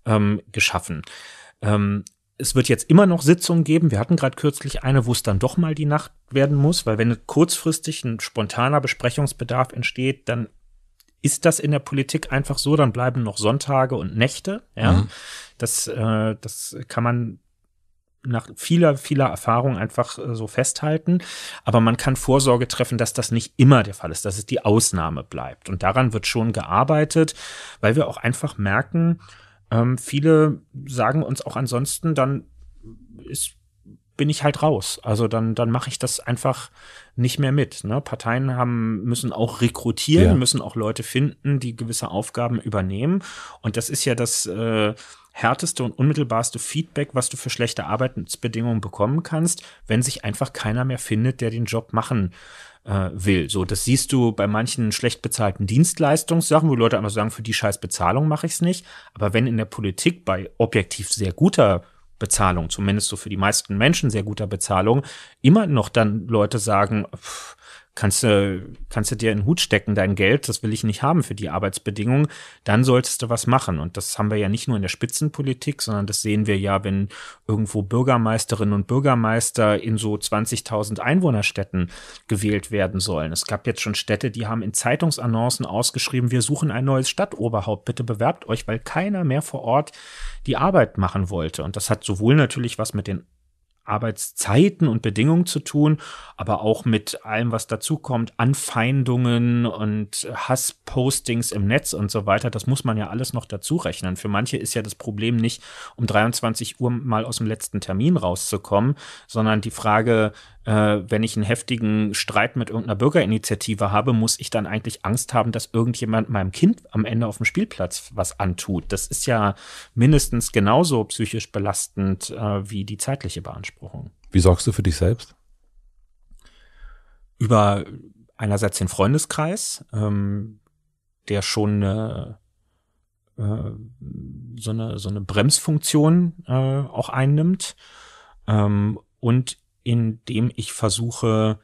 Speaker 1: ähm, geschaffen. Ähm, es wird jetzt immer noch Sitzungen geben. Wir hatten gerade kürzlich eine, wo es dann doch mal die Nacht werden muss, weil wenn kurzfristig ein spontaner Besprechungsbedarf entsteht, dann ist das in der Politik einfach so, dann bleiben noch Sonntage und Nächte. Ja? Mhm. Das, äh, das kann man nach vieler, vieler Erfahrung einfach äh, so festhalten. Aber man kann Vorsorge treffen, dass das nicht immer der Fall ist, dass es die Ausnahme bleibt. Und daran wird schon gearbeitet, weil wir auch einfach merken, ähm, viele sagen uns auch ansonsten, dann ist bin ich halt raus. Also dann, dann mache ich das einfach nicht mehr mit. Ne? Parteien haben, müssen auch rekrutieren, ja. müssen auch Leute finden, die gewisse Aufgaben übernehmen. Und das ist ja das, äh, härteste und unmittelbarste Feedback, was du für schlechte Arbeitsbedingungen bekommen kannst, wenn sich einfach keiner mehr findet, der den Job machen äh, will. So, das siehst du bei manchen schlecht bezahlten Dienstleistungssachen, wo Leute einfach sagen, für die scheiß Bezahlung mache ich es nicht. Aber wenn in der Politik bei objektiv sehr guter Bezahlung, zumindest so für die meisten Menschen sehr guter Bezahlung, immer noch dann Leute sagen, pff, kannst du, kannst du dir in den Hut stecken, dein Geld, das will ich nicht haben für die Arbeitsbedingungen, dann solltest du was machen. Und das haben wir ja nicht nur in der Spitzenpolitik, sondern das sehen wir ja, wenn irgendwo Bürgermeisterinnen und Bürgermeister in so 20.000 Einwohnerstädten gewählt werden sollen. Es gab jetzt schon Städte, die haben in Zeitungsannoncen ausgeschrieben, wir suchen ein neues Stadtoberhaupt, bitte bewerbt euch, weil keiner mehr vor Ort die Arbeit machen wollte. Und das hat sowohl natürlich was mit den Arbeitszeiten und Bedingungen zu tun, aber auch mit allem, was dazukommt, Anfeindungen und Hasspostings im Netz und so weiter. Das muss man ja alles noch dazu rechnen. Für manche ist ja das Problem nicht, um 23 Uhr mal aus dem letzten Termin rauszukommen, sondern die Frage, äh, wenn ich einen heftigen Streit mit irgendeiner Bürgerinitiative habe, muss ich dann eigentlich Angst haben, dass irgendjemand meinem Kind am Ende auf dem Spielplatz was antut. Das ist ja mindestens genauso psychisch belastend äh, wie die zeitliche Beanspruchung.
Speaker 2: Wie sorgst du für dich selbst? Über
Speaker 1: einerseits den Freundeskreis, ähm, der schon äh, so eine, so eine Bremsfunktion äh, auch einnimmt. Ähm, und indem ich versuche,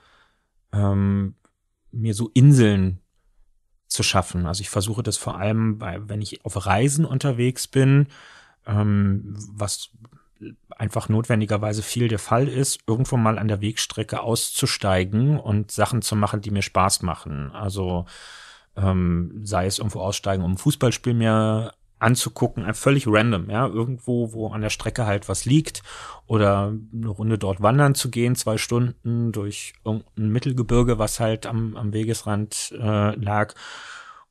Speaker 1: ähm, mir so Inseln zu schaffen. Also ich versuche das vor allem, bei, wenn ich auf Reisen unterwegs bin, ähm, was einfach notwendigerweise viel der Fall ist, irgendwo mal an der Wegstrecke auszusteigen und Sachen zu machen, die mir Spaß machen. Also ähm, sei es irgendwo aussteigen, um ein Fußballspiel mir anzugucken, völlig random, ja, irgendwo, wo an der Strecke halt was liegt oder eine Runde dort wandern zu gehen, zwei Stunden durch irgendein Mittelgebirge, was halt am, am Wegesrand äh, lag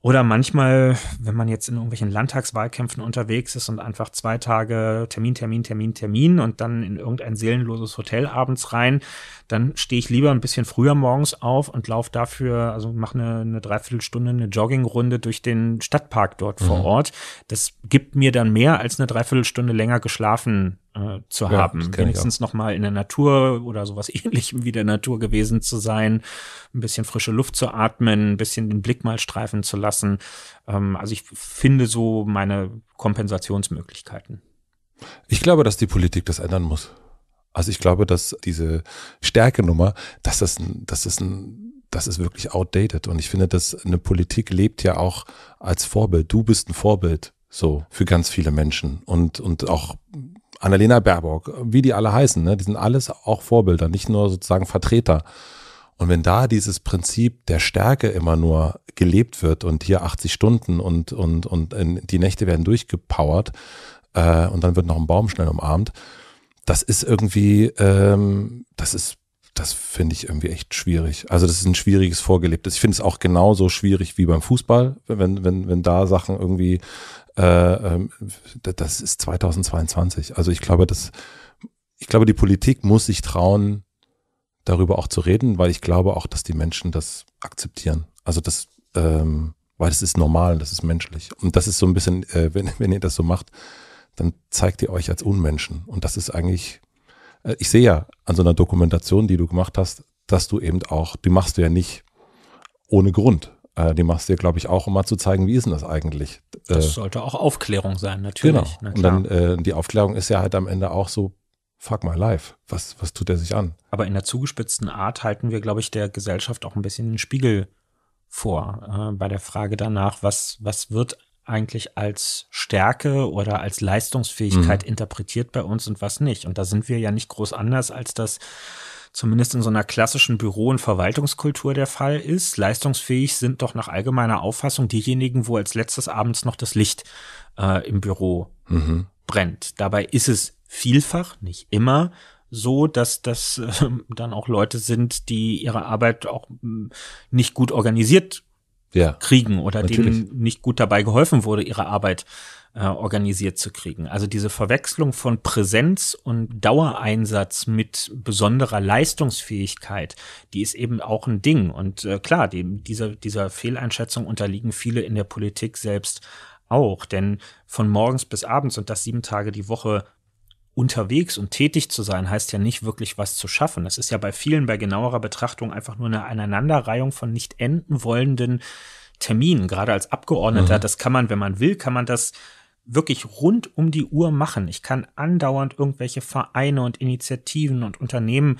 Speaker 1: oder manchmal, wenn man jetzt in irgendwelchen Landtagswahlkämpfen unterwegs ist und einfach zwei Tage Termin, Termin, Termin, Termin und dann in irgendein seelenloses Hotel abends rein, dann stehe ich lieber ein bisschen früher morgens auf und laufe dafür, also mache eine, eine Dreiviertelstunde eine Joggingrunde durch den Stadtpark dort mhm. vor Ort. Das gibt mir dann mehr als eine Dreiviertelstunde länger geschlafen äh, zu ja, haben. Wenigstens nochmal in der Natur oder sowas ähnlichem wie der Natur gewesen zu sein, ein bisschen frische Luft zu atmen, ein bisschen den Blick mal streifen zu lassen. Ähm, also ich finde so meine Kompensationsmöglichkeiten.
Speaker 2: Ich glaube, dass die Politik das ändern muss. Also ich glaube, dass diese Stärkenummer, dass das, dass das ein das ist wirklich outdated. Und ich finde, dass eine Politik lebt ja auch als Vorbild. Du bist ein Vorbild so für ganz viele Menschen und, und auch Annalena Baerbock, wie die alle heißen, ne? die sind alles auch Vorbilder, nicht nur sozusagen Vertreter. Und wenn da dieses Prinzip der Stärke immer nur gelebt wird und hier 80 Stunden und, und, und die Nächte werden durchgepowert äh, und dann wird noch ein Baum schnell umarmt, das ist irgendwie, ähm, das ist, das finde ich irgendwie echt schwierig. Also das ist ein schwieriges Vorgelebtes. Ich finde es auch genauso schwierig wie beim Fußball, wenn, wenn, wenn da Sachen irgendwie äh, ähm, das ist 2022. Also ich glaube, das, ich glaube, die Politik muss sich trauen, darüber auch zu reden, weil ich glaube auch, dass die Menschen das akzeptieren. Also das, ähm, weil das ist normal, das ist menschlich. Und das ist so ein bisschen, äh, wenn, wenn ihr das so macht, dann zeigt ihr euch als Unmenschen. Und das ist eigentlich, äh, ich sehe ja an so einer Dokumentation, die du gemacht hast, dass du eben auch, die machst du ja nicht ohne Grund, äh, die machst du dir, glaube ich, auch, um mal zu zeigen, wie ist denn das eigentlich? Äh, das
Speaker 1: sollte auch Aufklärung sein, natürlich. Genau. Na, Und dann
Speaker 2: äh, die Aufklärung ist ja halt am Ende auch so, fuck my life, was, was tut er sich an? Aber in der zugespitzten Art halten wir, glaube ich, der Gesellschaft auch
Speaker 1: ein bisschen den Spiegel vor, Äh, bei der Frage danach, was, was wird eigentlich als Stärke oder als Leistungsfähigkeit mhm. interpretiert bei uns und was nicht. Und da sind wir ja nicht groß anders als das zumindest in so einer klassischen Büro- und Verwaltungskultur der Fall ist. Leistungsfähig sind doch nach allgemeiner Auffassung diejenigen, wo als letztes abends noch das Licht äh, im Büro mhm. brennt. Dabei ist es vielfach, nicht immer, so, dass das äh, dann auch Leute sind, die ihre Arbeit auch mh, hm, nicht gut organisiert ja, kriegen oder natürlich. denen nicht gut dabei geholfen wurde, ihre Arbeit äh, organisiert zu kriegen. Also diese Verwechslung von Präsenz und Dauereinsatz mit besonderer Leistungsfähigkeit, die ist eben auch ein Ding. Und äh, klar, die, dieser, dieser Fehleinschätzung unterliegen viele in der Politik selbst auch. Denn von morgens bis abends und das sieben Tage die Woche unterwegs und tätig zu sein, heißt ja nicht wirklich was zu schaffen. Es ist ja bei vielen bei genauerer Betrachtung einfach nur eine Aneinanderreihung von nicht enden wollenden Terminen. Gerade als Abgeordneter, mhm. das kann man, wenn man will, kann man das wirklich rund um die Uhr machen. Ich kann andauernd irgendwelche Vereine und Initiativen und Unternehmen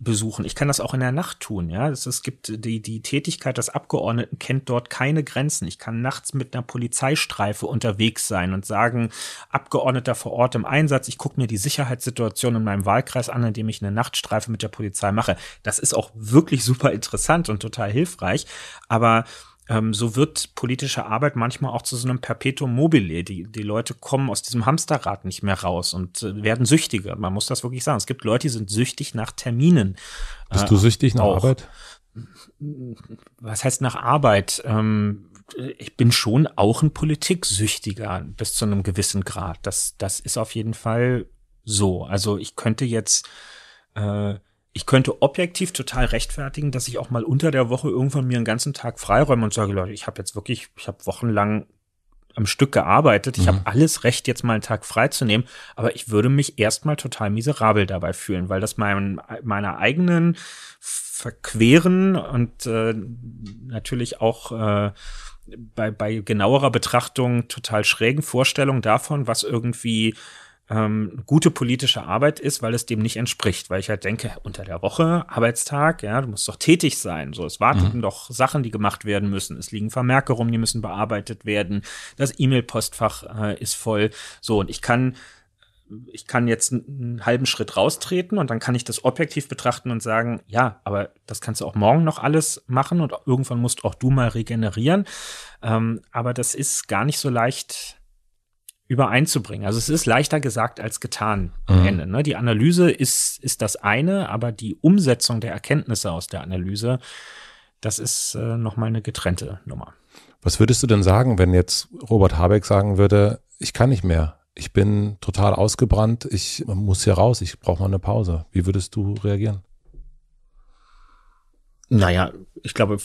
Speaker 1: besuchen. Ich kann das auch in der Nacht tun, ja. Es gibt die, die Tätigkeit des Abgeordneten kennt dort keine Grenzen. Ich kann nachts mit einer Polizeistreife unterwegs sein und sagen, Abgeordneter vor Ort im Einsatz, ich gucke mir die Sicherheitssituation in meinem Wahlkreis an, indem ich eine Nachtstreife mit der Polizei mache. Das ist auch wirklich super interessant und total hilfreich. Aber ähm, so wird politische Arbeit manchmal auch zu so einem Perpetuum mobile. Die, die Leute kommen aus diesem Hamsterrad nicht mehr raus und äh, werden süchtiger. Man muss das wirklich sagen. Es gibt Leute, die sind süchtig nach Terminen. Bist äh, du süchtig nach auch. Arbeit? Was heißt nach Arbeit? Ähm, ich bin schon auch ein Politiksüchtiger bis zu einem gewissen Grad. Das, das ist auf jeden Fall so. Also ich könnte jetzt äh, ich könnte objektiv total rechtfertigen, dass ich auch mal unter der Woche irgendwann mir einen ganzen Tag freiräume und sage, Leute, ich habe jetzt wirklich, ich habe wochenlang am Stück gearbeitet. Ich mhm. habe alles Recht, jetzt mal einen Tag freizunehmen, aber ich würde mich erstmal total miserabel dabei fühlen, weil das mein, meiner eigenen Verqueren und äh, natürlich auch äh, bei, bei genauerer Betrachtung total schrägen Vorstellungen davon, was irgendwie ähm, gute politische Arbeit ist, weil es dem nicht entspricht. Weil ich halt denke, unter der Woche, Arbeitstag, ja, du musst doch tätig sein. So, es warten mhm. doch Sachen, die gemacht werden müssen. Es liegen Vermerke rum, die müssen bearbeitet werden. Das E-Mail-Postfach äh, ist voll. So, und ich kann ich kann jetzt einen halben Schritt raustreten und dann kann ich das objektiv betrachten und sagen, ja, aber das kannst du auch morgen noch alles machen und irgendwann musst auch du mal regenerieren. Ähm, aber das ist gar nicht so leicht übereinzubringen. Also es ist leichter gesagt als getan am mhm. Ende. Ne? Die Analyse ist, ist das eine, aber die Umsetzung der Erkenntnisse aus der Analyse, das ist äh, nochmal eine getrennte Nummer.
Speaker 2: Was würdest du denn sagen, wenn jetzt Robert Habeck sagen würde, ich kann nicht mehr, ich bin total ausgebrannt, ich muss hier raus, ich brauche mal eine Pause. Wie würdest du reagieren?
Speaker 1: Naja, ich glaube,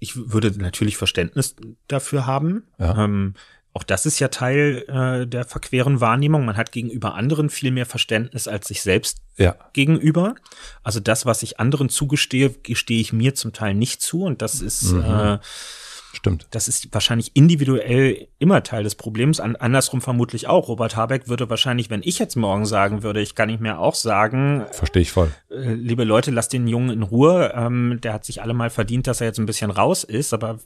Speaker 1: ich würde natürlich Verständnis dafür haben. Ja. Ähm, auch das ist ja Teil äh, der verqueren Wahrnehmung. Man hat gegenüber anderen viel mehr Verständnis als sich selbst ja. gegenüber. Also das, was ich anderen zugestehe, gestehe ich mir zum Teil nicht zu. Und das ist mhm. äh, Stimmt. Das ist wahrscheinlich individuell immer Teil des Problems, An andersrum vermutlich auch. Robert Habeck würde wahrscheinlich, wenn ich jetzt morgen sagen würde, ich kann nicht mehr auch sagen.
Speaker 2: Verstehe ich voll.
Speaker 1: Äh, liebe Leute, lasst den Jungen in Ruhe. Ähm, der hat sich alle mal verdient, dass er jetzt ein bisschen raus ist, aber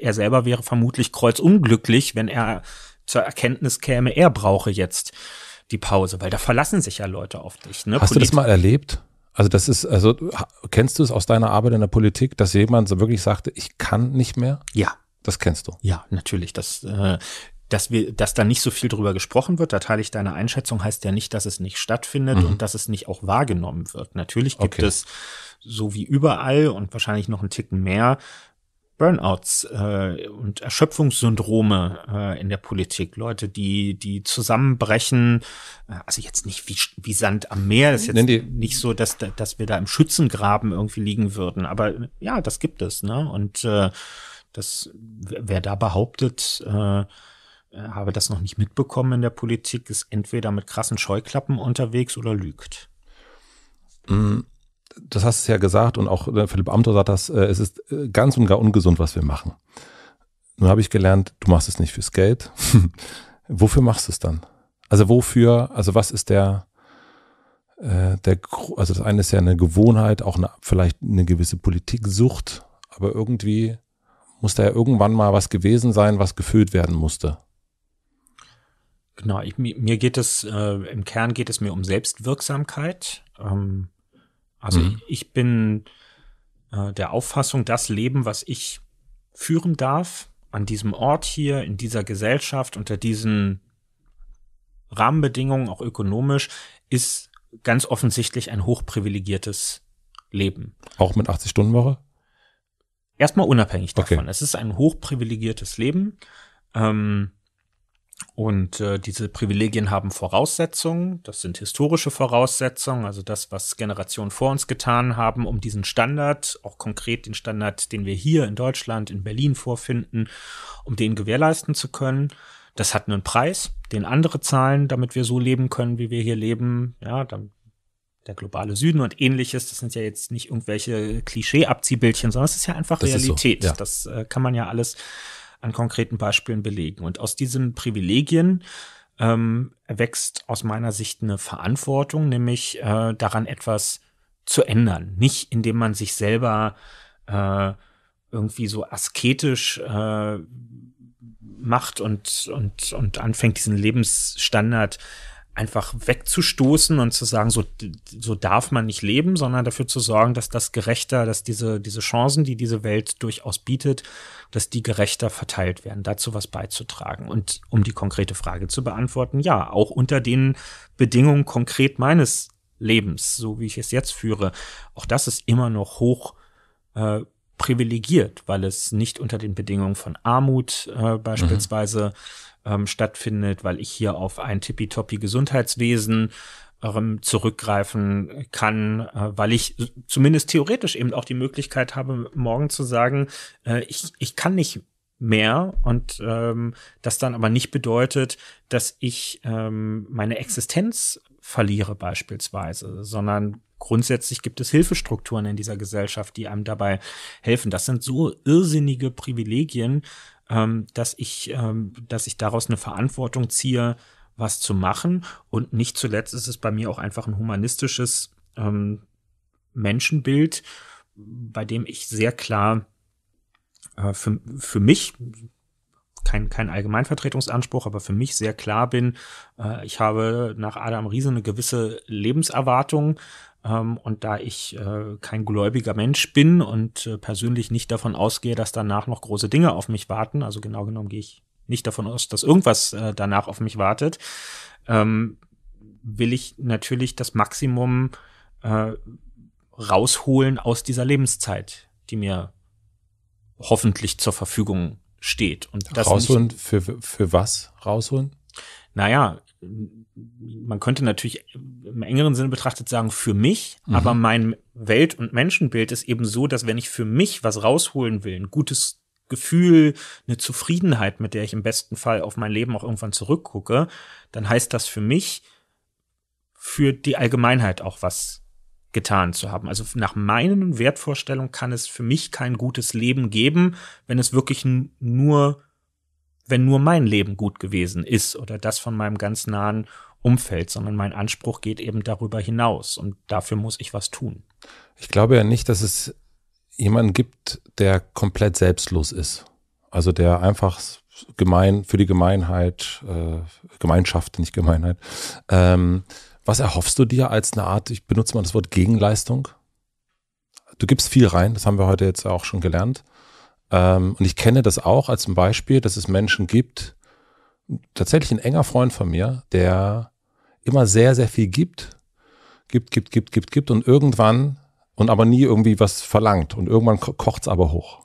Speaker 1: er selber wäre vermutlich kreuzunglücklich, wenn er zur Erkenntnis käme, er brauche jetzt die Pause, weil da verlassen sich ja Leute auf dich. Ne? Hast Polit du das mal
Speaker 2: erlebt? Also das ist, also kennst du es aus deiner Arbeit in der Politik, dass jemand so wirklich sagte, ich kann nicht mehr? Ja. Das kennst du. Ja, natürlich. Das, äh,
Speaker 1: dass wir, dass da nicht so viel drüber gesprochen wird, da teile ich deine Einschätzung, heißt ja nicht, dass es nicht stattfindet mhm. und dass es nicht auch wahrgenommen wird. Natürlich gibt okay. es so wie überall und wahrscheinlich noch einen Ticken mehr Burnouts äh, und Erschöpfungssyndrome äh, in der Politik. Leute, die, die zusammenbrechen. Äh, also jetzt nicht wie, wie Sand am Meer. Das ist jetzt die, nicht so, dass, dass wir da im Schützengraben irgendwie liegen würden. Aber äh, ja, das gibt es. Ne? Und äh, das, wer da behauptet, äh, äh, habe das noch nicht mitbekommen in der Politik, ist entweder mit krassen Scheuklappen unterwegs oder lügt.
Speaker 2: Mhm das hast du ja gesagt und auch ne, Philipp Amthor sagt das, äh, es ist äh, ganz und gar ungesund, was wir machen. Nun habe ich gelernt, du machst es nicht fürs Geld. wofür machst du es dann? Also wofür, also was ist der, äh, der, also das eine ist ja eine Gewohnheit, auch eine, vielleicht eine gewisse Politiksucht, aber irgendwie muss da ja irgendwann mal was gewesen sein, was gefüllt werden musste. Genau, ich,
Speaker 1: mir geht es, äh, im Kern geht es mir um Selbstwirksamkeit. Ähm, also mhm. ich, ich, bin äh, der Auffassung, das Leben, was ich führen darf, an diesem Ort hier, in dieser Gesellschaft, unter diesen Rahmenbedingungen, auch ökonomisch, ist ganz offensichtlich ein hochprivilegiertes Leben.
Speaker 2: Auch mit 80-Stunden-Woche?
Speaker 1: Erstmal unabhängig davon. Okay. Es ist ein hochprivilegiertes Leben. Ähm, und äh, diese Privilegien haben Voraussetzungen. Das sind historische Voraussetzungen, also das, was Generationen vor uns getan haben, um diesen Standard, auch konkret den Standard, den wir hier in Deutschland, in Berlin vorfinden, um den gewährleisten zu können. Das hat einen Preis, den andere zahlen, damit wir so leben können, wie wir hier leben. Ja, dann der globale Süden und ähnliches. Das sind ja jetzt nicht irgendwelche Klischee-Abziehbildchen, sondern es ist ja einfach das Realität. So, ja. Das äh, kann man ja alles an konkreten Beispielen belegen. Und aus diesen Privilegien ähm, wächst aus meiner Sicht eine Verantwortung, nämlich äh, daran etwas zu ändern. Nicht indem man sich selber äh, irgendwie so asketisch äh, macht und, und, und anfängt, diesen Lebensstandard einfach wegzustoßen und zu sagen, so, so darf man nicht leben, sondern dafür zu sorgen, dass das gerechter, dass diese, diese Chancen, die diese Welt durchaus bietet, dass die gerechter verteilt werden, dazu was beizutragen. Und um die konkrete Frage zu beantworten, ja, auch unter den Bedingungen konkret meines Lebens, so wie ich es jetzt führe, auch das ist immer noch hoch äh, privilegiert, weil es nicht unter den Bedingungen von Armut äh, mhm. beispielsweise mhm ähm, stattfindet, weil ich hier auf ein tippitoppi Gesundheitswesen ähm, zurückgreifen äh, kann, äh, weil ich zumindest theoretisch eben auch die Möglichkeit habe, morgen zu sagen, äh, ich, ich kann nicht mehr und ähm, das dann aber nicht bedeutet, dass ich ähm, meine Existenz verliere beispielsweise, sondern grundsätzlich gibt es Hilfestrukturen in dieser Gesellschaft, die einem dabei helfen. Das sind so irrsinnige Privilegien, ähm, dass, ich, ähm, dass ich daraus eine Verantwortung ziehe, was zu machen. Und nicht zuletzt ist es bei mir auch einfach ein humanistisches ähm, Menschenbild, bei dem ich sehr klar äh, für, für mich, kein, kein Allgemeinvertretungsanspruch, aber für mich sehr klar bin, äh, ich habe nach Adam Riese eine gewisse Lebenserwartung, ähm, und da ich äh, kein gläubiger Mensch bin und äh, persönlich nicht davon ausgehe, dass danach noch große Dinge auf mich warten, also genau genommen gehe ich nicht davon aus, dass irgendwas äh, danach auf mich wartet, ähm, will ich natürlich das Maximum äh, rausholen aus dieser Lebenszeit, die mir hoffentlich zur Verfügung steht. Und das rausholen
Speaker 2: für, für was?
Speaker 1: Rausholen? Naja, man könnte natürlich im engeren Sinne betrachtet sagen, für mich, mhm. aber mein Welt- und Menschenbild ist eben so, dass wenn ich für mich was rausholen will, ein gutes Gefühl, eine Zufriedenheit, mit der ich im besten Fall auf mein Leben auch irgendwann zurückgucke, dann heißt das für mich, für die Allgemeinheit auch was getan zu haben. Also nach meinen Wertvorstellungen kann es für mich kein gutes Leben geben, wenn es wirklich nur wenn nur mein Leben gut gewesen ist oder das von meinem ganz nahen Umfeld, sondern mein Anspruch geht eben darüber hinaus und dafür muss ich was tun.
Speaker 2: Ich glaube ja nicht, dass es jemanden gibt, der komplett selbstlos ist. Also der einfach gemein für die Gemeinheit, äh, Gemeinschaft, nicht Gemeinheit. Ähm, was erhoffst du dir als eine Art, ich benutze mal das Wort Gegenleistung? Du gibst viel rein, das haben wir heute jetzt auch schon gelernt. Ähm, und ich kenne das auch als ein Beispiel, dass es Menschen gibt, tatsächlich ein enger Freund von mir, der immer sehr, sehr viel gibt, gibt, gibt, gibt, gibt, gibt und irgendwann und aber nie irgendwie was verlangt und irgendwann ko es aber hoch.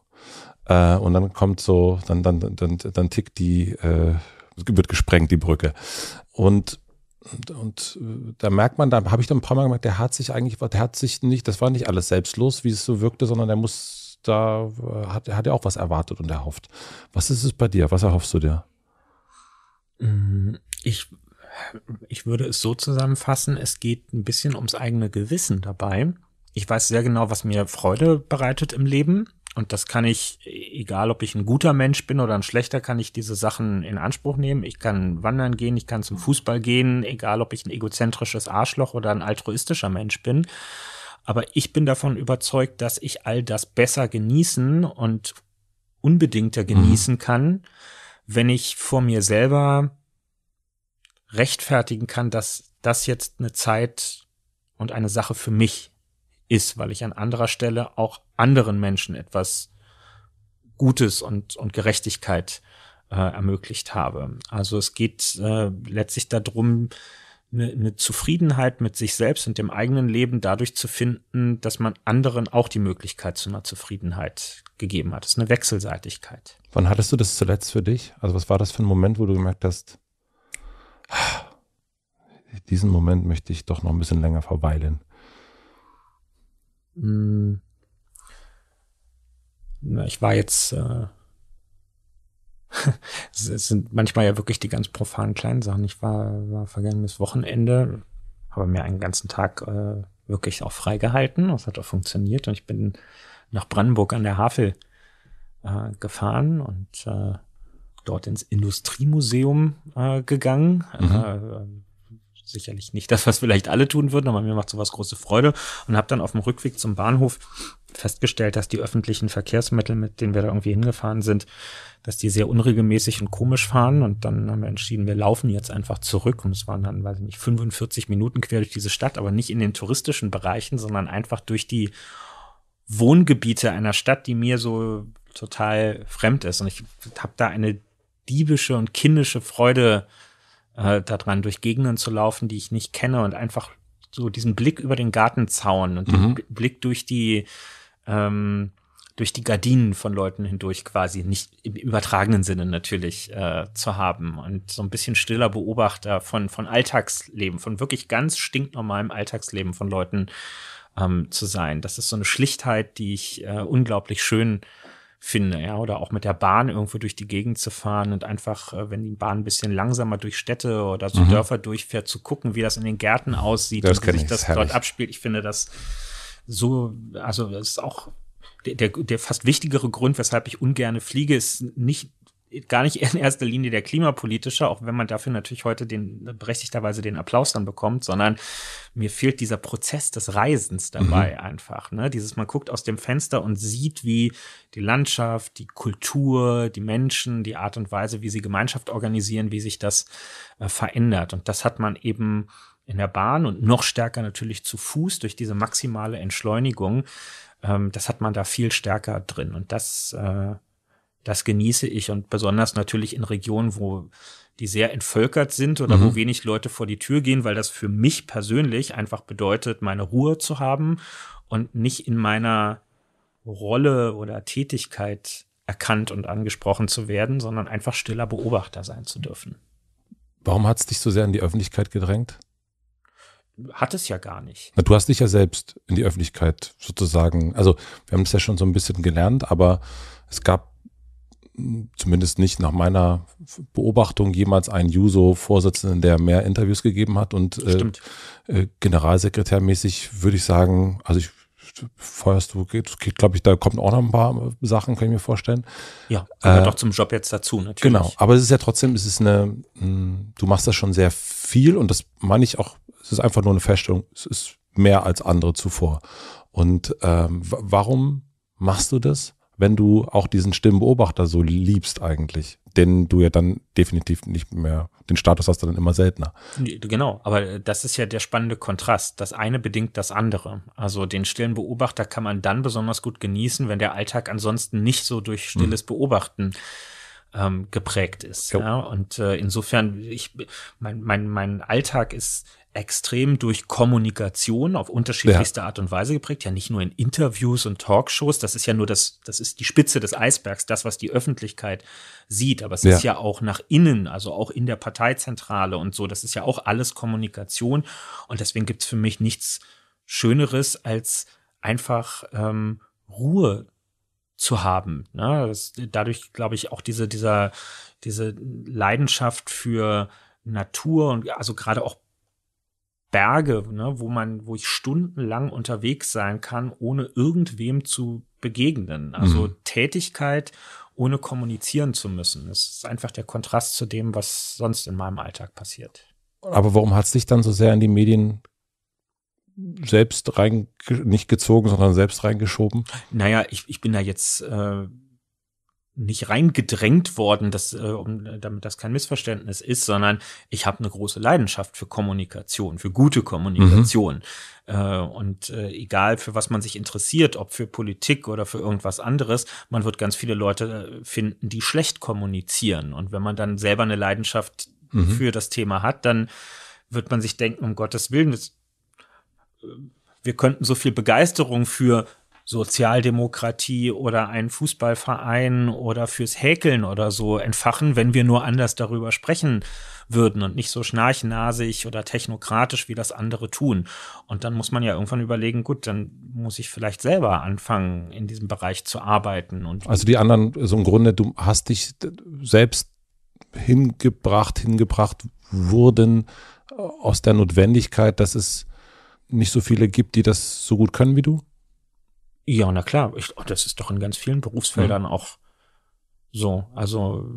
Speaker 2: Äh, und dann kommt so, dann, dann, dann, dann tickt die, äh, wird gesprengt, die Brücke. Und und äh, da merkt man, da habe ich dann ein paar Mal gemerkt, der hat sich eigentlich, der hat sich nicht, das war nicht alles selbstlos, wie es so wirkte, sondern der muss da äh, hat, hat er auch was erwartet und erhofft. Was ist es bei dir? Was erhoffst du dir?
Speaker 1: Mm, ich, ich würde es so zusammenfassen, es geht ein bisschen ums eigene Gewissen dabei. Ich weiß sehr genau, was mir Freude bereitet im Leben. Und das kann ich, egal ob ich ein guter Mensch bin oder ein schlechter, kann ich diese Sachen in Anspruch nehmen. Ich kann wandern gehen, ich kann zum Fußball gehen, egal ob ich ein egozentrisches Arschloch oder ein altruistischer Mensch bin. Aber ich bin davon überzeugt, dass ich all das besser genießen und unbedingter mhm. genießen mhm. kann, wenn ich vor mir selber rechtfertigen kann, dass das jetzt eine Zeit und eine Sache für mich ist, weil ich an anderer Stelle auch anderen Menschen etwas Gutes und, und Gerechtigkeit äh, ermöglicht habe. Also es geht äh, letztlich darum, eine, eine Zufriedenheit mit sich selbst und dem eigenen Leben dadurch zu finden, dass man anderen auch die Möglichkeit zu einer Zufriedenheit gegeben hat. Das ist eine Wechselseitigkeit.
Speaker 2: Wann hattest du das zuletzt für dich? Also was war das für ein Moment, wo du gemerkt hast, diesen Moment möchte ich doch noch ein bisschen länger verweilen? Hm.
Speaker 1: Ich war jetzt äh, es sind manchmal ja wirklich die ganz profanen kleinen Sachen. Ich war, war vergangenes Wochenende, habe mir einen ganzen Tag äh, wirklich auch freigehalten. Das hat auch funktioniert. Und ich bin nach Brandenburg an der Havel äh, gefahren und äh, dort ins Industriemuseum äh, gegangen. Mhm. Äh, sicherlich nicht das, was vielleicht alle tun würden, aber mir macht sowas große Freude und habe dann auf dem Rückweg zum Bahnhof festgestellt, dass die öffentlichen Verkehrsmittel, mit denen wir da irgendwie hingefahren sind, dass die sehr unregelmäßig und komisch fahren und dann haben wir entschieden, wir laufen jetzt einfach zurück und es waren dann, weiß ich nicht, 45 Minuten quer durch diese Stadt, aber nicht in den touristischen Bereichen, sondern einfach durch die Wohngebiete einer Stadt, die mir so total fremd ist und ich habe da eine diebische und kindische Freude äh, äh, daran, durch Gegenden zu laufen, die ich nicht kenne und einfach so diesen Blick über den Gartenzaun und mhm. den Blick durch die ähm, durch die Gardinen von Leuten hindurch quasi, nicht im übertragenen Sinne natürlich äh, zu haben und so ein bisschen stiller Beobachter von, von Alltagsleben, von wirklich ganz stinknormalem Alltagsleben von Leuten ähm, zu sein. Das ist so eine Schlichtheit, die ich äh, unglaublich schön finde, ja, oder auch mit der Bahn irgendwo durch die Gegend zu fahren und einfach, äh, wenn die Bahn ein bisschen langsamer durch Städte oder so mhm. Dörfer durchfährt, zu gucken, wie das in den Gärten aussieht das und wie sich das herrlich. dort abspielt. Ich finde das so, also das ist auch der, der, der fast wichtigere Grund, weshalb ich ungerne fliege, ist nicht gar nicht in erster Linie der klimapolitische, auch wenn man dafür natürlich heute den berechtigterweise den Applaus dann bekommt, sondern mir fehlt dieser Prozess des Reisens mhm. dabei mhm. einfach. Ne? Dieses, man guckt aus dem Fenster und sieht, wie die Landschaft, die Kultur, die Menschen, die Art und Weise, wie sie Gemeinschaft organisieren, wie sich das äh, verändert. Und das hat man eben in der Bahn und noch stärker natürlich zu Fuß durch diese maximale Entschleunigung. Ähm, das hat man da viel stärker drin. Und das äh, das genieße ich und besonders natürlich in Regionen, wo die sehr entvölkert sind oder mhm. wo wenig Leute vor die Tür gehen, weil das für mich persönlich einfach bedeutet, meine Ruhe zu haben und nicht in meiner Rolle oder Tätigkeit erkannt und angesprochen zu werden, sondern einfach stiller Beobachter sein zu dürfen.
Speaker 2: Warum hat es dich so sehr in die Öffentlichkeit gedrängt?
Speaker 1: Hat es ja gar nicht.
Speaker 2: Na, du hast dich ja selbst in die Öffentlichkeit sozusagen, also wir haben es ja schon so ein bisschen gelernt, aber es gab zumindest nicht nach meiner Beobachtung jemals einen Juso-Vorsitzenden, der mehr Interviews gegeben hat und äh, äh Generalsekretärmäßig würde ich sagen, also ich feuerst du, geht, geht glaube ich, da kommen auch noch ein paar Sachen, kann ich mir vorstellen. Ja, gehört äh, auch zum Job jetzt dazu, natürlich. Genau, aber es ist ja trotzdem, es ist eine, mh, hm, du machst das schon sehr viel und das meine ich auch, es ist einfach nur eine Feststellung, es ist mehr als andere zuvor. Und ähm, warum machst du das? wenn du auch diesen Stimmenbeobachter so liebst eigentlich, denn du ja dann definitiv nicht mehr, den Status hast du dann immer seltener.
Speaker 1: Genau, aber das ist ja der spannende Kontrast. Das eine bedingt das andere. Also den stillen Beobachter kann man dann besonders gut genießen, wenn der Alltag ansonsten nicht so durch hm. stilles Beobachten ähm, geprägt ist. Ja. Und äh, insofern, ich, mein, mein, mein Alltag ist extrem durch Kommunikation auf unterschiedlichste ja. Art und Weise geprägt, ja nicht nur in Interviews und Talkshows, das ist ja nur das, das ist die Spitze des Eisbergs, das, was die Öffentlichkeit sieht, aber es ja. ist ja auch nach innen, also auch in der Parteizentrale und so, das ist ja auch alles Kommunikation und deswegen gibt's für mich nichts Schöneres, als einfach ähm, Ruhe zu haben. Ne? Das, dadurch, glaube ich, auch diese, dieser, diese Leidenschaft für Natur und also gerade auch Berge, ne, wo man, wo ich stundenlang unterwegs sein kann, ohne irgendwem zu begegnen. Also mhm. Tätigkeit ohne kommunizieren zu müssen. Das ist einfach der Kontrast zu dem, was sonst in meinem Alltag passiert.
Speaker 2: Aber warum hat es dich dann so sehr in die Medien selbst rein, nicht gezogen, sondern selbst reingeschoben?
Speaker 1: Naja, ich, ich bin da jetzt äh, nicht reingedrängt worden, dass, äh, um, damit das kein Missverständnis ist, sondern ich habe eine große Leidenschaft für Kommunikation, für gute Kommunikation. Mhm. Äh, und äh, egal, für was man sich interessiert, ob für Politik oder für irgendwas anderes, man wird ganz viele Leute äh, finden, die schlecht kommunizieren. Und wenn man dann selber eine Leidenschaft mhm. für das Thema hat, dann wird man sich denken, um Gottes Willen, das, äh, wir könnten so viel Begeisterung für Sozialdemokratie oder einen Fußballverein oder fürs Häkeln oder so entfachen, wenn wir nur anders darüber sprechen würden und nicht so schnarchnasig oder technokratisch, wie das andere tun. Und dann muss man ja irgendwann überlegen, gut, dann muss ich vielleicht selber anfangen, in diesem Bereich zu arbeiten.
Speaker 2: Und also die anderen, so also im Grunde, du hast dich selbst hingebracht, hingebracht wurden äh, aus der Notwendigkeit, dass es nicht so viele gibt, die das so gut können wie du? Ja, na klar. Ich, oh, das ist doch in ganz vielen
Speaker 1: Berufsfeldern mhm. auch so. Also,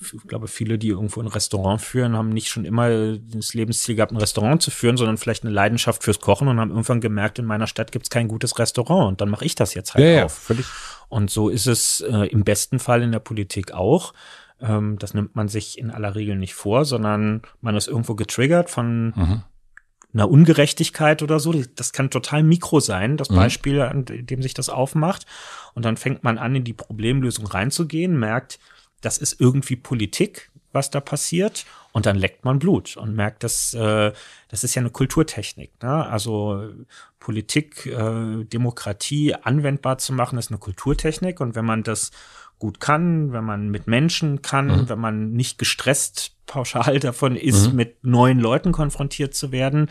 Speaker 1: ich glaube, viele, die irgendwo ein Restaurant führen, haben nicht schon immer äh, das Lebensziel gehabt, ein Restaurant zu führen, sondern vielleicht eine Leidenschaft fürs Kochen und haben irgendwann gemerkt, in meiner Stadt gibt's kein gutes Restaurant und dann mache ich das jetzt halt ja, auf. Ja, völlig. Und so ist es äh, im besten Fall in der Politik auch ähm, das nimmt man sich in aller Regel nicht vor, sondern man ist irgendwo getriggert von mhm einer Ungerechtigkeit oder so. Das kann total mikro sein, das mhm. Beispiel, an dem sich das aufmacht. Und dann fängt man an, in die Problemlösung reinzugehen, merkt, das ist irgendwie Politik, was da passiert. Und dann leckt man Blut und merkt, dass äh, das ist ja eine Kulturtechnik. Ne? Also Politik, äh, Demokratie anwendbar zu machen, ist eine Kulturtechnik. Und wenn man das gut kann, wenn man mit Menschen kann, mhm. wenn man nicht gestresst pauschal davon ist, mhm. mit neuen Leuten konfrontiert zu werden,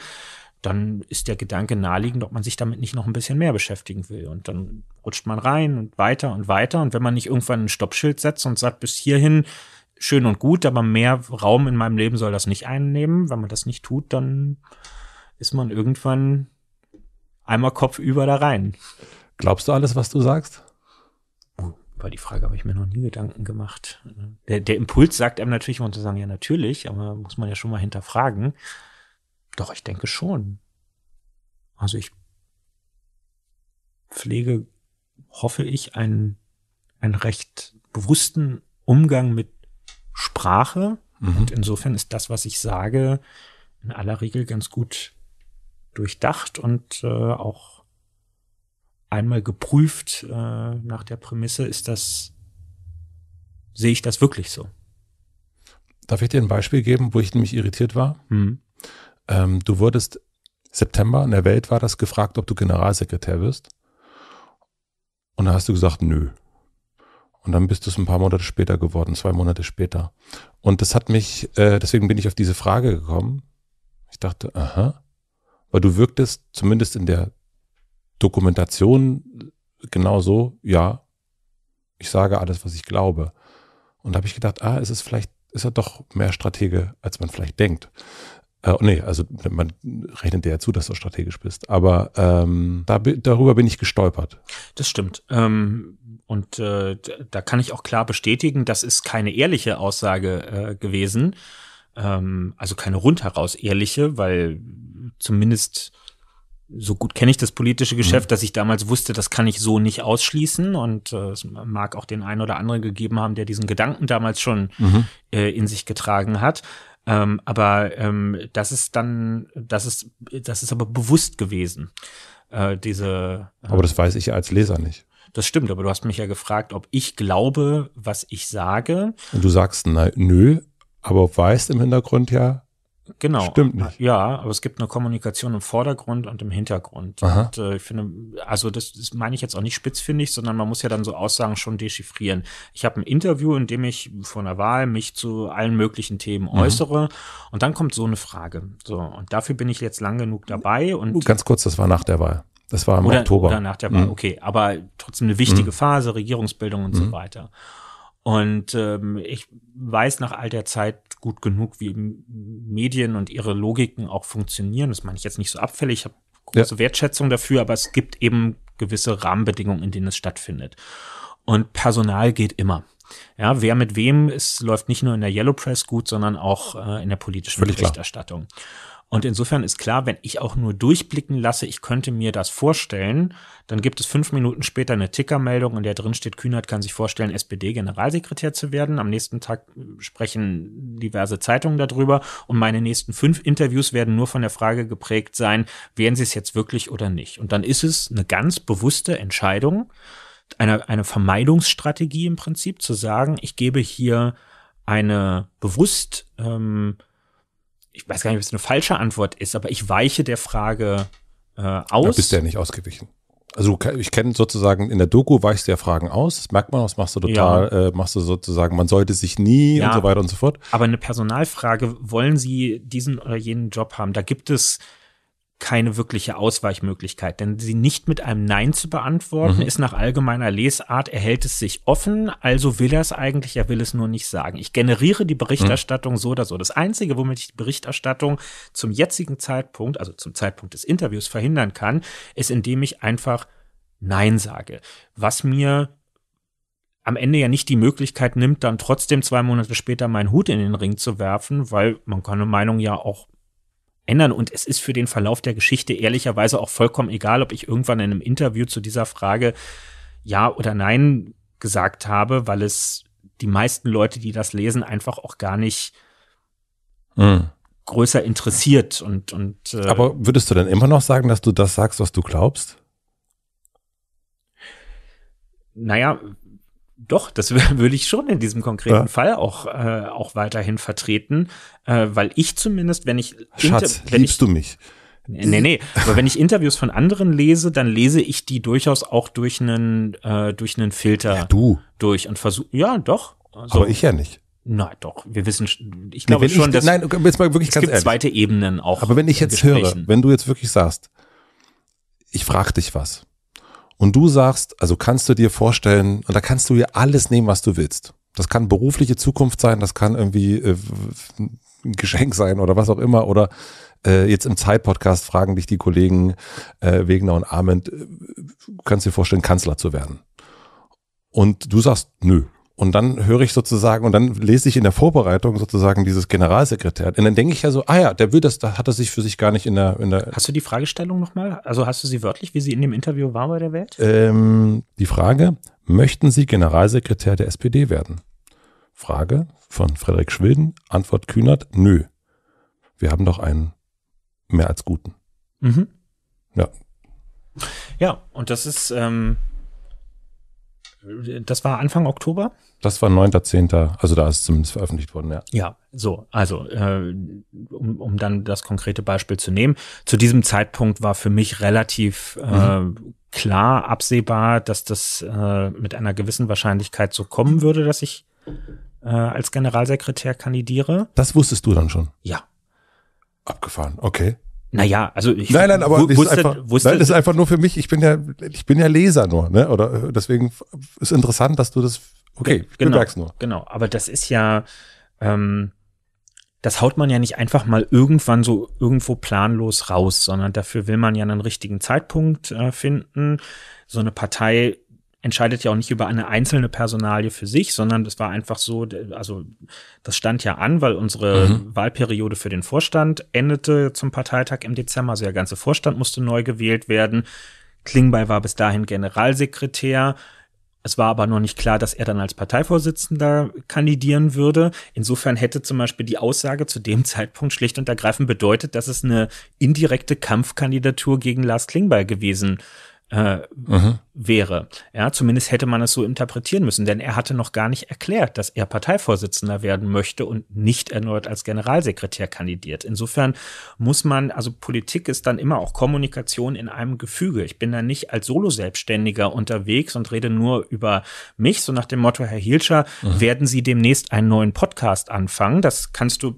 Speaker 1: dann ist der Gedanke naheliegend, ob man sich damit nicht noch ein bisschen mehr beschäftigen will. Und dann rutscht man rein und weiter und weiter. Und wenn man nicht irgendwann ein Stoppschild setzt und sagt, bis hierhin schön und gut, aber mehr Raum in meinem Leben soll das nicht einnehmen, wenn man das nicht tut, dann ist man irgendwann einmal kopfüber da rein. Glaubst du alles, was du sagst? Über die Frage habe ich mir noch nie Gedanken gemacht. Der, der Impuls sagt einem natürlich immer zu sagen, ja, natürlich, aber muss man ja schon mal hinterfragen. Doch, ich denke schon. Also ich pflege, hoffe ich, einen, einen recht bewussten Umgang mit Sprache. Mhm. Und insofern ist das, was ich sage, in aller Regel ganz gut durchdacht und äh, auch einmal geprüft äh, nach der Prämisse, ist das, sehe ich das wirklich so?
Speaker 2: Darf ich dir ein Beispiel geben, wo ich nämlich irritiert war? Hm. Ähm, du wurdest September in der Welt war das gefragt, ob du Generalsekretär wirst. Und da hast du gesagt, nö. Und dann bist du es ein paar Monate später geworden, zwei Monate später. Und das hat mich, äh, deswegen bin ich auf diese Frage gekommen. Ich dachte, aha, weil du wirktest zumindest in der Dokumentation genauso, ja, ich sage alles, was ich glaube. Und da habe ich gedacht, ah, es ist vielleicht, ist er doch mehr Stratege, als man vielleicht denkt. Äh, nee, also man rechnet dir ja zu, dass du strategisch bist. Aber ähm, da, darüber bin ich gestolpert.
Speaker 1: Das stimmt. Ähm, und äh, da kann ich auch klar bestätigen, das ist keine ehrliche Aussage äh, gewesen. Ähm, also keine rundheraus ehrliche, weil zumindest so gut kenne ich das politische Geschäft, mhm. dass ich damals wusste, das kann ich so nicht ausschließen. Und äh, es mag auch den einen oder anderen gegeben haben, der diesen Gedanken damals schon mhm. äh, in sich getragen hat. Ähm, aber ähm, das ist dann, das ist, das ist aber bewusst gewesen. Äh, diese. Äh, aber das weiß ich
Speaker 2: als Leser nicht.
Speaker 1: Das stimmt, aber du hast mich ja gefragt, ob ich glaube, was ich sage.
Speaker 2: Und du sagst, nein, nö, aber weißt im Hintergrund ja,
Speaker 1: Genau. Stimmt nicht. Ja, aber es gibt eine Kommunikation im Vordergrund und im Hintergrund. Aha. Und äh, ich finde, also das, das meine ich jetzt auch nicht spitzfindig, sondern man muss ja dann so Aussagen schon dechiffrieren. Ich habe ein Interview, in dem ich vor einer Wahl mich zu allen möglichen Themen mhm. äußere und dann kommt so eine Frage. So, und dafür bin ich jetzt lang genug dabei und.
Speaker 2: Ganz kurz, das war nach der Wahl. Das war im oder, Oktober. Oder nach der Wahl, mhm.
Speaker 1: okay. Aber trotzdem eine wichtige mhm. Phase, Regierungsbildung und so mhm. weiter. Und ähm, ich weiß nach all der Zeit gut genug, wie Medien und ihre Logiken auch funktionieren. Das meine ich jetzt nicht so abfällig. Ich habe große ja. Wertschätzung dafür, aber es gibt eben gewisse Rahmenbedingungen, in denen es stattfindet. Und Personal geht immer. Ja, wer mit wem, es läuft nicht nur in der Yellow Press gut, sondern auch äh, in der politischen Völlig Berichterstattung. Klar. Und insofern ist klar, wenn ich auch nur durchblicken lasse, ich könnte mir das vorstellen, dann gibt es fünf Minuten später eine Tickermeldung, in der drin steht, Kühnert kann sich vorstellen, SPD-Generalsekretär zu werden. Am nächsten Tag äh, sprechen diverse Zeitungen darüber und meine nächsten fünf Interviews werden nur von der Frage geprägt sein, wären sie es jetzt wirklich oder nicht. Und dann ist es eine ganz bewusste Entscheidung, eine, eine Vermeidungsstrategie im Prinzip, zu sagen, ich gebe hier eine bewusst ähm, ich weiß gar nicht, ob es eine falsche Antwort ist, aber ich weiche der Frage äh, aus.
Speaker 2: Da bist du ja nicht ausgewichen. Also ich kenne sozusagen, in der Doku weichst du ja Fragen aus, das merkt man, das machst du total, ja. äh, machst du sozusagen, man sollte sich nie ja, und so weiter und so fort. Aber eine Personalfrage,
Speaker 1: wollen Sie diesen oder jenen Job haben? Da gibt es keine wirkliche Ausweichmöglichkeit, denn sie nicht mit einem Nein zu beantworten mhm. ist nach allgemeiner Lesart, er hält es sich offen, also will er es eigentlich, er will es nur nicht sagen. Ich generiere die Berichterstattung mhm. so oder so. Das Einzige, womit ich die Berichterstattung zum jetzigen Zeitpunkt, also zum Zeitpunkt des Interviews verhindern kann, ist, indem ich einfach Nein sage, was mir am Ende ja nicht die Möglichkeit nimmt, dann trotzdem zwei Monate später meinen Hut in den Ring zu werfen, weil man kann eine Meinung ja auch ändern. Und es ist für den Verlauf der Geschichte ehrlicherweise auch vollkommen egal, ob ich irgendwann in einem Interview zu dieser Frage Ja oder Nein gesagt habe, weil es die meisten Leute, die das lesen, einfach auch gar nicht
Speaker 2: mhm. größer interessiert. Und, und, äh Aber würdest du denn immer noch sagen, dass du das sagst, was du glaubst? Naja,
Speaker 1: doch, das würde ich schon in diesem konkreten ja. Fall auch, äh, auch weiterhin vertreten, äh, weil ich zumindest, wenn ich. Schatz, wenn liebst ich, du mich? Nee, nee, aber wenn ich Interviews von anderen lese, dann lese ich die durchaus auch durch einen, äh, durch einen Filter ja, du. durch und versuche, ja, doch. Also, aber ich ja nicht. Na doch, wir wissen, ich glaube nee, schon, ich, dass nein, jetzt mal wirklich es ganz gibt ehrlich. zweite Ebenen auch. Aber wenn ich jetzt höre,
Speaker 2: wenn du jetzt wirklich sagst, ich frage dich was, und du sagst, also kannst du dir vorstellen, und da kannst du dir alles nehmen, was du willst. Das kann berufliche Zukunft sein, das kann irgendwie äh, ein Geschenk sein oder was auch immer. Oder äh, jetzt im Zeit-Podcast fragen dich die Kollegen äh, Wegner und Arment, äh, kannst dir vorstellen, Kanzler zu werden? Und du sagst, nö, und dann höre ich sozusagen, und dann lese ich in der Vorbereitung sozusagen dieses Generalsekretär. Und dann denke ich ja so, ah ja, der will das, da hat er sich für sich gar nicht in der, in der. Hast du die Fragestellung nochmal? Also hast du sie wörtlich, wie sie in dem Interview war bei der Welt? Ähm, die Frage, möchten Sie Generalsekretär der SPD werden? Frage von Frederik Schwilden, Antwort Kühnert, nö. Wir haben doch einen mehr als guten. Mhm. Ja.
Speaker 1: Ja, und das ist, ähm, das war
Speaker 2: Anfang Oktober? Das war 9.10., also da ist es zumindest veröffentlicht worden, ja.
Speaker 1: Ja, so, also äh, um, um dann das konkrete Beispiel zu nehmen. Zu diesem Zeitpunkt war für mich relativ äh, mhm. äh, klar absehbar, dass das äh, mit einer gewissen Wahrscheinlichkeit so kommen würde, dass ich äh, als Generalsekretär kandidiere.
Speaker 2: Das wusstest du dann schon? Ja. Abgefahren, okay. Naja, also ich nein, nein, aber wusste, einfach, wusste, nein, das ist einfach nur für mich. Ich bin ja, ich bin ja Leser nur, ne? Oder äh, deswegen ist interessant, dass du das. Okay, ich genau, bemerk's nur.
Speaker 1: Genau, aber das ist ja, ähm, das haut man ja nicht einfach mal irgendwann so irgendwo planlos raus, sondern dafür will man ja einen richtigen Zeitpunkt äh, finden. So eine Partei entscheidet ja auch nicht über eine einzelne Personalie für sich, sondern das war einfach so, also das stand ja an, weil unsere mhm. Wahlperiode für den Vorstand endete zum Parteitag im Dezember, also der ganze Vorstand musste neu gewählt werden. Klingbeil war bis dahin Generalsekretär. Es war aber noch nicht klar, dass er dann als Parteivorsitzender kandidieren würde. Insofern hätte zum Beispiel die Aussage zu dem Zeitpunkt schlicht und ergreifend bedeutet, dass es eine indirekte Kampfkandidatur gegen Lars Klingbeil gewesen äh, wäre. Ja, zumindest hätte man es so interpretieren müssen, denn er hatte noch gar nicht erklärt, dass er Parteivorsitzender werden möchte und nicht erneut als Generalsekretär kandidiert. Insofern muss man, also Politik ist dann immer auch Kommunikation in einem Gefüge. Ich bin da nicht als Solo-Selbstständiger unterwegs und rede nur über mich, so nach dem Motto, Herr Hielscher, mhm. werden Sie demnächst einen neuen Podcast anfangen? Das kannst du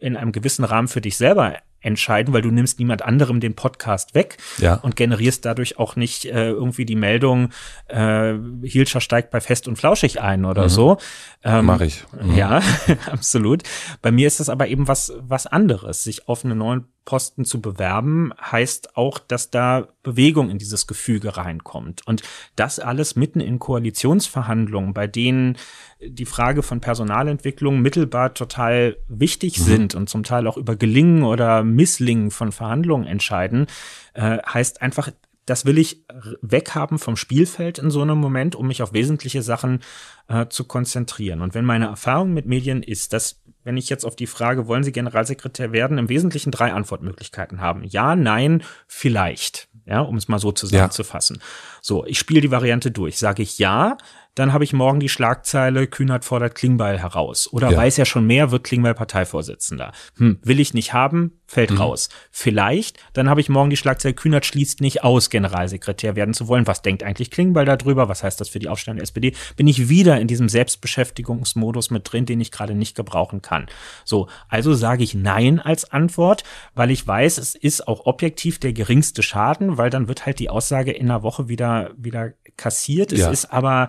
Speaker 1: in einem gewissen Rahmen für dich selber entscheiden, weil du nimmst niemand anderem den Podcast weg ja. und generierst dadurch auch nicht äh, irgendwie die Meldung, äh, Hilscher steigt bei Fest und Flauschig ein oder mhm. so. Ähm, Mache ich. Mhm. Ja, absolut. Bei mir ist das aber eben was, was anderes, sich auf einen neuen Posten zu bewerben, heißt auch, dass da Bewegung in dieses Gefüge reinkommt. Und das alles mitten in Koalitionsverhandlungen, bei denen die Frage von Personalentwicklung mittelbar total wichtig mhm. sind und zum Teil auch über Gelingen oder Misslingen von Verhandlungen entscheiden, äh, heißt einfach, das will ich weghaben vom Spielfeld in so einem Moment, um mich auf wesentliche Sachen äh, zu konzentrieren. Und wenn meine Erfahrung mit Medien ist, dass wenn ich jetzt auf die Frage, wollen Sie Generalsekretär werden, im Wesentlichen drei Antwortmöglichkeiten haben. Ja, nein, vielleicht. Ja, um es mal so zusammenzufassen. Ja. So, ich spiele die Variante durch. Sage ich ja, dann habe ich morgen die Schlagzeile Kühnert fordert Klingbeil heraus. Oder ja. weiß ja schon mehr, wird Klingbeil Parteivorsitzender. Hm, will ich nicht haben, fällt mhm. raus. Vielleicht, dann habe ich morgen die Schlagzeile, Kühnert schließt nicht aus, Generalsekretär werden zu wollen. Was denkt eigentlich Klingbeil darüber? Was heißt das für die Aufstellung der SPD? Bin ich wieder in diesem Selbstbeschäftigungsmodus mit drin, den ich gerade nicht gebrauchen kann? So, also sage ich Nein als Antwort, weil ich weiß, es ist auch objektiv der geringste Schaden, weil dann wird halt die Aussage in einer Woche wieder, wieder kassiert. Es ja. ist aber,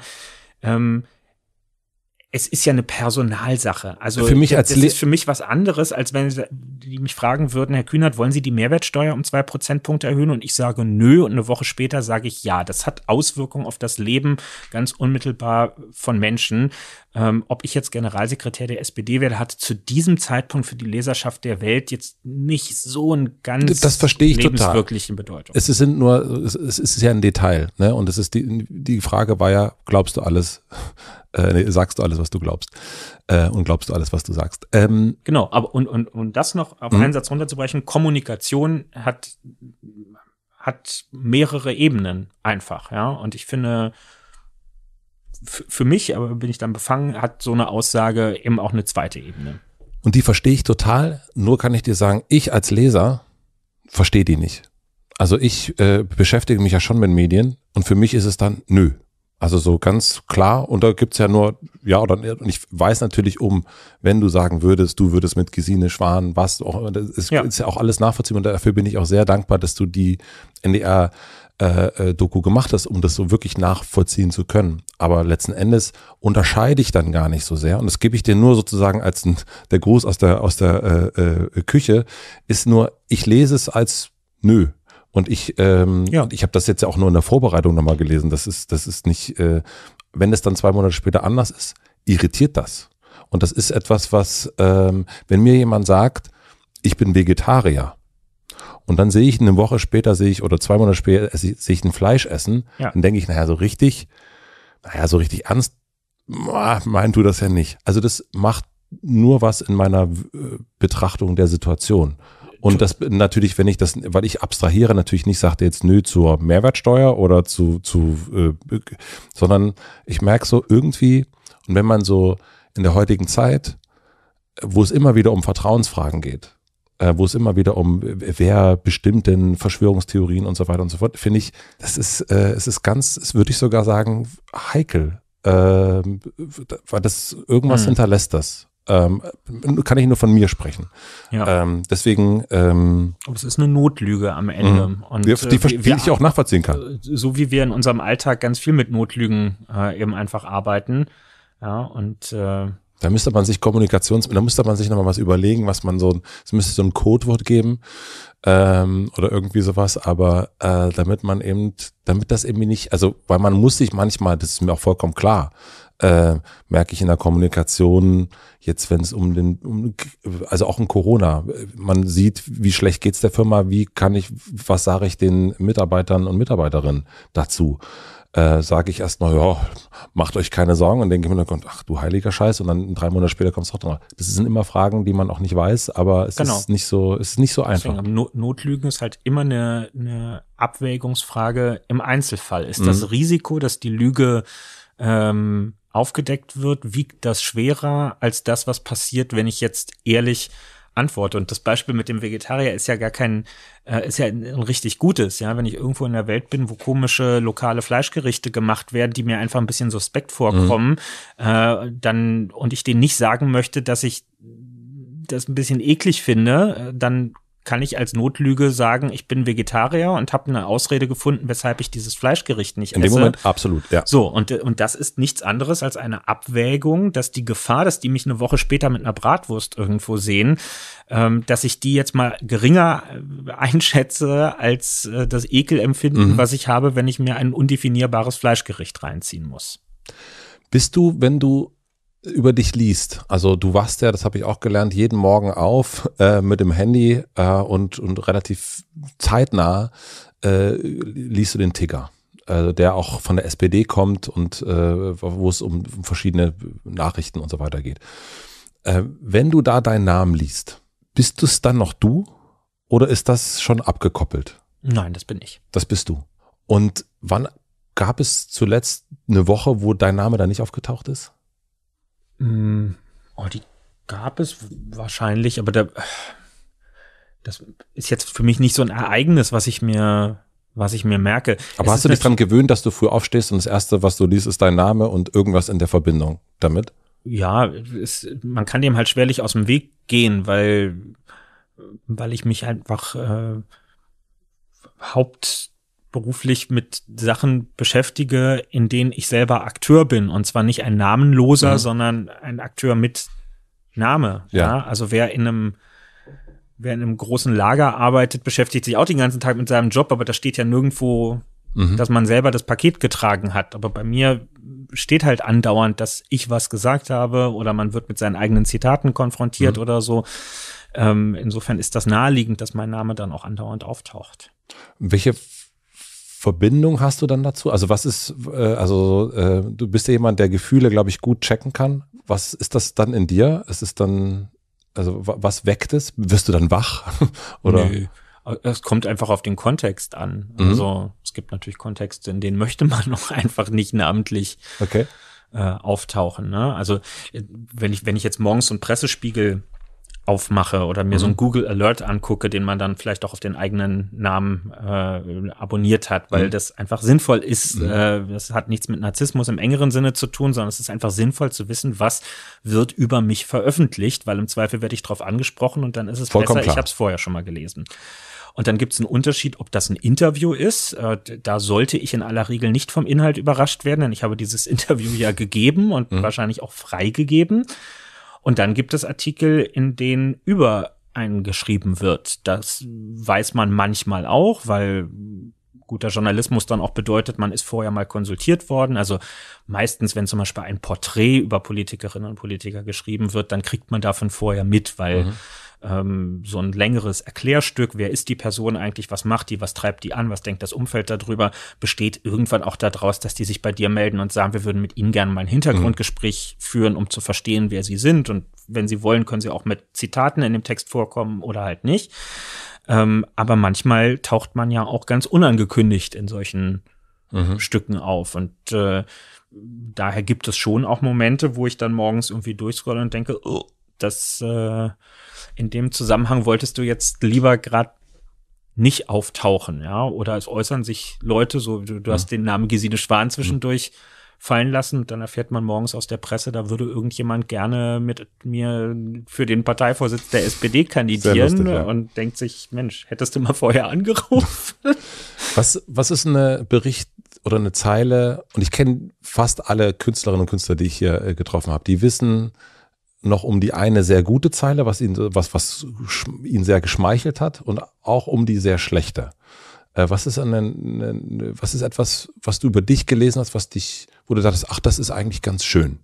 Speaker 1: ähm, es ist ja eine Personalsache. Also für mich als das ist für mich was anderes, als wenn die mich fragen würden, Herr Kühnert, wollen Sie die Mehrwertsteuer um zwei Prozentpunkte erhöhen? Und ich sage nö und eine Woche später sage ich ja. Das hat Auswirkungen auf das Leben ganz unmittelbar von Menschen ähm, ob ich jetzt Generalsekretär der SPD werde, hat zu diesem Zeitpunkt für die Leserschaft der Welt jetzt nicht so ein ganz das verstehe ich lebenswirklichen total. Bedeutung.
Speaker 2: Es sind nur, es, ist ja ein Detail, ne? Und es ist die, die Frage war ja, glaubst du alles, äh, nee, sagst du alles, was du glaubst, äh, und glaubst du alles, was du sagst. Ähm, genau, aber und,
Speaker 1: und, und das noch auf mhm. einen Satz runterzubrechen, Kommunikation hat, hat mehrere Ebenen einfach, ja. Und ich finde, für mich, aber bin ich dann befangen, hat so eine Aussage eben auch eine zweite Ebene.
Speaker 2: Und die verstehe ich total, nur kann ich dir sagen, ich als Leser verstehe die nicht. Also ich äh, beschäftige mich ja schon mit Medien und für mich ist es dann nö. Also so ganz klar und da gibt es ja nur ja oder und ich weiß natürlich um, wenn du sagen würdest, du würdest mit Gesine Schwan, was auch, immer, das ist ja. ist ja auch alles nachvollziehbar und dafür bin ich auch sehr dankbar, dass du die NDR äh, äh, Doku gemacht hast, um das so wirklich nachvollziehen zu können. Aber letzten Endes unterscheide ich dann gar nicht so sehr. Und das gebe ich dir nur sozusagen als ein, der Gruß aus der, aus der äh, äh, Küche, ist nur, ich lese es als nö. Und ich, ähm, ja. ich habe das jetzt ja auch nur in der Vorbereitung nochmal gelesen. Das ist, das ist nicht, äh, wenn es dann zwei Monate später anders ist, irritiert das. Und das ist etwas, was, ähm, wenn mir jemand sagt, ich bin Vegetarier, und dann sehe ich eine Woche später, sehe ich, oder zwei Monate später, äh, sehe ich ein Fleisch essen. Ja. Dann denke ich, naja, so richtig, naja, so richtig ernst, mein du das ja nicht. Also das macht nur was in meiner äh, Betrachtung der Situation. Und das natürlich, wenn ich das, weil ich abstrahiere, natürlich nicht sagte jetzt nö zur Mehrwertsteuer oder zu, zu äh, sondern ich merke so irgendwie, und wenn man so in der heutigen Zeit, wo es immer wieder um Vertrauensfragen geht, äh, wo es immer wieder um wer bestimmt denn Verschwörungstheorien und so weiter und so fort, finde ich, das ist, äh, es ist ganz, es würde ich sogar sagen, heikel. Ähm, weil das irgendwas hm. hinterlässt das. Ähm, kann ich nur von mir sprechen. Ja. Ähm, deswegen. Ähm,
Speaker 1: Aber es ist eine Notlüge am Ende. Mhm. Und, die, die, äh, wie, die ich
Speaker 2: auch nachvollziehen kann. Äh,
Speaker 1: so wie wir in unserem Alltag ganz viel mit Notlügen äh, eben einfach arbeiten. Ja, und äh,
Speaker 2: da müsste man sich Kommunikations, da müsste man sich nochmal was überlegen, was man so, es müsste so ein Codewort geben ähm, oder irgendwie sowas, aber äh, damit man eben, damit das irgendwie nicht, also weil man muss sich manchmal, das ist mir auch vollkommen klar, äh, merke ich in der Kommunikation, jetzt wenn es um den, um, also auch in Corona, man sieht, wie schlecht geht's der Firma, wie kann ich, was sage ich den Mitarbeitern und Mitarbeiterinnen dazu? äh, sage ich erst mal, ja, macht euch keine Sorgen und denke im dann, ach du heiliger Scheiß und dann drei Monate später kommst du auch dran. Das sind immer Fragen, die man auch nicht weiß, aber es genau. ist nicht so, es ist nicht so einfach. Deswegen,
Speaker 1: Not Notlügen ist halt immer eine, eine Abwägungsfrage im Einzelfall. Ist mhm. das Risiko, dass die Lüge ähm, aufgedeckt wird, wiegt das schwerer als das, was passiert, wenn ich jetzt ehrlich antworte. Und das Beispiel mit dem Vegetarier ist ja gar kein, äh, ist ja ein, ein, richtig gutes, ja. Wenn ich irgendwo in der Welt bin, wo komische lokale Fleischgerichte gemacht werden, die mir einfach ein bisschen suspekt mhm. vorkommen, mhm. äh, dann, und ich denen nicht sagen möchte, dass ich das ein bisschen eklig finde, äh, dann kann ich als Notlüge sagen, ich bin Vegetarier und habe eine Ausrede gefunden, weshalb ich dieses Fleischgericht nicht esse. In dem Moment absolut, ja. So, und, und das ist nichts anderes als eine Abwägung, dass die Gefahr, dass die mich eine Woche später mit einer Bratwurst irgendwo sehen, ähm, dass ich die jetzt mal geringer äh, einschätze als äh, das Ekelempfinden, mhm. was ich habe, wenn ich mir ein undefinierbares Fleischgericht reinziehen muss.
Speaker 2: Bist du, wenn du über dich liest. Also du wachst ja, das habe ich auch gelernt, jeden Morgen auf äh, mit dem Handy äh, und, und relativ zeitnah äh, liest du den Ticker. Also der auch von der SPD kommt und äh, wo es um verschiedene Nachrichten und so weiter geht. Äh, wenn du da deinen Namen liest, bist du es dann noch du oder ist das schon abgekoppelt? Nein, das bin ich. Das bist du. Und wann gab es zuletzt eine Woche, wo dein Name da nicht aufgetaucht ist?
Speaker 1: Hm. Oh, die gab es wahrscheinlich, aber der, das ist jetzt für mich nicht so ein Ereignis, was ich mir, was ich mir merke. Aber es hast du dich daran
Speaker 2: gewöhnt, dass du früh aufstehst und das Erste, was du liest, ist dein Name und irgendwas in der Verbindung damit?
Speaker 1: Ja, es, man kann dem halt schwerlich aus dem Weg gehen, weil, weil ich mich einfach äh, haupt beruflich mit Sachen beschäftige, in denen ich selber Akteur bin. Und zwar nicht ein namenloser, mhm. sondern ein Akteur mit Name. Ja. ja. Also wer in einem Wer in einem großen Lager arbeitet, beschäftigt sich auch den ganzen Tag mit seinem Job, aber da steht ja nirgendwo, mhm. dass man selber das Paket getragen hat. Aber bei mir steht halt andauernd, dass ich was gesagt habe oder man wird mit seinen eigenen Zitaten konfrontiert mhm. oder so. Ähm, insofern ist das naheliegend, dass mein Name dann auch andauernd auftaucht.
Speaker 2: Welche Verbindung hast du dann dazu? Also was ist, äh, also äh, du bist ja jemand, der Gefühle, glaube ich, gut checken kann. Was ist das dann in dir? Es ist dann, also was weckt es? Wirst du dann wach? Oder? Nö. Es kommt einfach auf den Kontext an. Mhm.
Speaker 1: Also es gibt natürlich Kontexte, in denen möchte man noch einfach nicht namentlich okay. äh, auftauchen. Ne? Also äh, wenn ich, wenn ich jetzt morgens so einen Pressespiegel aufmache oder mir mhm. so ein Google Alert angucke, den man dann vielleicht auch auf den eigenen Namen äh, abonniert hat, weil mhm. das einfach sinnvoll ist. Mhm. Äh, das hat nichts mit Narzissmus im engeren Sinne zu tun, sondern es ist einfach sinnvoll zu wissen, was wird über mich veröffentlicht, weil im Zweifel werde ich darauf angesprochen und dann ist es Vollkommen besser, klar. ich habe es vorher schon mal gelesen. Und dann gibt es einen Unterschied, ob das ein Interview ist. Äh, da sollte ich in aller Regel nicht vom Inhalt überrascht werden, denn ich habe dieses Interview ja gegeben und mhm. wahrscheinlich auch freigegeben. Und dann gibt es Artikel, in denen über einen geschrieben wird. Das weiß man manchmal auch, weil guter Journalismus dann auch bedeutet, man ist vorher mal konsultiert worden. Also meistens, wenn zum Beispiel ein Porträt über Politikerinnen und Politiker geschrieben wird, dann kriegt man davon vorher mit, weil mhm ähm, so ein längeres Erklärstück, wer ist die Person eigentlich, was macht die, was treibt die an, was denkt das Umfeld darüber, besteht irgendwann auch daraus, dass die sich bei dir melden und sagen, wir würden mit ihnen gerne mal ein Hintergrundgespräch mhm. führen, um zu verstehen, wer sie sind. Und wenn sie wollen, können sie auch mit Zitaten in dem Text vorkommen oder halt nicht. Ähm, aber manchmal taucht man ja auch ganz unangekündigt in solchen mhm. Stücken auf. Und äh, daher gibt es schon auch Momente, wo ich dann morgens irgendwie durchscrolle und denke, oh, das äh, in dem Zusammenhang wolltest du jetzt lieber gerade nicht auftauchen, ja? Oder es äußern sich Leute, so du, du hast mhm. den Namen Gesine Schwan zwischendurch mhm. fallen lassen, dann erfährt man morgens aus der Presse, da würde irgendjemand gerne mit mir für den Parteivorsitz der SPD
Speaker 2: kandidieren lustig, ja.
Speaker 1: und denkt sich, Mensch, hättest du mal vorher angerufen.
Speaker 2: Was, was ist eine Bericht oder eine Zeile? Und ich kenne fast alle Künstlerinnen und Künstler, die ich hier äh, getroffen habe, die wissen, noch um die eine sehr gute Zeile, was ihn, was, was ihn sehr geschmeichelt hat, und auch um die sehr schlechte. Äh, was ist eine, eine, was ist etwas, was du über dich gelesen hast, was dich, wo du dachtest, ach, das ist eigentlich ganz schön?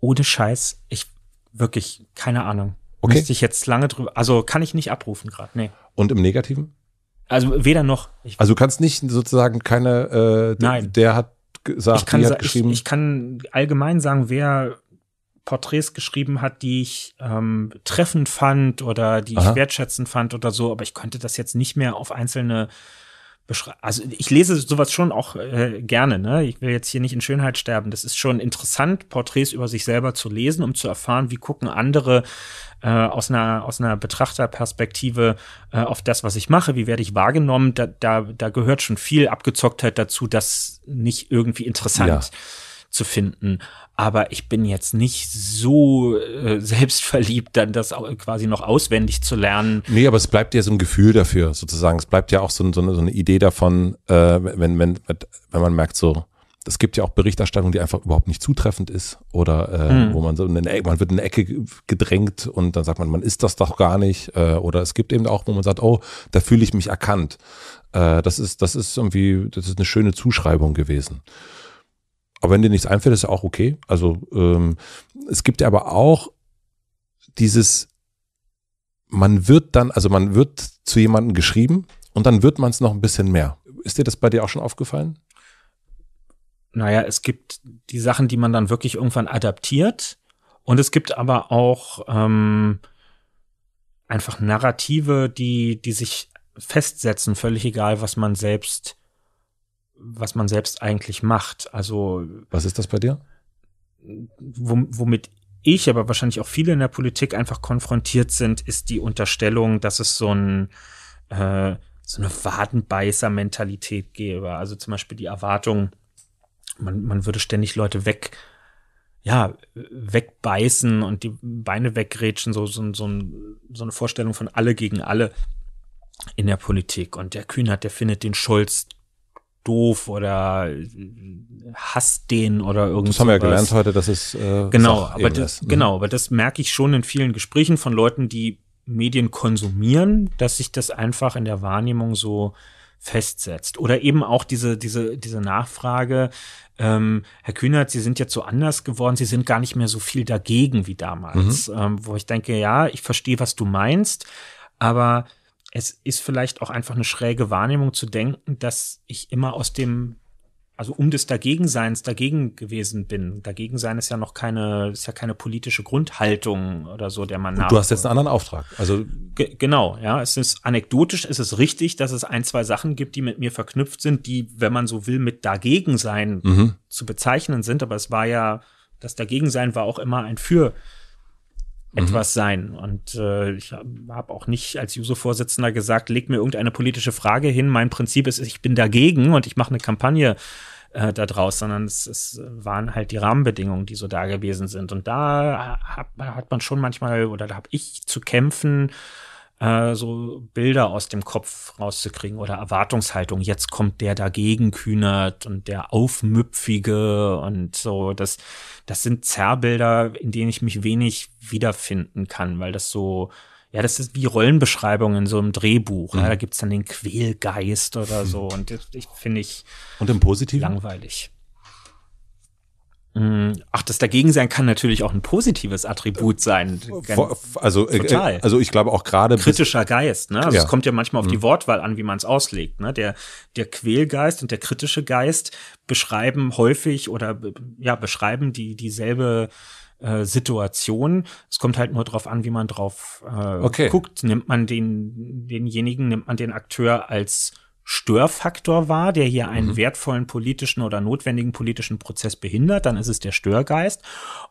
Speaker 2: Ohne Scheiß, ich wirklich, keine Ahnung. Okay. Müsste ich jetzt lange
Speaker 1: drüber, also kann ich nicht abrufen gerade, nee. Und im Negativen? Also weder noch.
Speaker 2: Ich also du kannst nicht sozusagen keine, äh, Nein. der hat gesagt, ich kann, hat geschrieben. Ich, ich
Speaker 1: kann allgemein sagen, wer Porträts geschrieben hat, die ich ähm, treffend fand oder die Aha. ich wertschätzend fand oder so, aber ich könnte das jetzt nicht mehr auf einzelne beschreiben. also ich lese sowas schon auch äh, gerne. Ne? Ich will jetzt hier nicht in Schönheit sterben. Das ist schon interessant, Porträts über sich selber zu lesen, um zu erfahren, wie gucken andere äh, aus, einer, aus einer Betrachterperspektive äh, auf das, was ich mache, wie werde ich wahrgenommen. Da, da, da gehört schon viel Abgezocktheit dazu, das nicht irgendwie interessant ja. zu finden aber ich bin jetzt nicht so äh, selbstverliebt, dann das auch quasi noch auswendig
Speaker 2: zu lernen. Nee, aber es bleibt ja so ein Gefühl dafür, sozusagen. Es bleibt ja auch so, so, eine, so eine, Idee davon, äh, wenn, wenn, wenn man merkt, so, es gibt ja auch Berichterstattung, die einfach überhaupt nicht zutreffend ist oder äh, mhm. wo man so in Ecke, man wird in eine Ecke gedrängt und dann sagt man, man ist das doch gar nicht äh, oder es gibt eben auch, wo man sagt, oh, da fühle ich mich erkannt. Äh, das ist das ist irgendwie das ist eine schöne Zuschreibung gewesen. Aber wenn dir nichts einfällt, ist ja auch okay. Also ähm, es gibt ja aber auch dieses, man wird dann, also man wird zu jemandem geschrieben und dann wird man es noch ein bisschen mehr.
Speaker 1: Ist dir das bei dir auch schon aufgefallen? Naja, es gibt die Sachen, die man dann wirklich irgendwann adaptiert. Und es gibt aber auch ähm, einfach Narrative, die, die sich festsetzen, völlig egal, was man selbst was man selbst eigentlich macht. Also
Speaker 2: was ist das bei dir?
Speaker 1: Womit ich, aber wahrscheinlich auch viele in der Politik einfach konfrontiert sind, ist die Unterstellung, dass es so ein äh, so eine Wadenbeißer-Mentalität gäbe. Also zum Beispiel die Erwartung, man, man würde ständig Leute weg, ja, wegbeißen und die Beine wegrätschen, so, so, so, so eine Vorstellung von alle gegen alle in der Politik. Und der Kühnert, der findet den Schulz doof oder hasst den oder irgendwas. Das haben wir ja gelernt heute, dass es äh, genau, aber das, mhm. genau, aber das merke ich schon in vielen Gesprächen von Leuten, die Medien konsumieren, dass sich das einfach in der Wahrnehmung so festsetzt. Oder eben auch diese, diese, diese Nachfrage, ähm, Herr Kühnert, Sie sind jetzt so anders geworden, Sie sind gar nicht mehr so viel dagegen wie damals. Mhm. Ähm, wo ich denke, ja, ich verstehe, was du meinst, aber es ist vielleicht auch einfach eine schräge Wahrnehmung zu denken, dass ich immer aus dem, also um des Dagegenseins dagegen gewesen bin. Dagegensein ist ja noch keine, ist ja keine politische Grundhaltung oder so, der man nach. Du hast jetzt
Speaker 2: einen anderen Auftrag. Also
Speaker 1: G genau, ja, es ist anekdotisch, es ist richtig, dass es ein, zwei Sachen gibt, die mit mir verknüpft sind, die, wenn man so will, mit Dagegensein mhm. zu bezeichnen sind. Aber es war ja, das Dagegensein war auch immer ein Für mhm. etwas sein. Und äh, ich habe auch nicht als Juso-Vorsitzender gesagt, leg mir irgendeine politische Frage hin. Mein Prinzip ist, ich bin dagegen und ich mache eine Kampagne äh, da draus, sondern es, es, waren halt die Rahmenbedingungen, die so da gewesen sind. Und da hat, hat man schon manchmal oder da habe ich zu kämpfen, äh, so Bilder aus dem Kopf rauszukriegen oder Erwartungshaltung. Jetzt kommt der dagegen kühnert und der aufmüpfige und so. Das, das sind Zerrbilder, in denen ich mich wenig wiederfinden kann, weil das so ja, das ist wie Rollenbeschreibung in so einem Drehbuch. Ne? Mhm. Ja, da gibt's dann den Quälgeist oder so. Und das, ich, finde ich und im Positiven? langweilig. Mm, ach, das dagegen sein kann natürlich auch ein positives Attribut sein. Also, äh, Total. also ich glaube auch
Speaker 2: gerade. Kritischer Geist, ne? Also ja. es kommt ja manchmal auf die mm.
Speaker 1: Wortwahl an, wie man es auslegt. Ne? Der, der Quälgeist und der kritische Geist beschreiben häufig oder äh, ja, beschreiben die dieselbe äh, Situation. Es kommt halt nur drauf an, wie man drauf äh, okay. guckt. Nimmt man den, denjenigen, nimmt man den Akteur als Störfaktor war, der hier einen mhm. wertvollen politischen oder notwendigen politischen Prozess behindert, dann ist es der Störgeist.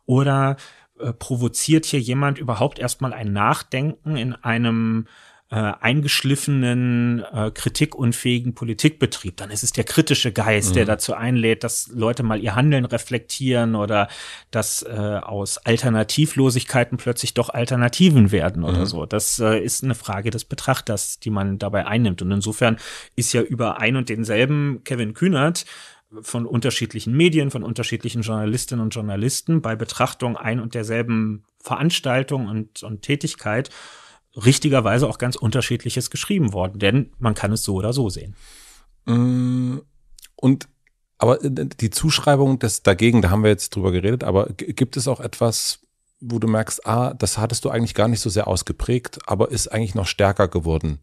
Speaker 1: Oder äh, provoziert hier jemand überhaupt erstmal ein Nachdenken in einem äh, eingeschliffenen, äh, kritikunfähigen Politikbetrieb. Dann ist es der kritische Geist, mhm. der dazu einlädt, dass Leute mal ihr Handeln reflektieren oder dass äh, aus Alternativlosigkeiten plötzlich doch Alternativen werden oder mhm. so. Das äh, ist eine Frage des Betrachters, die man dabei einnimmt. Und insofern ist ja über ein und denselben Kevin Kühnert von unterschiedlichen Medien, von unterschiedlichen Journalistinnen und Journalisten bei Betrachtung ein und derselben Veranstaltung und, und Tätigkeit richtigerweise auch ganz unterschiedliches geschrieben worden, denn man kann es so oder so sehen. Mm,
Speaker 2: und aber äh, die Zuschreibung des dagegen, da haben wir jetzt drüber geredet, aber gibt es auch etwas, wo du merkst, ah, das hattest du eigentlich gar nicht so sehr ausgeprägt, aber ist eigentlich noch stärker geworden.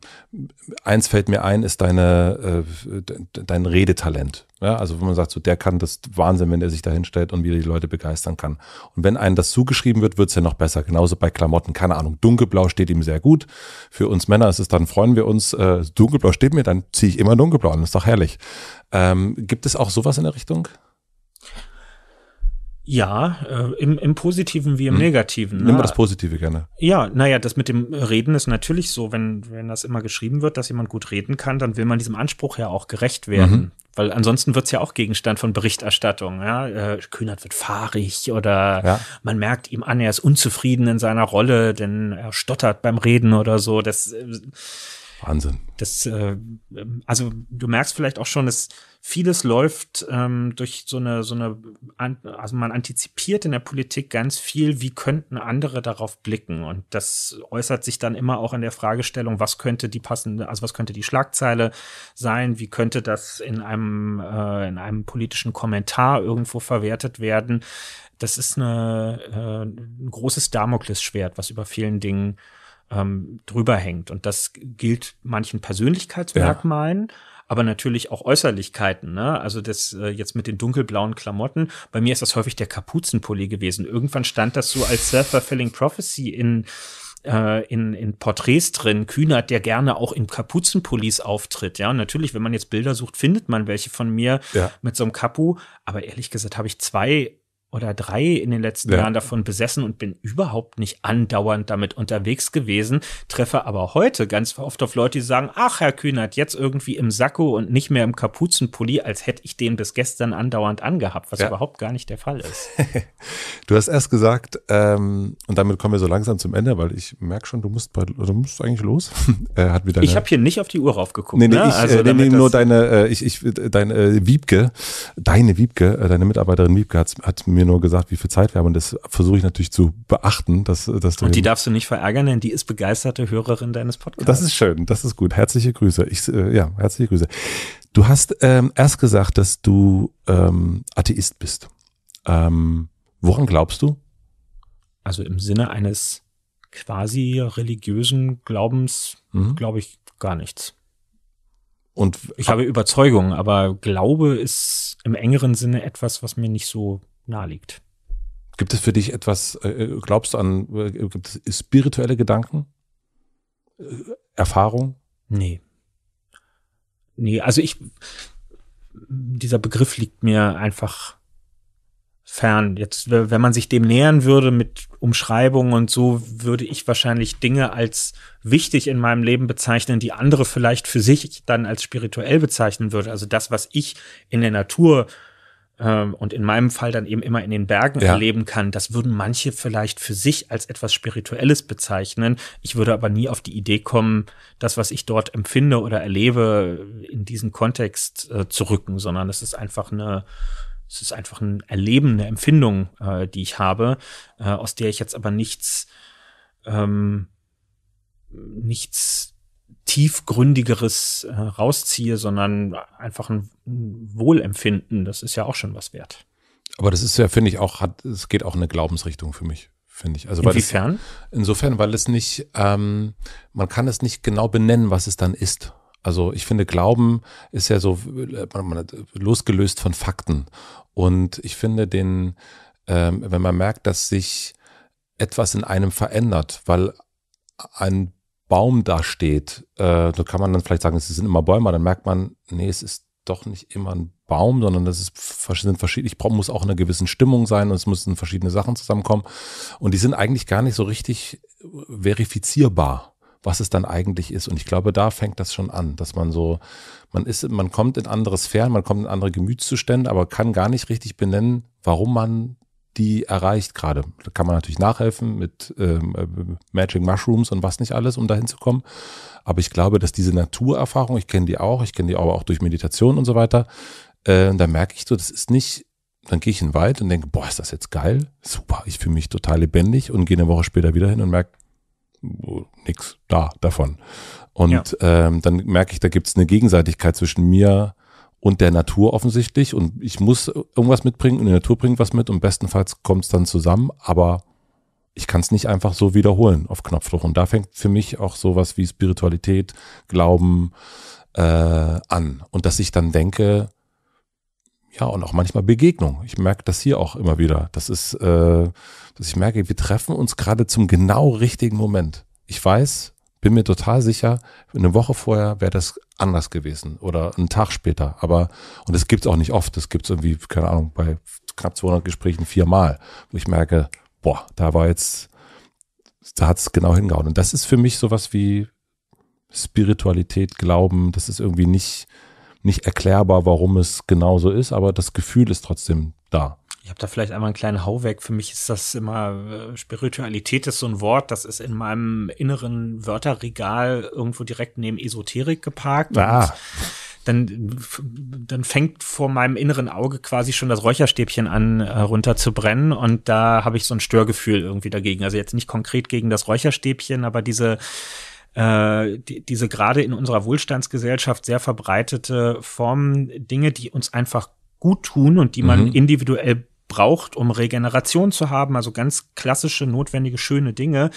Speaker 2: Eins fällt mir ein, ist deine, äh, dein Redetalent. Ja, also wenn man sagt, so der kann das Wahnsinn, wenn er sich da hinstellt und wieder die Leute begeistern kann. Und wenn einem das zugeschrieben wird, wird's ja noch besser. Genauso bei Klamotten, keine Ahnung, dunkelblau steht ihm sehr gut. Für uns Männer ist es dann, freuen wir uns, äh, dunkelblau steht mir, dann ziehe ich immer dunkelblau an, ist doch herrlich. Ähm, gibt es auch sowas in der Richtung?
Speaker 1: Ja, äh, im, im Positiven wie im hm. Negativen. Ne? Nimm mal das Positive gerne. Ja, naja, das mit dem Reden ist natürlich so, wenn, wenn das immer geschrieben wird, dass jemand gut reden kann, dann will man diesem Anspruch ja auch gerecht werden. Mhm. Weil ansonsten wird's ja auch Gegenstand von Berichterstattung. Ja? Äh, Kühnert wird fahrig oder ja. man merkt ihm an, er ist unzufrieden in seiner Rolle, denn er stottert beim Reden oder so. Das äh, Wahnsinn. Das, äh, also du merkst vielleicht auch schon, dass vieles läuft ähm, durch so eine, so eine, also man antizipiert in der Politik ganz viel, wie könnten andere darauf blicken? Und das äußert sich dann immer auch in der Fragestellung, was könnte die passende, also was könnte die Schlagzeile sein, wie könnte das in einem, äh, in einem politischen Kommentar irgendwo verwertet werden? Das ist eine, äh, ein großes Damoklesschwert, was über vielen Dingen ähm, drüber hängt. Und das gilt manchen Persönlichkeitsmerkmalen. Ja aber natürlich auch Äußerlichkeiten. Ne? Also das äh, jetzt mit den dunkelblauen Klamotten. Bei mir ist das häufig der Kapuzenpulli gewesen. Irgendwann stand das so als Self-Fulfilling Prophecy in äh, in, in Porträts drin, Kühnert, der gerne auch in Kapuzenpullis auftritt. Ja, und natürlich, wenn man jetzt Bilder sucht, findet man welche von mir ja. mit so einem Kapu. Aber ehrlich gesagt habe ich zwei oder drei in den letzten ja. Jahren davon besessen und bin überhaupt nicht andauernd damit unterwegs gewesen, treffe aber heute ganz oft auf Leute, die sagen, ach, Herr Kühnert, jetzt irgendwie im Sakko und nicht mehr im Kapuzenpulli, als hätte ich den bis gestern andauernd angehabt, was ja. überhaupt gar nicht der Fall ist.
Speaker 2: du hast erst gesagt, ähm, und damit kommen wir so langsam zum Ende, weil ich merke schon, du musst, bald, du musst eigentlich los. Äh, hat wieder ich habe
Speaker 1: hier nicht auf die Uhr raufgeguckt. Nee, nee, ne? ich, also, äh, nee, nee nur
Speaker 2: deine, äh, ich, ich, deine äh, Wiebke, deine Wiebke, äh, deine Mitarbeiterin Wiebke hat mir mir nur gesagt, wie viel Zeit wir haben. Und das versuche ich natürlich zu beachten. Dass, dass du und die
Speaker 1: darfst du nicht verärgern, denn die ist begeisterte Hörerin deines Podcasts. Das ist
Speaker 2: schön, das ist gut. Herzliche Grüße. Ich, äh, ja, herzliche Grüße. Du hast ähm, erst gesagt, dass du ähm, Atheist bist. Ähm, woran glaubst du?
Speaker 1: Also im Sinne eines quasi religiösen Glaubens mhm. glaube ich gar nichts. Und ich habe Überzeugungen, aber Glaube ist im engeren Sinne etwas, was mir nicht so naheliegt.
Speaker 2: Gibt es für dich etwas, äh, äh, glaubst du an, äh, gibt es spirituelle Gedanken? Erfahrung? Nee. Nee, also ich,
Speaker 1: dieser Begriff liegt mir einfach fern. Jetzt, wenn man sich dem nähern würde mit Umschreibungen und so, würde ich wahrscheinlich Dinge als wichtig in meinem Leben bezeichnen, die andere vielleicht für sich dann als spirituell bezeichnen würde. Also das, was ich in der Natur ähm, und in meinem Fall dann eben immer in den Bergen ja. erleben kann, das würden manche vielleicht für sich als etwas Spirituelles bezeichnen. Ich würde aber nie auf die Idee kommen, das, was ich dort empfinde oder erlebe, in diesen Kontext äh, zu rücken, sondern es ist einfach eine es ist einfach ein Erleben, eine Empfindung, äh, die ich habe, äh, aus der ich jetzt aber nichts, ähm, nichts tiefgründigeres äh, rausziehe, sondern einfach ein Wohlempfinden. Das ist ja auch schon was wert.
Speaker 2: Aber das ist ja, finde ich, auch, hat, es geht auch in eine Glaubensrichtung für mich, finde ich. Also, Inwiefern? Es, insofern, weil es nicht, ähm, man kann es nicht genau benennen, was es dann ist. Also ich finde, Glauben ist ja so äh, losgelöst von Fakten. Und ich finde den, ähm, wenn man merkt, dass sich etwas in einem verändert, weil ein Baum da steht, äh, da kann man dann vielleicht sagen, es sind immer Bäume, dann merkt man, nee, es ist doch nicht immer ein Baum, sondern das ist, sind verschiedene, ich brauch, muss auch in einer gewissen Stimmung sein und es müssen verschiedene Sachen zusammenkommen. Und die sind eigentlich gar nicht so richtig äh, verifizierbar, was es dann eigentlich ist. Und ich glaube, da fängt das schon an, dass man so, man ist, man kommt in andere Sphären, man kommt in andere Gemütszustände, aber kann gar nicht richtig benennen, warum man die erreicht gerade. Da kann man natürlich nachhelfen mit ähm, äh, Magic Mushrooms und was nicht alles, um dahin zu kommen. Aber ich glaube, dass diese Naturerfahrung, ich kenne die auch, ich kenne die aber auch durch Meditation und so weiter, äh, da merke ich so, das ist nicht, dann gehe ich in den Wald und denke, boah, ist das jetzt geil, super, ich fühle mich total lebendig und gehe eine Woche später wieder hin und merke, oh, nichts da davon. Und ja. ähm, dann merke ich, da gibt es eine Gegenseitigkeit zwischen mir und der Natur offensichtlich. Und ich muss irgendwas mitbringen und die Natur bringt was mit und bestenfalls kommt es dann zusammen. Aber ich kann es nicht einfach so wiederholen auf Knopfdruck. Und da fängt für mich auch sowas wie Spiritualität, Glauben äh, an. Und dass ich dann denke, ja, und auch manchmal Begegnung. Ich merke das hier auch immer wieder. Das ist, äh, dass ich merke, wir treffen uns gerade zum genau richtigen Moment. Ich weiß, bin mir total sicher, eine Woche vorher wäre das anders gewesen oder einen Tag später. Aber, und das gibt's auch nicht oft. Das gibt's irgendwie, keine Ahnung, bei knapp 200 Gesprächen viermal, wo ich merke, boah, da war jetzt, da hat's genau hingehauen. Und das ist für mich sowas wie Spiritualität, Glauben. Das ist irgendwie nicht, nicht erklärbar, warum es genau so ist, aber das Gefühl ist trotzdem da
Speaker 1: ich habe da vielleicht einmal einen kleinen Hau weg. Für mich ist das immer, äh, Spiritualität ist so ein Wort, das ist in meinem inneren Wörterregal irgendwo direkt neben Esoterik geparkt. Ah. Dann, dann, fängt vor meinem inneren Auge quasi schon das Räucherstäbchen an, äh, runter zu brennen. Und da habe ich so ein Störgefühl irgendwie dagegen. Also jetzt nicht konkret gegen das Räucherstäbchen, aber diese, äh, diese gerade in unserer Wohlstandsgesellschaft sehr verbreitete Formen, Dinge, die uns einfach gut tun und die man mhm. individuell braucht, um Regeneration zu haben, also ganz klassische, notwendige, schöne Dinge,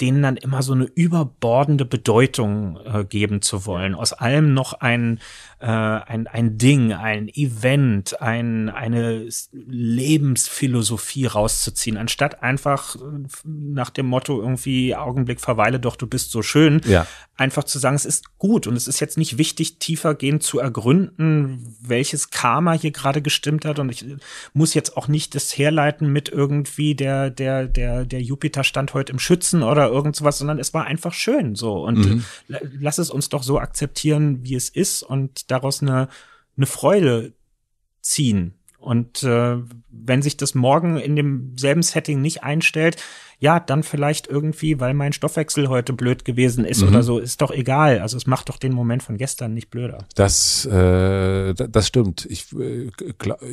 Speaker 1: denen dann immer so eine überbordende Bedeutung äh, geben zu wollen, aus allem noch ein, äh, ein, ein Ding, ein Event, ein, eine Lebensphilosophie rauszuziehen, anstatt einfach äh, nach dem Motto irgendwie Augenblick verweile doch, du bist so schön, ja. einfach zu sagen, es ist gut und es ist jetzt nicht wichtig, tiefergehend zu ergründen, welches Karma hier gerade gestimmt hat und ich äh, muss jetzt auch nicht das herleiten mit irgendwie der, der, der, der Jupiter stand heute im Schützen oder irgend sowas, sondern es war einfach schön so. Und mhm. lass es uns doch so akzeptieren, wie es ist und daraus eine, eine Freude ziehen. Und äh, wenn sich das morgen in demselben Setting nicht einstellt, ja, dann vielleicht irgendwie, weil mein Stoffwechsel heute blöd gewesen ist mhm. oder so, ist doch egal. Also es macht doch den Moment von gestern nicht blöder.
Speaker 2: Das, äh, das stimmt. Ich, äh,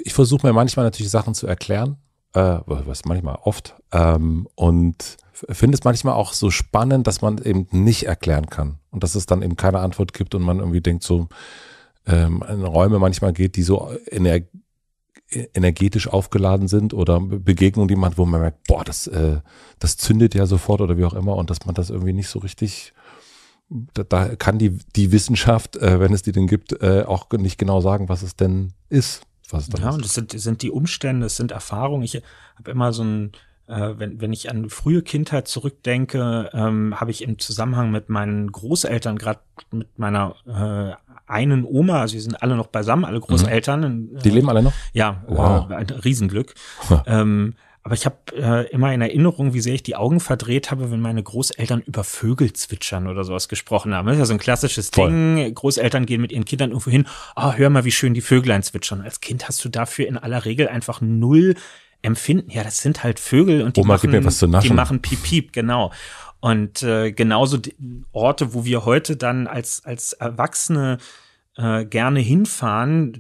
Speaker 2: ich versuche mir manchmal natürlich Sachen zu erklären, äh, was manchmal oft. Ähm, und finde es manchmal auch so spannend, dass man eben nicht erklären kann und dass es dann eben keine Antwort gibt und man irgendwie denkt so ähm, in Räume manchmal geht, die so ener energetisch aufgeladen sind oder Begegnungen, die man, wo man merkt, boah, das, äh, das zündet ja sofort oder wie auch immer und dass man das irgendwie nicht so richtig da, da kann die, die Wissenschaft, äh, wenn es die denn gibt, äh, auch nicht genau sagen, was es denn
Speaker 1: ist. Was es ja, ist. und es sind, sind die Umstände, es sind Erfahrungen. Ich habe immer so ein äh, wenn, wenn ich an frühe Kindheit zurückdenke, ähm, habe ich im Zusammenhang mit meinen Großeltern, gerade mit meiner äh, einen Oma, also wir sind alle noch beisammen, alle mhm. Großeltern. Mhm. Die äh, leben alle noch? Ja, wow. Äh, ein Riesenglück. Ja. Ähm, aber ich habe äh, immer in Erinnerung, wie sehr ich die Augen verdreht habe, wenn meine Großeltern über Vögel zwitschern oder sowas gesprochen haben. Das ist ja so ein klassisches Voll. Ding. Großeltern gehen mit ihren Kindern irgendwo hin. Ah, oh, hör mal, wie schön die Vöglein zwitschern. Als Kind hast du dafür in aller Regel einfach null empfinden, ja, das sind halt Vögel und die Oma, machen, die machen Piep Piep, genau. Und äh, genauso Orte, wo wir heute dann als, als Erwachsene äh, gerne hinfahren,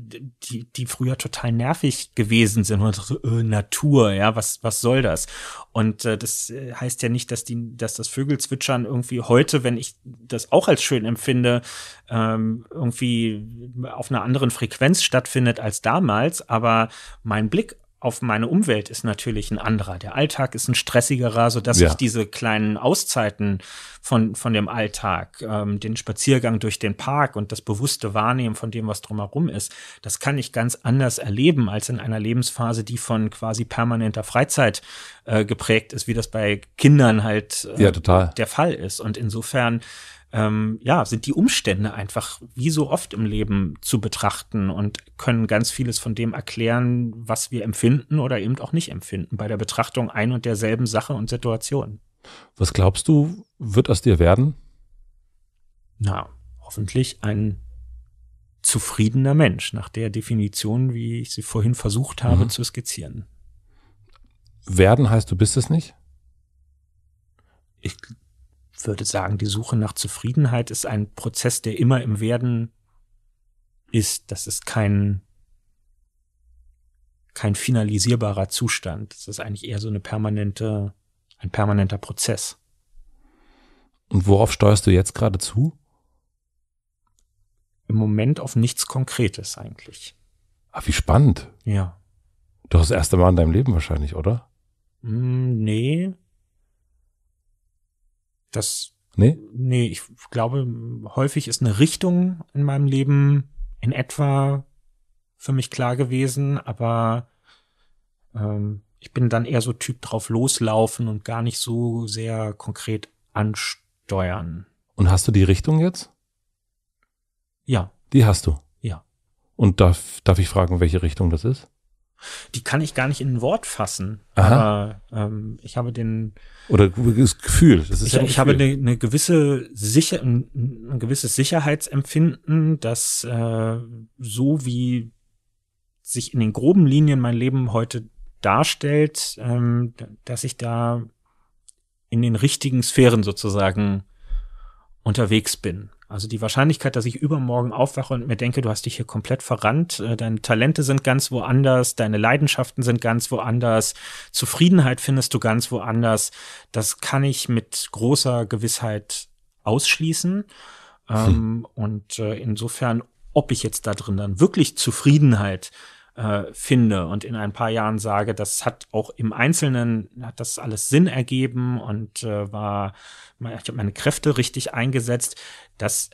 Speaker 1: die, die früher total nervig gewesen sind. Und, äh, Natur, ja, was, was soll das? Und äh, das äh, heißt ja nicht, dass, die, dass das Vögelzwitschern irgendwie heute, wenn ich das auch als schön empfinde, ähm, irgendwie auf einer anderen Frequenz stattfindet als damals. Aber mein Blick auf meine Umwelt ist natürlich ein anderer. Der Alltag ist ein stressigerer, sodass ja. ich diese kleinen Auszeiten von, von dem Alltag, ähm, den Spaziergang durch den Park und das bewusste Wahrnehmen von dem, was drumherum ist, das kann ich ganz anders erleben als in einer Lebensphase, die von quasi permanenter Freizeit äh, geprägt ist, wie das bei Kindern halt äh, ja, der Fall ist. Und insofern ähm, ja, sind die Umstände einfach wie so oft im Leben zu betrachten und können ganz vieles von dem erklären, was wir empfinden oder eben auch nicht empfinden bei der Betrachtung ein und derselben Sache und Situation.
Speaker 2: Was glaubst du, wird aus dir werden?
Speaker 1: Na, hoffentlich ein zufriedener Mensch, nach der Definition, wie ich sie vorhin versucht habe mhm. zu skizzieren.
Speaker 2: Werden heißt, du bist es nicht?
Speaker 1: Ich würde sagen, die Suche nach Zufriedenheit ist ein Prozess, der immer im Werden ist. Das ist kein, kein finalisierbarer Zustand. Das ist eigentlich eher so eine permanente, ein permanenter Prozess.
Speaker 2: Und worauf steuerst du jetzt gerade zu?
Speaker 1: Im Moment auf nichts Konkretes eigentlich.
Speaker 2: Ah, wie spannend. Ja. Doch das erste Mal in deinem Leben wahrscheinlich, oder?
Speaker 1: Hm, nee, das. Nee? Nee, ich glaube, häufig ist eine Richtung in meinem Leben in etwa für mich klar gewesen, aber ähm, ich bin dann eher so Typ drauf loslaufen und gar nicht so sehr konkret ansteuern.
Speaker 2: Und hast du die Richtung jetzt? Ja. Die hast du? Ja. Und darf, darf ich fragen, welche Richtung das ist?
Speaker 1: Die kann ich gar nicht in ein Wort fassen. Aha. Aber ähm, ich habe den. Oder das Gefühl. Das ist ich, ja ich habe eine, eine gewisse Sicher, ein, ein, gewisses Sicherheitsempfinden, dass äh, so wie sich in den groben Linien mein Leben heute darstellt, ähm, dass ich da in den richtigen Sphären sozusagen unterwegs bin. Also die Wahrscheinlichkeit, dass ich übermorgen aufwache und mir denke, du hast dich hier komplett verrannt, äh, deine Talente sind ganz woanders, deine Leidenschaften sind ganz woanders, Zufriedenheit findest du ganz woanders, das kann ich mit großer Gewissheit ausschließen. Hm. Ähm, und äh, insofern, ob ich jetzt da drin dann wirklich Zufriedenheit äh, finde und in ein paar Jahren sage, das hat auch im Einzelnen, hat das alles Sinn ergeben und äh, war, ich habe meine Kräfte richtig eingesetzt. Das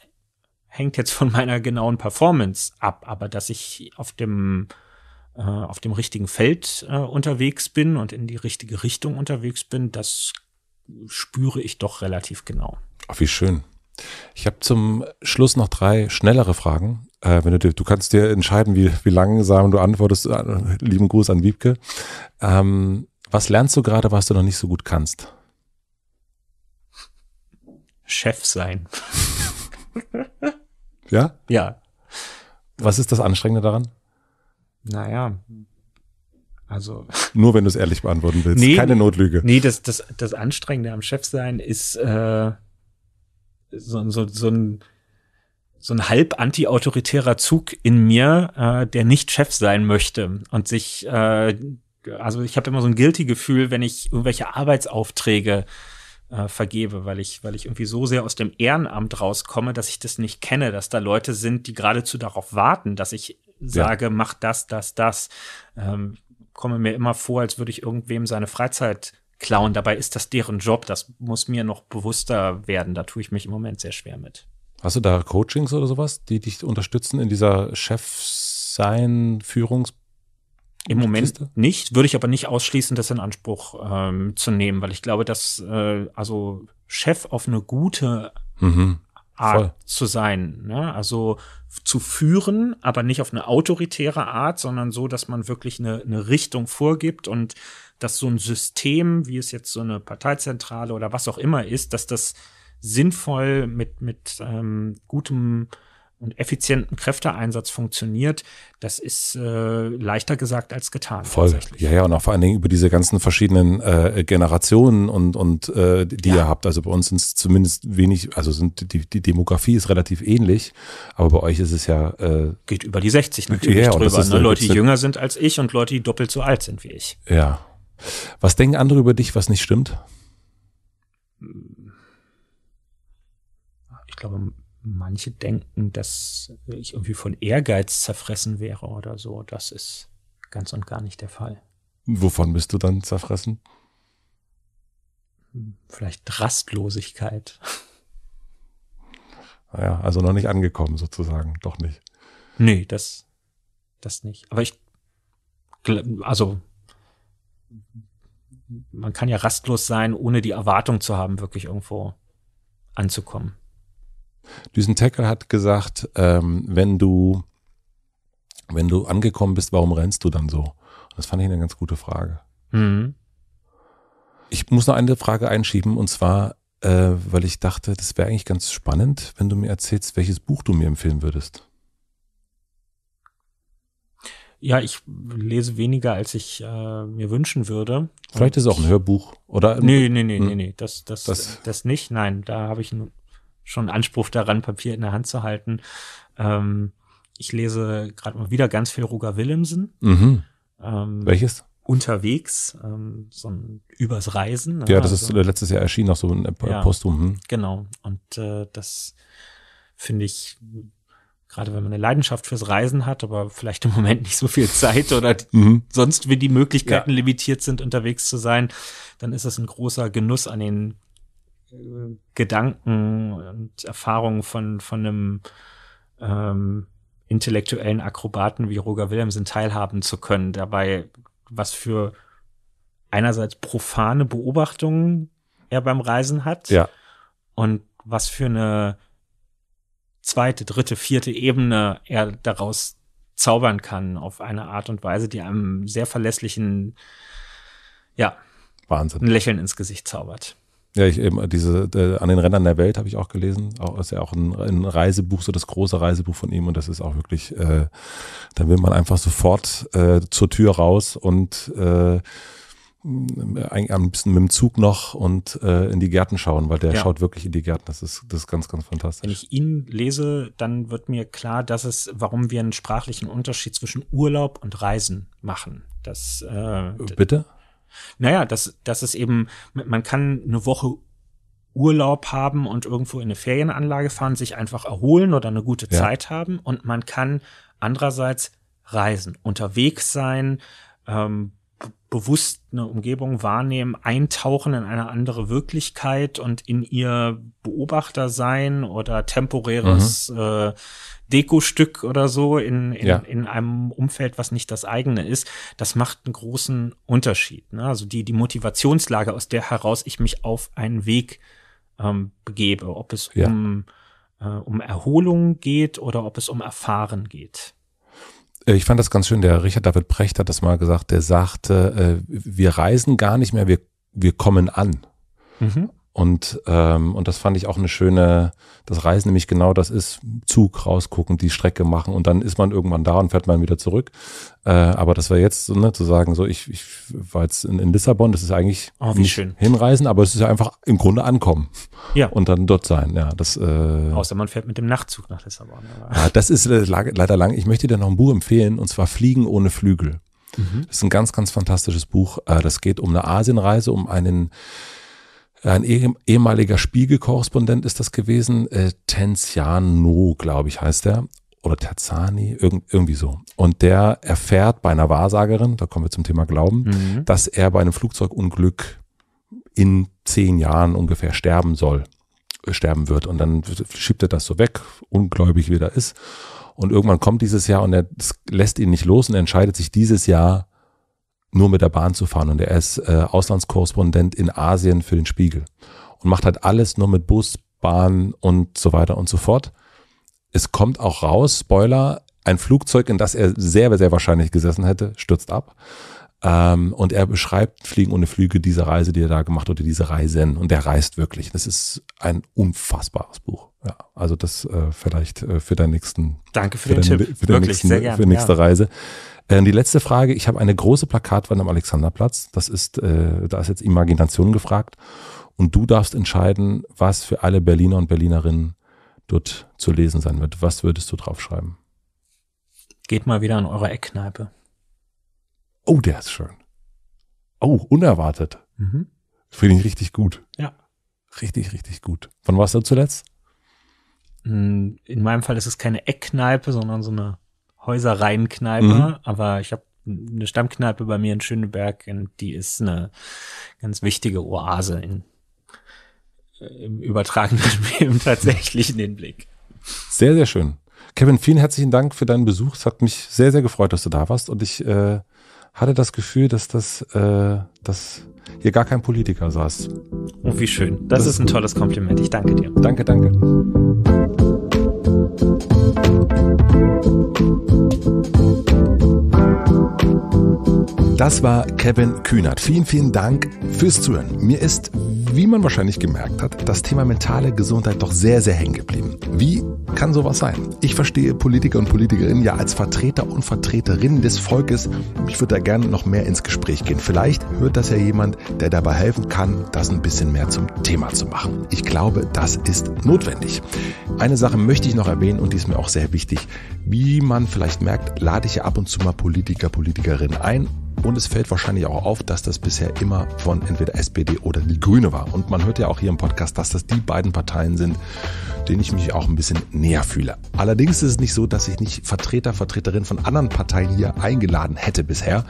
Speaker 1: hängt jetzt von meiner genauen Performance ab, aber dass ich auf dem äh, auf dem richtigen Feld äh, unterwegs bin und in die richtige Richtung unterwegs bin, das spüre ich doch relativ genau.
Speaker 2: Ach, wie schön. Ich habe zum Schluss noch drei schnellere Fragen äh, wenn du, du kannst dir entscheiden, wie, wie langsam du antwortest. Äh, lieben Gruß an Wiebke. Ähm, was lernst du gerade, was du noch nicht so gut kannst?
Speaker 1: Chef sein.
Speaker 2: ja? Ja. Was ist das Anstrengende daran?
Speaker 1: Naja, also.
Speaker 2: Nur wenn du es ehrlich beantworten willst. Nee, Keine Notlüge.
Speaker 1: Nee, das, das, das Anstrengende am Chef sein ist äh, so, so, so ein so ein halb antiautoritärer Zug in mir, äh, der nicht Chef sein möchte und sich, äh, also ich habe immer so ein guilty Gefühl, wenn ich irgendwelche Arbeitsaufträge äh, vergebe, weil ich, weil ich irgendwie so sehr aus dem Ehrenamt rauskomme, dass ich das nicht kenne, dass da Leute sind, die geradezu darauf warten, dass ich sage, ja. mach das, das, das. Ähm, komme mir immer vor, als würde ich irgendwem seine Freizeit klauen. Dabei ist das deren Job. Das muss mir noch bewusster werden. Da tue ich mich im Moment sehr schwer mit.
Speaker 2: Hast du da Coachings oder sowas, die dich unterstützen in dieser chef sein führungs im Moment nicht, würde ich aber nicht ausschließen, das in Anspruch
Speaker 1: ähm, zu nehmen, weil ich glaube, dass äh, also Chef auf eine gute mhm. Art Voll. zu sein, ne? also zu führen, aber nicht auf eine autoritäre Art, sondern so, dass man wirklich eine, eine Richtung vorgibt und dass so ein System, wie es jetzt so eine Parteizentrale oder was auch immer ist, dass das sinnvoll mit, mit ähm, gutem und effizienten Kräfteeinsatz funktioniert, das ist äh, leichter gesagt als getan. Voll.
Speaker 2: Ja, ja, und auch vor allen Dingen über diese ganzen verschiedenen äh, Generationen und, und äh, die ja. ihr habt. Also bei uns sind es zumindest wenig, also sind die, die Demografie ist relativ ähnlich, aber bei euch ist es ja. Äh, Geht über die 60 natürlich ja, drüber. Ist, ne? Leute, die jünger
Speaker 1: sind als ich und Leute, die doppelt so alt sind wie ich.
Speaker 2: Ja. Was denken andere über dich, was nicht stimmt? Hm
Speaker 1: glaube, manche denken, dass ich irgendwie von Ehrgeiz zerfressen wäre oder so. Das ist ganz und gar nicht der Fall.
Speaker 2: Wovon bist du dann zerfressen?
Speaker 1: Vielleicht Rastlosigkeit.
Speaker 2: Naja, ah also noch nicht angekommen sozusagen, doch nicht. Nee,
Speaker 1: das, das nicht.
Speaker 2: Aber ich, also,
Speaker 1: man kann ja rastlos sein, ohne die Erwartung zu haben, wirklich irgendwo anzukommen.
Speaker 2: Düsen Tackle hat gesagt, ähm, wenn du, wenn du angekommen bist, warum rennst du dann so? Das fand ich eine ganz gute Frage. Mhm. Ich muss noch eine Frage einschieben und zwar, äh, weil ich dachte, das wäre eigentlich ganz spannend, wenn du mir erzählst, welches Buch du mir empfehlen würdest.
Speaker 1: Ja, ich lese weniger, als ich äh, mir wünschen würde.
Speaker 2: Vielleicht ist es auch ein Hörbuch, oder? Nee, nee, nee, hm. nee, nee. Das, das, das,
Speaker 1: das nicht. Nein, da habe ich ein schon Anspruch daran, Papier in der Hand zu halten. Ähm, ich lese gerade mal wieder ganz viel Roger Willemsen. Mhm. Ähm, Welches? Unterwegs, ähm, so ein übers Reisen. Ja, das ne? also, ist äh, letztes Jahr erschienen, noch so ein äh, ja, Postum. Hm. Genau. Und äh, das finde ich gerade wenn man eine Leidenschaft fürs Reisen hat, aber vielleicht im Moment nicht so viel Zeit oder mhm. sonst wie die Möglichkeiten ja. limitiert sind, unterwegs zu sein, dann ist es ein großer Genuss, an den Gedanken und Erfahrungen von, von einem ähm, intellektuellen Akrobaten wie Roger Willemsen teilhaben zu können. Dabei, was für einerseits profane Beobachtungen er beim Reisen hat ja. und was für eine zweite, dritte, vierte Ebene er daraus zaubern kann auf eine Art und Weise, die einem sehr verlässlichen, ja, Wahnsinn. ein Lächeln ins Gesicht zaubert.
Speaker 2: Ja, ich eben diese äh, an den Rändern der Welt habe ich auch gelesen. Auch ist ja auch ein, ein, Reisebuch, so das große Reisebuch von ihm und das ist auch wirklich, äh, da will man einfach sofort äh, zur Tür raus und äh, am liebsten mit dem Zug noch und äh, in die Gärten schauen, weil der ja. schaut wirklich in die Gärten. Das ist, das ist ganz, ganz fantastisch.
Speaker 1: Wenn ich ihn lese, dann wird mir klar, dass es, warum wir einen sprachlichen Unterschied zwischen Urlaub und Reisen machen. Das, äh, Bitte? Naja, das, das ist eben, man kann eine Woche Urlaub haben und irgendwo in eine Ferienanlage fahren, sich einfach erholen oder eine gute ja. Zeit haben und man kann andererseits reisen, unterwegs sein, ähm, bewusst eine Umgebung wahrnehmen, eintauchen in eine andere Wirklichkeit und in ihr Beobachter sein oder temporäres mhm. äh, Dekostück oder so in, in, ja. in einem Umfeld, was nicht das eigene ist, das macht einen großen Unterschied. Ne? Also die, die Motivationslage, aus der heraus ich mich auf einen Weg ähm, begebe, ob es ja. um, äh, um Erholung geht oder ob es um Erfahren geht.
Speaker 2: Äh, ich fand das ganz schön, der Richard David Precht hat das mal gesagt, der sagte, äh, wir reisen gar nicht mehr, wir, wir kommen an. Mhm. Und, ähm, und das fand ich auch eine schöne, das Reisen nämlich genau das ist, Zug rausgucken, die Strecke machen und dann ist man irgendwann da und fährt man wieder zurück. Äh, aber das war jetzt so, ne, zu sagen, so ich, ich war jetzt in, in Lissabon, das ist eigentlich oh, nicht schön. hinreisen, aber es ist ja einfach im Grunde ankommen. Ja. Und dann dort sein, ja. Das, äh, Außer
Speaker 1: man fährt mit dem Nachtzug nach Lissabon.
Speaker 2: Ja, das ist äh, leider lang. Ich möchte dir noch ein Buch empfehlen und zwar Fliegen ohne Flügel. Mhm. Das ist ein ganz, ganz fantastisches Buch. Äh, Das geht um eine Asienreise, um einen ein ehemaliger Spiegelkorrespondent ist das gewesen. Äh, Tenziano, glaube ich, heißt er. Oder Terzani, irgend, irgendwie so. Und der erfährt bei einer Wahrsagerin, da kommen wir zum Thema Glauben, mhm. dass er bei einem Flugzeugunglück in zehn Jahren ungefähr sterben soll, äh, sterben wird. Und dann schiebt er das so weg, ungläubig wie er ist. Und irgendwann kommt dieses Jahr und er lässt ihn nicht los und entscheidet sich dieses Jahr nur mit der Bahn zu fahren und er ist äh, Auslandskorrespondent in Asien für den Spiegel und macht halt alles nur mit Bus, Bahn und so weiter und so fort. Es kommt auch raus, Spoiler, ein Flugzeug, in das er sehr, sehr wahrscheinlich gesessen hätte, stürzt ab. Ähm, und er beschreibt Fliegen ohne Flüge, diese Reise, die er da gemacht hat, oder diese Reisen. Und er reist wirklich. Das ist ein unfassbares Buch. Ja, also das äh, vielleicht äh, für deinen nächsten. Danke für, für den deine, Tipp. Für, wirklich, nächsten, sehr gern, für die nächste ja. Reise. Äh, die letzte Frage. Ich habe eine große Plakatwand am Alexanderplatz. Das ist, äh, da ist jetzt Imagination gefragt. Und du darfst entscheiden, was für alle Berliner und Berlinerinnen dort zu lesen sein wird. Was würdest du draufschreiben?
Speaker 1: Geht mal wieder an eure Eckkneipe.
Speaker 2: Oh, der ist schön. Oh, unerwartet. Mhm. Finde ich richtig gut. Ja. Richtig, richtig gut. Wann warst du zuletzt?
Speaker 1: Mm, in meinem Fall ist es keine Eckkneipe, sondern so eine Häusereienkneipe. Mhm. Aber ich habe eine Stammkneipe bei mir in Schöneberg und die ist eine ganz wichtige Oase in, äh, im übertragenen Leben tatsächlichen Hinblick.
Speaker 2: Sehr, sehr schön. Kevin, vielen herzlichen Dank für deinen Besuch. Es hat mich sehr, sehr gefreut, dass du da warst und ich äh, hatte das Gefühl, dass das, äh, dass hier gar kein Politiker saß. Oh, wie schön.
Speaker 1: Das, das ist ein gut. tolles Kompliment. Ich danke dir. Danke, danke. Musik
Speaker 2: das war Kevin Kühnert. Vielen, vielen Dank fürs Zuhören. Mir ist, wie man wahrscheinlich gemerkt hat, das Thema mentale Gesundheit doch sehr, sehr hängen geblieben. Wie kann sowas sein? Ich verstehe Politiker und Politikerinnen ja als Vertreter und Vertreterinnen des Volkes. Ich würde da gerne noch mehr ins Gespräch gehen. Vielleicht hört das ja jemand, der dabei helfen kann, das ein bisschen mehr zum Thema zu machen. Ich glaube, das ist notwendig. Eine Sache möchte ich noch erwähnen und die ist mir auch sehr wichtig. Wie man vielleicht merkt, lade ich ja ab und zu mal Politiker, Politikerinnen ein und es fällt wahrscheinlich auch auf, dass das bisher immer von entweder SPD oder die Grüne war. Und man hört ja auch hier im Podcast, dass das die beiden Parteien sind, denen ich mich auch ein bisschen näher fühle. Allerdings ist es nicht so, dass ich nicht Vertreter, Vertreterin von anderen Parteien hier eingeladen hätte bisher.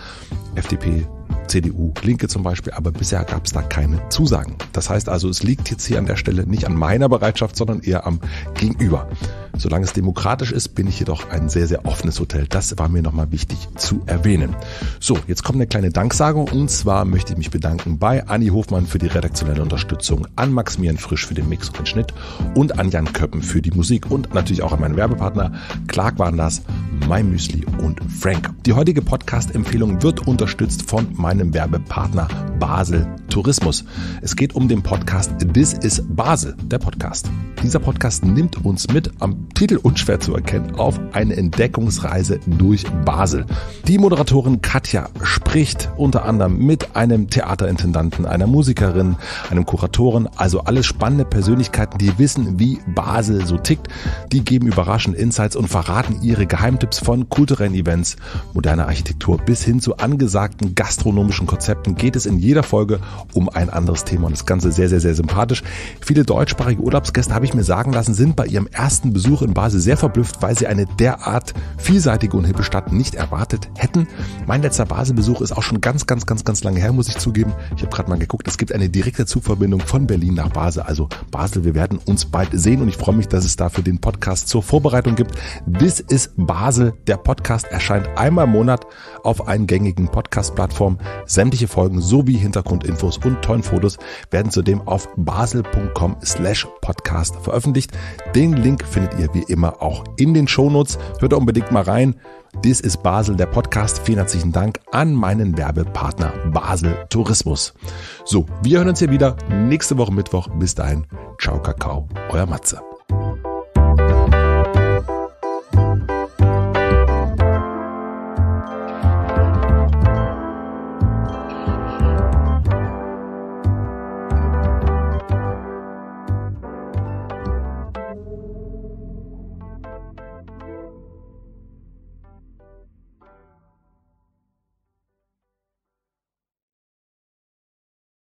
Speaker 2: FDP, CDU, Linke zum Beispiel, aber bisher gab es da keine Zusagen. Das heißt also, es liegt jetzt hier an der Stelle nicht an meiner Bereitschaft, sondern eher am Gegenüber. Solange es demokratisch ist, bin ich jedoch ein sehr, sehr offenes Hotel. Das war mir nochmal wichtig zu erwähnen. So, jetzt kommt eine kleine Danksagung und zwar möchte ich mich bedanken bei Anni Hofmann für die redaktionelle Unterstützung, an Maximilian Frisch für den Mix und den Schnitt und an Jan Köppen für die Musik und natürlich auch an meinen Werbepartner Clark waren das, My Müsli und Frank. Die heutige Podcast-Empfehlung wird unterstützt von meinem Werbepartner Basel Tourismus. Es geht um den Podcast This is Basel, der Podcast. Dieser Podcast nimmt uns mit, am Titel unschwer zu erkennen, auf eine Entdeckungsreise durch Basel. Die Moderatorin Katja spricht unter anderem mit einem Theaterintendanten, einer Musikerin, einem Kuratoren, also alles spannende Persönlichkeiten, die wissen, wie Basel so tickt. Die geben überraschende Insights und verraten ihre Geheimtipps von kulturellen Events, moderner Architektur bis hin zu angesagten Gast gastronomischen Konzepten geht es in jeder Folge um ein anderes Thema und das Ganze sehr, sehr, sehr sympathisch. Viele deutschsprachige Urlaubsgäste, habe ich mir sagen lassen, sind bei ihrem ersten Besuch in Basel sehr verblüfft, weil sie eine derart vielseitige und hippe Stadt nicht erwartet hätten. Mein letzter Basel-Besuch ist auch schon ganz, ganz, ganz, ganz lange her, muss ich zugeben. Ich habe gerade mal geguckt, es gibt eine direkte Zugverbindung von Berlin nach Basel. Also Basel, wir werden uns bald sehen und ich freue mich, dass es dafür den Podcast zur Vorbereitung gibt. This is Basel. Der Podcast erscheint einmal im Monat auf allen gängigen Podcast-Plattformen. Instagram. Sämtliche Folgen sowie Hintergrundinfos und tollen Fotos werden zudem auf basel.com slash podcast veröffentlicht. Den Link findet ihr wie immer auch in den Shownotes. Hört unbedingt mal rein. Dies ist Basel, der Podcast. Vielen herzlichen Dank an meinen Werbepartner Basel Tourismus. So, wir hören uns hier wieder nächste Woche Mittwoch. Bis dahin, ciao Kakao, euer Matze.